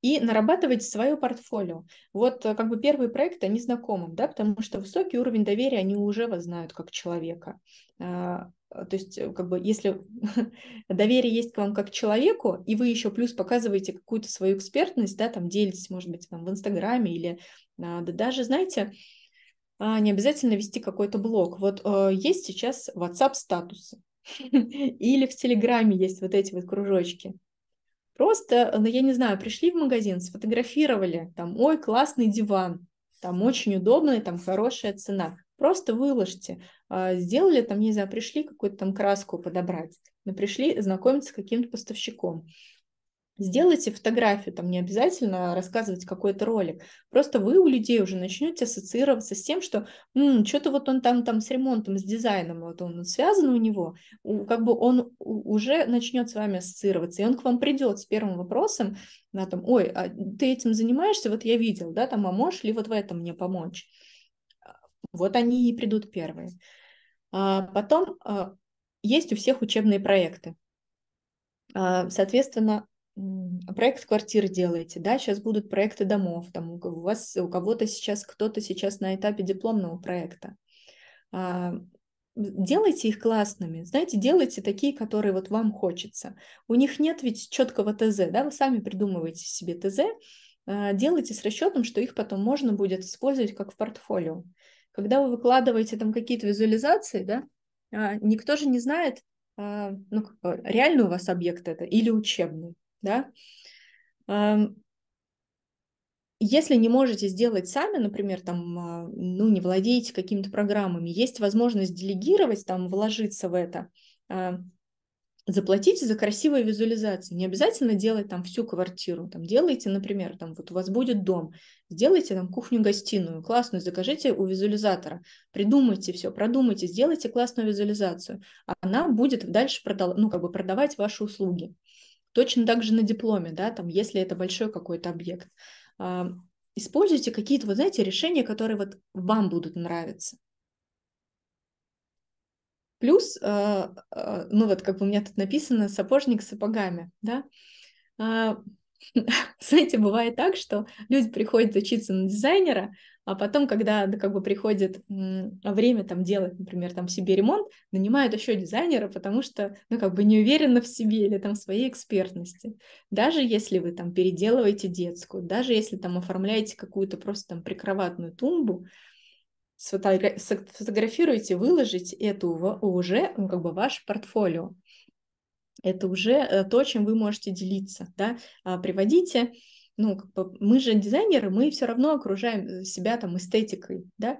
и нарабатывать свое портфолио. Вот как бы первый проект они знакомым, да, потому что высокий уровень доверия они уже вас знают как человека. А, Э, то есть, э, как бы, если (laughs) доверие есть к вам как к человеку, и вы еще плюс показываете какую-то свою экспертность, да, там делитесь, может быть, там в Инстаграме или а, да, даже, знаете, а, не обязательно вести какой-то блог. Вот э, есть сейчас WhatsApp статусы (laughs) или в Телеграме есть вот эти вот кружочки. Просто, ну, я не знаю, пришли в магазин, сфотографировали, там, ой, классный диван, там очень удобный, там хорошая цена. Просто выложите, а, Сделали там, не знаю, пришли какую-то там краску подобрать, но пришли знакомиться с каким-то поставщиком. Сделайте фотографию, там не обязательно рассказывать какой-то ролик. Просто вы у людей уже начнете ассоциироваться с тем, что что-то вот он там, там с ремонтом, с дизайном, вот он связан у него, у, как бы он уже начнет с вами ассоциироваться, и он к вам придет с первым вопросом, на том, ой, а ты этим занимаешься, вот я видел, да, там, а можешь ли вот в этом мне помочь? Вот они и придут первые. А потом а, есть у всех учебные проекты. А, соответственно, проект квартиры делаете, да, сейчас будут проекты домов, там у вас, у кого-то сейчас, кто-то сейчас на этапе дипломного проекта. А, делайте их классными, знаете, делайте такие, которые вот вам хочется. У них нет ведь четкого ТЗ, да, вы сами придумываете себе ТЗ, делайте с расчетом, что их потом можно будет использовать как в портфолио когда вы выкладываете там какие-то визуализации, да, а, никто же не знает, а, ну, реальный у вас объект это или учебный, да. Если не можете сделать сами, например, там, а, ну, не владеете какими-то программами, есть возможность делегировать, там, вложиться в это, заплатите за красивые визуализации. Не обязательно делать там всю квартиру. Там делайте, например, там вот у вас будет дом, сделайте там кухню-гостиную классную, закажите у визуализатора, придумайте все, продумайте, сделайте классную визуализацию. Она будет дальше продав... ну, как бы продавать ваши услуги. Точно так же на дипломе, да, там, если это большой какой-то объект. А, используйте какие-то, вот знаете, решения, которые вот вам будут нравиться. Плюс, а, а, ну вот как бы у меня тут написано, сапожник с сапогами, да. А, (laughs) знаете, бывает так, что люди приходят учиться на дизайнера, а потом, когда да, как бы приходит время там делать, например, там себе ремонт, нанимают еще дизайнера, потому что, ну, как бы не уверена в себе или там в своей экспертности. Даже если вы там переделываете детскую, даже если там оформляете какую-то просто там прикроватную тумбу, сфотографируйте, выложите, это уже ну, как бы ваш портфолио. Это уже э, то, чем вы можете делиться, да, а, приводите, ну, как бы мы же дизайнеры, мы все равно окружаем э, себя там эстетикой, да,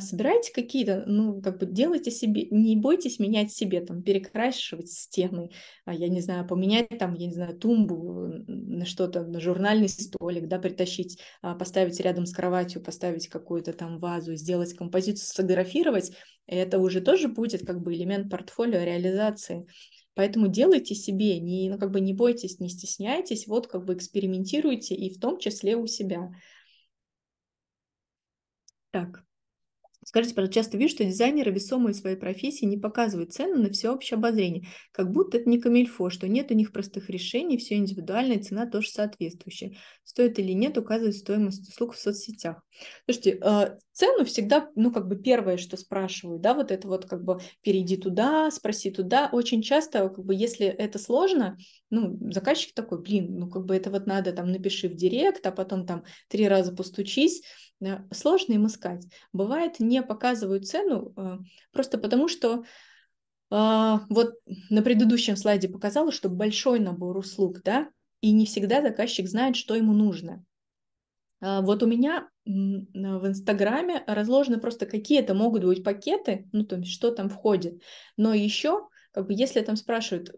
собирайте какие-то, ну, как бы делайте себе, не бойтесь менять себе, там, перекрашивать стены, а, я не знаю, поменять там, я не знаю, тумбу на что-то, на журнальный столик, да, притащить, а, поставить рядом с кроватью, поставить какую-то там вазу, сделать композицию, сфотографировать, это уже тоже будет как бы элемент портфолио реализации. Поэтому делайте себе, не, ну, как бы не бойтесь, не стесняйтесь, вот как бы экспериментируйте и в том числе у себя. Так, Скажите, пожалуйста, часто вижу, что дизайнеры весомые в своей профессии не показывают цену на всеобщее обозрение, как будто это не камильфо, что нет у них простых решений, все индивидуально, и цена тоже соответствующая. Стоит или нет, указывает стоимость услуг в соцсетях. Слушайте, э, цену всегда, ну, как бы первое, что спрашивают, да, вот это вот как бы перейди туда, спроси туда. Очень часто, как бы, если это сложно, ну, заказчик такой, блин, ну, как бы это вот надо, там, напиши в директ, а потом там три раза постучись, Э, сложно им искать. Бывает, не показывают цену э, просто потому, что а, вот на предыдущем слайде показала, что большой набор услуг, да, и не всегда заказчик знает, что ему нужно. А вот у меня в Инстаграме разложены просто какие-то могут быть пакеты, ну, то есть что там входит. Но еще, как бы, если там спрашивают,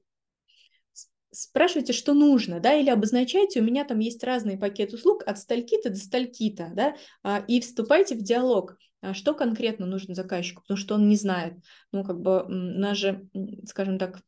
спрашивайте, что нужно, да, или обозначайте, у меня там есть разный пакет услуг от стальки-то до стальки-то, да, а, и вступайте в диалог, а, что конкретно нужно заказчику, потому что он не знает, ну, как бы, у нас же, скажем так,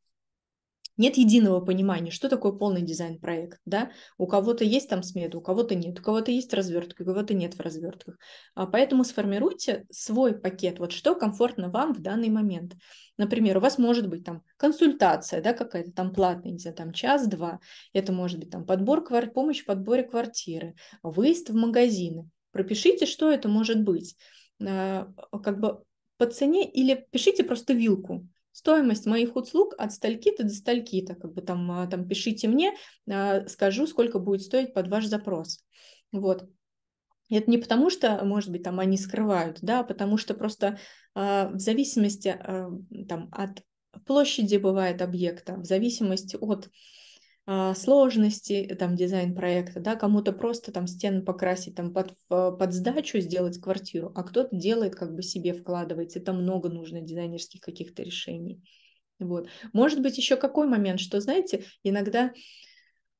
нет единого понимания, что такое полный дизайн-проект, да, у кого-то есть там смета, у кого-то нет, у кого-то есть развертка, у кого-то нет в развертках, а поэтому сформируйте свой пакет, вот что комфортно вам в данный момент. Например, у вас может быть там консультация, да, какая-то там платная, не знаю, там час-два, это может быть там подбор, квар... помощь в подборе квартиры, выезд в магазины, пропишите, что это может быть, а, как бы по цене или пишите просто вилку, стоимость моих услуг от стальки-то до стальки-то, как бы там, а, там пишите мне, а, скажу, сколько будет стоить под ваш запрос. Вот. Это не потому, что, может быть, там они скрывают, да, а потому что просто в зависимости там, от площади бывает объекта, в зависимости от а, сложности э, там дизайн проекта, да, кому-то просто там стены покрасить там под, под сдачу сделать квартиру, а кто-то делает как бы себе вкладывается, там много нужно дизайнерских каких-то решений. Вот. Может быть, еще какой момент, что, знаете, иногда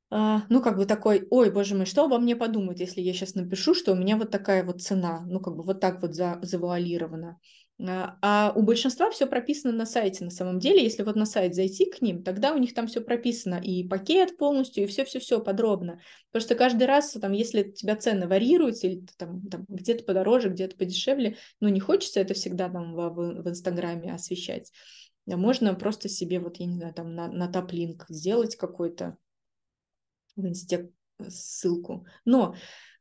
а, ну, как бы такой, ой, боже мой, что обо мне подумают, если я сейчас напишу, что у меня вот такая вот цена, ну, как бы вот так вот за, завуалирована. А, а у большинства все прописано на сайте на самом деле. Если вот на сайт зайти к ним, тогда у них там все прописано. И пакет полностью, и все-все-все подробно. Потому что каждый раз, там, если у тебя цены варьируются, или там, там где-то подороже, где-то подешевле, ну не хочется это всегда там в, в, в Инстаграме освещать. Да, можно просто себе, вот, я не знаю, там на, на топ-линк сделать какой-то в инсте Э, ссылку. Но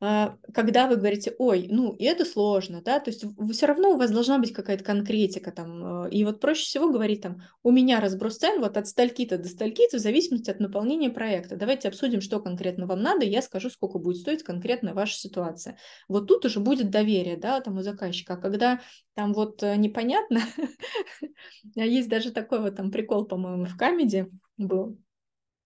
а, когда вы говорите, ой, ну, и это сложно, да, то есть все равно у вас должна быть какая-то конкретика там, э, и вот проще всего говорить там, у меня разброс цен вот от стальки-то до стальки-то в зависимости от наполнения проекта, давайте обсудим, что конкретно вам надо, я скажу, сколько будет стоить конкретно ваша ситуация. Вот тут уже будет доверие, да, там у заказчика, а когда там вот э, непонятно, (laughs) а есть даже такой вот там прикол, по-моему, в камеди был,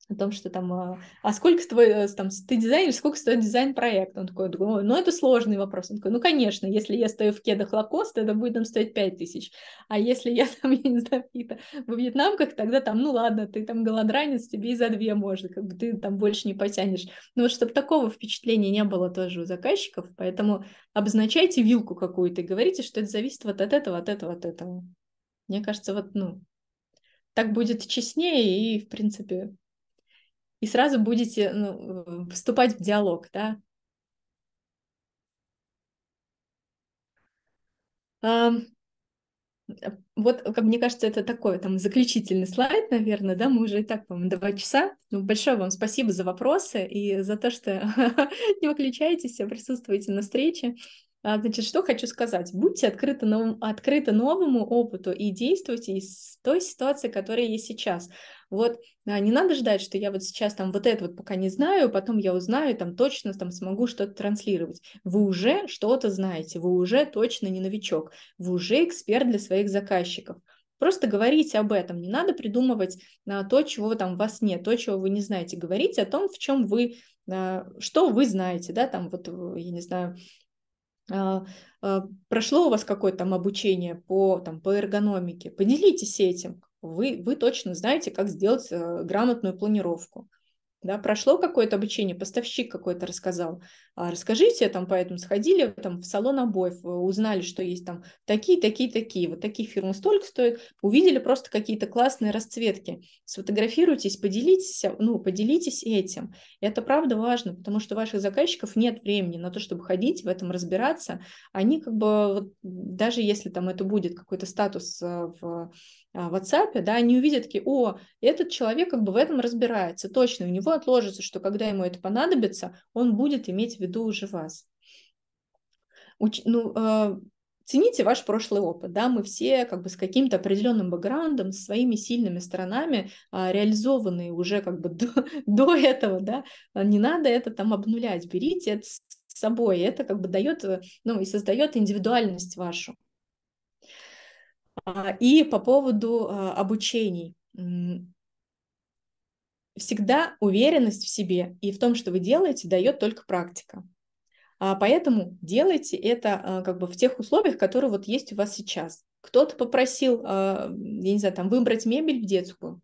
о том, что там, а, «А сколько твой, э, там, ты дизайнер, сколько стоит дизайн-проект? Он такой, ну, это сложный вопрос. Он такой, ну, конечно, если я стою в кедах Лакост, это будет там стоить 5 тысяч. А если я там, (laughs) я не знаю, какие-то во вьетнамках, тогда там, ну, ладно, ты там голодранец, тебе и за две можно, как бы ты там больше не потянешь. Ну, вот чтобы такого впечатления не было тоже у заказчиков, поэтому обозначайте вилку какую-то и говорите, что это зависит вот от этого, от этого, от этого. Мне кажется, вот, ну, так будет честнее и, в принципе, и сразу будете ну, вступать в диалог, да. А, вот, как мне кажется, это такой там заключительный слайд, наверное, да, мы уже и так, по-моему, два часа. Ну, большое вам спасибо за вопросы и за то, что (laughs) не выключаетесь, а присутствуете на встрече. А, значит, что хочу сказать. Будьте открыты, новым, открыты новому опыту и действуйте из той ситуации, которая есть сейчас. Вот а, не надо ждать, что я вот сейчас там вот это вот пока не знаю, потом я узнаю, там точно там смогу что-то транслировать. Вы уже что-то знаете, вы уже точно не новичок, вы уже эксперт для своих заказчиков. Просто говорите об этом, не надо придумывать а, то, чего там у вас нет, то, чего вы не знаете. Говорите о том, в чем вы, а, что вы знаете, да, там вот, э, я не знаю, прошло у вас какое-то там обучение по, там, по эргономике, поделитесь этим, вы, вы точно знаете, как сделать э, грамотную планировку. Да, прошло какое-то обучение, поставщик какой-то рассказал, а расскажите, там, поэтому сходили там, в салон обоев, э, узнали, что есть там такие, такие, такие, вот такие фирмы столько стоят, увидели просто какие-то классные расцветки, сфотографируйтесь, поделитесь, э, ну, поделитесь этим. это правда важно, потому что ваших заказчиков нет времени на то, чтобы ходить, в этом разбираться, они как бы, вот, даже если там это будет какой-то статус в а, WhatsApp, да, они увидят такие, о, этот человек как бы в этом разбирается, точно, у него отложится, что когда ему это понадобится, он будет иметь в виду уже вас. Уч- ну, э, цените ваш прошлый опыт, да, мы все как бы с каким-то определенным бэкграундом, со своими сильными сторонами, э, реализованные уже как бы (laughs) до, до этого, да, не надо это там обнулять, берите это с собой, это как бы дает, э, ну, и создает индивидуальность вашу. А, и по поводу а, обучений. Всегда уверенность в себе и в том, что вы делаете, дает только практика. А, поэтому делайте это как бы в тех условиях, которые вот есть у вас сейчас. Кто-то попросил, я не знаю, там выбрать мебель в детскую.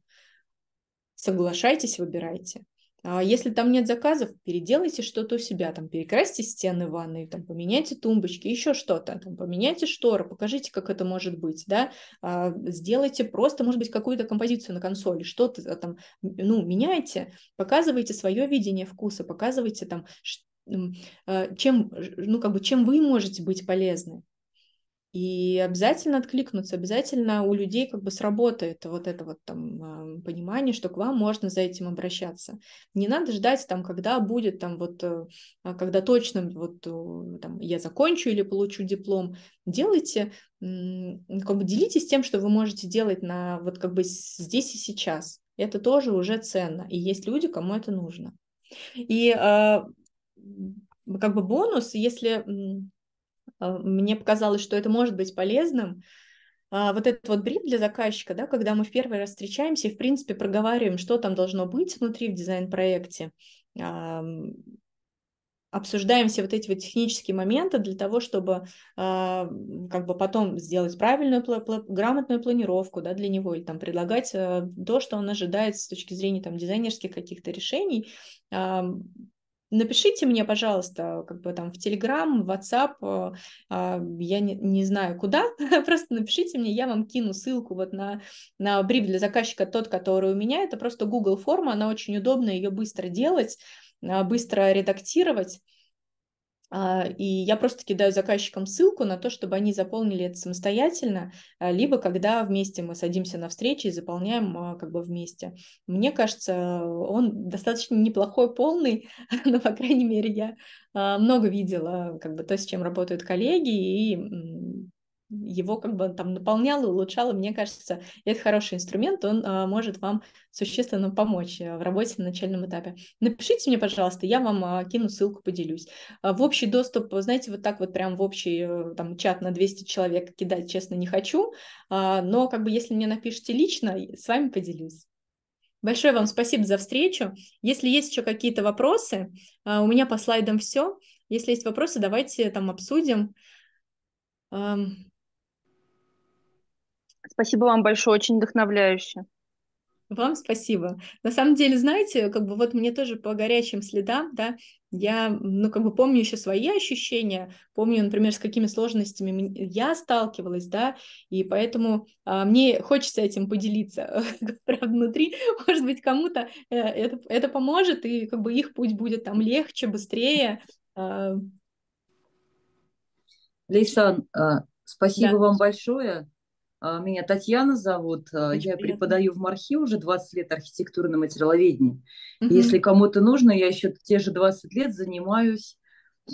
Соглашайтесь, выбирайте. А если там нет заказов, переделайте что-то у себя, там перекрасьте стены ванной, там поменяйте тумбочки, еще что-то, там поменяйте шторы, покажите, как это может быть, да, а, сделайте просто, может быть, какую-то композицию на консоли, что-то а, там, ну, меняйте, показывайте свое видение вкуса, показывайте там, чем, ну, как бы, чем вы можете быть полезны. И обязательно откликнуться обязательно у людей как бы сработает вот это вот там э, понимание, что к вам можно за этим обращаться. Не надо ждать там, когда будет там вот, э, а, когда точно вот э, там я закончу или получу диплом. Делайте, ну, как бы делитесь тем, что вы можете делать на вот как бы здесь и сейчас. Это тоже уже ценно, и есть люди, кому это нужно. И а, как бы бонус, если а, мне показалось, что это может быть полезным. А, вот этот вот бриф для заказчика, да, когда мы в первый раз встречаемся и, в принципе, проговариваем, что там должно быть внутри в дизайн-проекте, обсуждаем все вот эти вот технические моменты для того, чтобы а, как бы потом сделать правильную, грамотную планировку да, для него или там предлагать то, что он ожидает с точки зрения там дизайнерских каких-то решений, напишите мне, пожалуйста, как бы там в Телеграм, в WhatsApp, э, а, я не, не знаю куда, (laughs) просто напишите мне, я вам кину ссылку вот на, на бриф для заказчика, тот, который у меня, это просто Google форма, она очень удобна, ее быстро делать, а, быстро редактировать, а, и я просто кидаю заказчикам ссылку на то, чтобы они заполнили это самостоятельно, а, либо когда вместе мы садимся на встречи и заполняем а, как бы вместе. Мне кажется, он достаточно неплохой, полный, (laughs) но, по крайней мере, я много видела как бы то, с чем работают коллеги, и его как бы там наполняло, улучшало. Мне кажется, это хороший инструмент, он э, может вам существенно помочь э, в работе на начальном этапе. Напишите мне, пожалуйста, я вам э, кину ссылку, поделюсь. Э, в общий доступ, знаете, вот так вот прям в общий э, там чат на 200 человек кидать, честно, не хочу, э, но как бы если мне напишите лично, с вами поделюсь. Большое вам спасибо за встречу. Если есть еще какие-то вопросы, у меня по слайдам все. Если есть вопросы, давайте там обсудим. Спасибо вам большое, очень вдохновляюще. Вам спасибо. На самом деле, знаете, как бы вот мне тоже по горячим следам, да, я, ну, как бы помню еще свои ощущения, помню, например, с какими сложностями я сталкивалась, да, и поэтому а, мне хочется этим поделиться, (laughs) правда, внутри, может быть, кому-то э, это, это поможет, и как бы их путь будет там легче, быстрее. А. Лейсан, а, спасибо да. вам большое. А, меня Татьяна зовут. А, я преподаю в Мархе уже 20 лет архитектурно-материаловедение. Если кому-то нужно, я еще те же 20 лет занимаюсь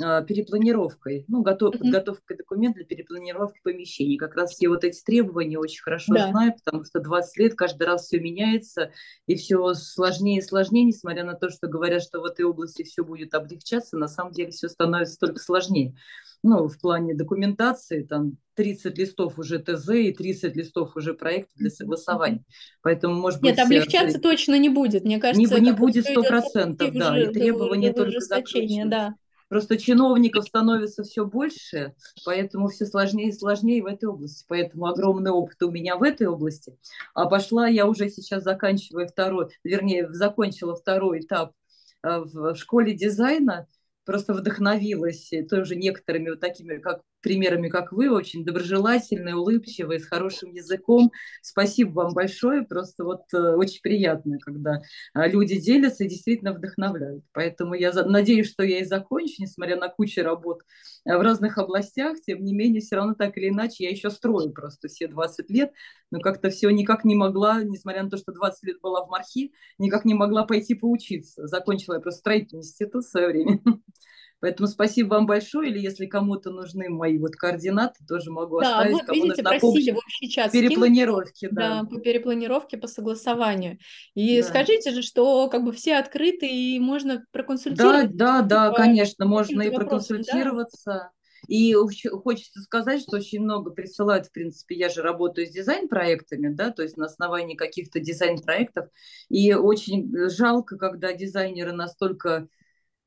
а, перепланировкой, ну, готов, mm-hmm. подготовка документов для перепланировки помещений. Как раз все вот эти требования очень хорошо да. знаю, потому что 20 лет каждый раз все меняется, и все сложнее и сложнее, несмотря на то, что говорят, что в этой области все будет облегчаться, на самом деле все становится только сложнее. Ну, в плане документации, там 30 листов уже ТЗ и 30 листов уже проекта для согласования. Поэтому, может Нет, быть... Нет, облегчаться точно не будет, мне кажется. Не, не будет 100%, да, и требования только закончатся. Да. Просто чиновников становится все больше, поэтому все сложнее и сложнее в этой области. Поэтому огромный опыт у меня в этой области. А пошла я уже сейчас заканчивая второй, вернее, закончила второй этап э, в школе дизайна, просто вдохновилась э, тоже некоторыми вот такими, как примерами, как вы, очень доброжелательные, улыбчивые, с хорошим языком. Спасибо вам большое, просто вот э, очень приятно, когда а, люди делятся и действительно вдохновляют. Поэтому я надеюсь, что я и закончу, несмотря на кучу работ э, в разных областях, тем не менее, все равно так или иначе, я еще строю просто все 20 лет, но как-то все никак не могла, несмотря на то, что 20 лет была в Мархи, никак не могла пойти поучиться. Закончила я просто строительный институт в свое время. (laughs) Поэтому спасибо вам большое, или если кому-то нужны мои вот координаты, тоже могу да, оставить. вот видите, просили в общий час. Перепланировки, да. да. по перепланировке, по согласованию. И да. скажите же, что как бы все открыты, и можно проконсультироваться. Да, да, да, конечно, можно и проконсультироваться. Да? И хочется сказать, что очень много присылают, в принципе, я же работаю с дизайн-проектами, да, то есть на основании каких-то дизайн-проектов. И очень э, жалко, когда дизайнеры настолько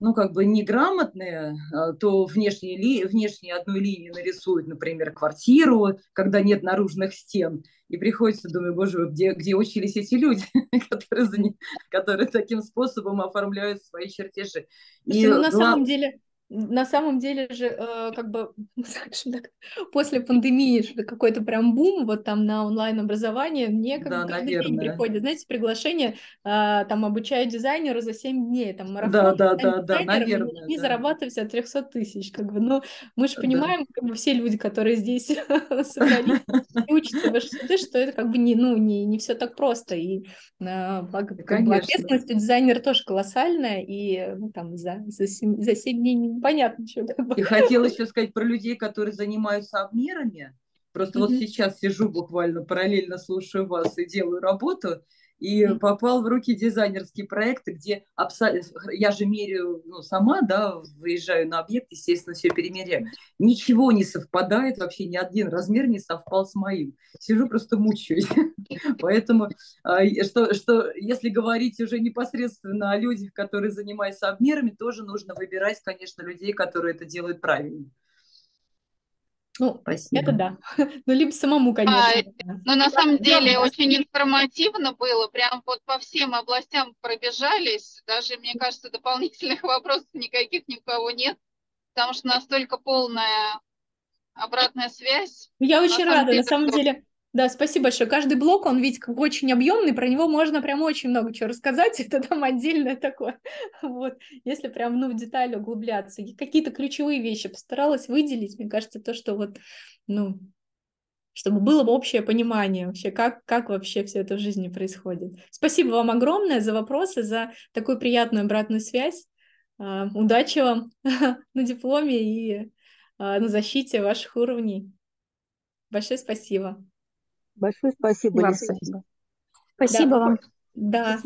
ну, как бы неграмотные, а, то внешние, ли, внешние одной линии нарисуют, например, квартиру, когда нет наружных стен. И приходится, думаю, боже, где, где учились эти люди, (laughs) которые, которые таким способом оформляют свои чертежи. И, ну, на самом деле, на самом деле же, э, как бы, (laughs) ну, скажем так, после пандемии что какой-то прям бум вот там на онлайн-образование, мне как да, каждый наверное. день приходит, знаете, приглашение, а, там, обучаю дизайнеру за 7 дней, там, марафон. Да, да, да, да, наверное. И да. зарабатывать от 300 тысяч, как бы, но мы же понимаем, да. как бы, все люди, которые здесь (laughs) собрались, учатся в HSD, что это как бы не, ну, не, не все так просто, и а, а, благо, ответственность у дизайнера тоже колоссальная, и, ну, там, за, за, 7, за 7 дней понятно, что И хотела еще сказать про людей, которые занимаются обмерами. Просто mm-hmm. вот сейчас сижу буквально параллельно слушаю вас и делаю работу, и mm-hmm. попал в руки дизайнерские проекты, где абсолютно, я же меряю, ну, сама, да, выезжаю на объект, естественно, все перемеряю. Ничего не совпадает, вообще ни один размер не совпал с моим. Сижу просто мучаюсь. (laughs) Поэтому, а, что, что, если говорить уже непосредственно о людях, которые занимаются обмерами, тоже нужно выбирать, конечно, людей, которые это делают правильно. Ну, спасибо. Это да. (laughs) Ну, либо самому, конечно. А, да. ну, на самом да, деле, да. очень информативно было. Прям вот по всем областям пробежались. Даже, мне кажется, дополнительных (laughs) вопросов никаких ни у кого нет. Потому что настолько полная обратная связь. Я на очень рада. Деле, на самом деле, да, спасибо большое. Каждый блок, он ведь как очень объемный, про него можно прям очень много чего рассказать, (laughs) это там отдельное такое, вот, если прям, ну, в детали углубляться. Какие-то ключевые вещи постаралась выделить, мне кажется, то, что вот, ну, чтобы было общее понимание вообще, как, как вообще все это в жизни происходит. Спасибо вам огромное за вопросы, за такую приятную обратную связь. А, удачи вам (laughs) на дипломе и а, на защите ваших уровней. Большое спасибо. Большое спасибо. Вам спасибо. Спасибо да. вам. Да.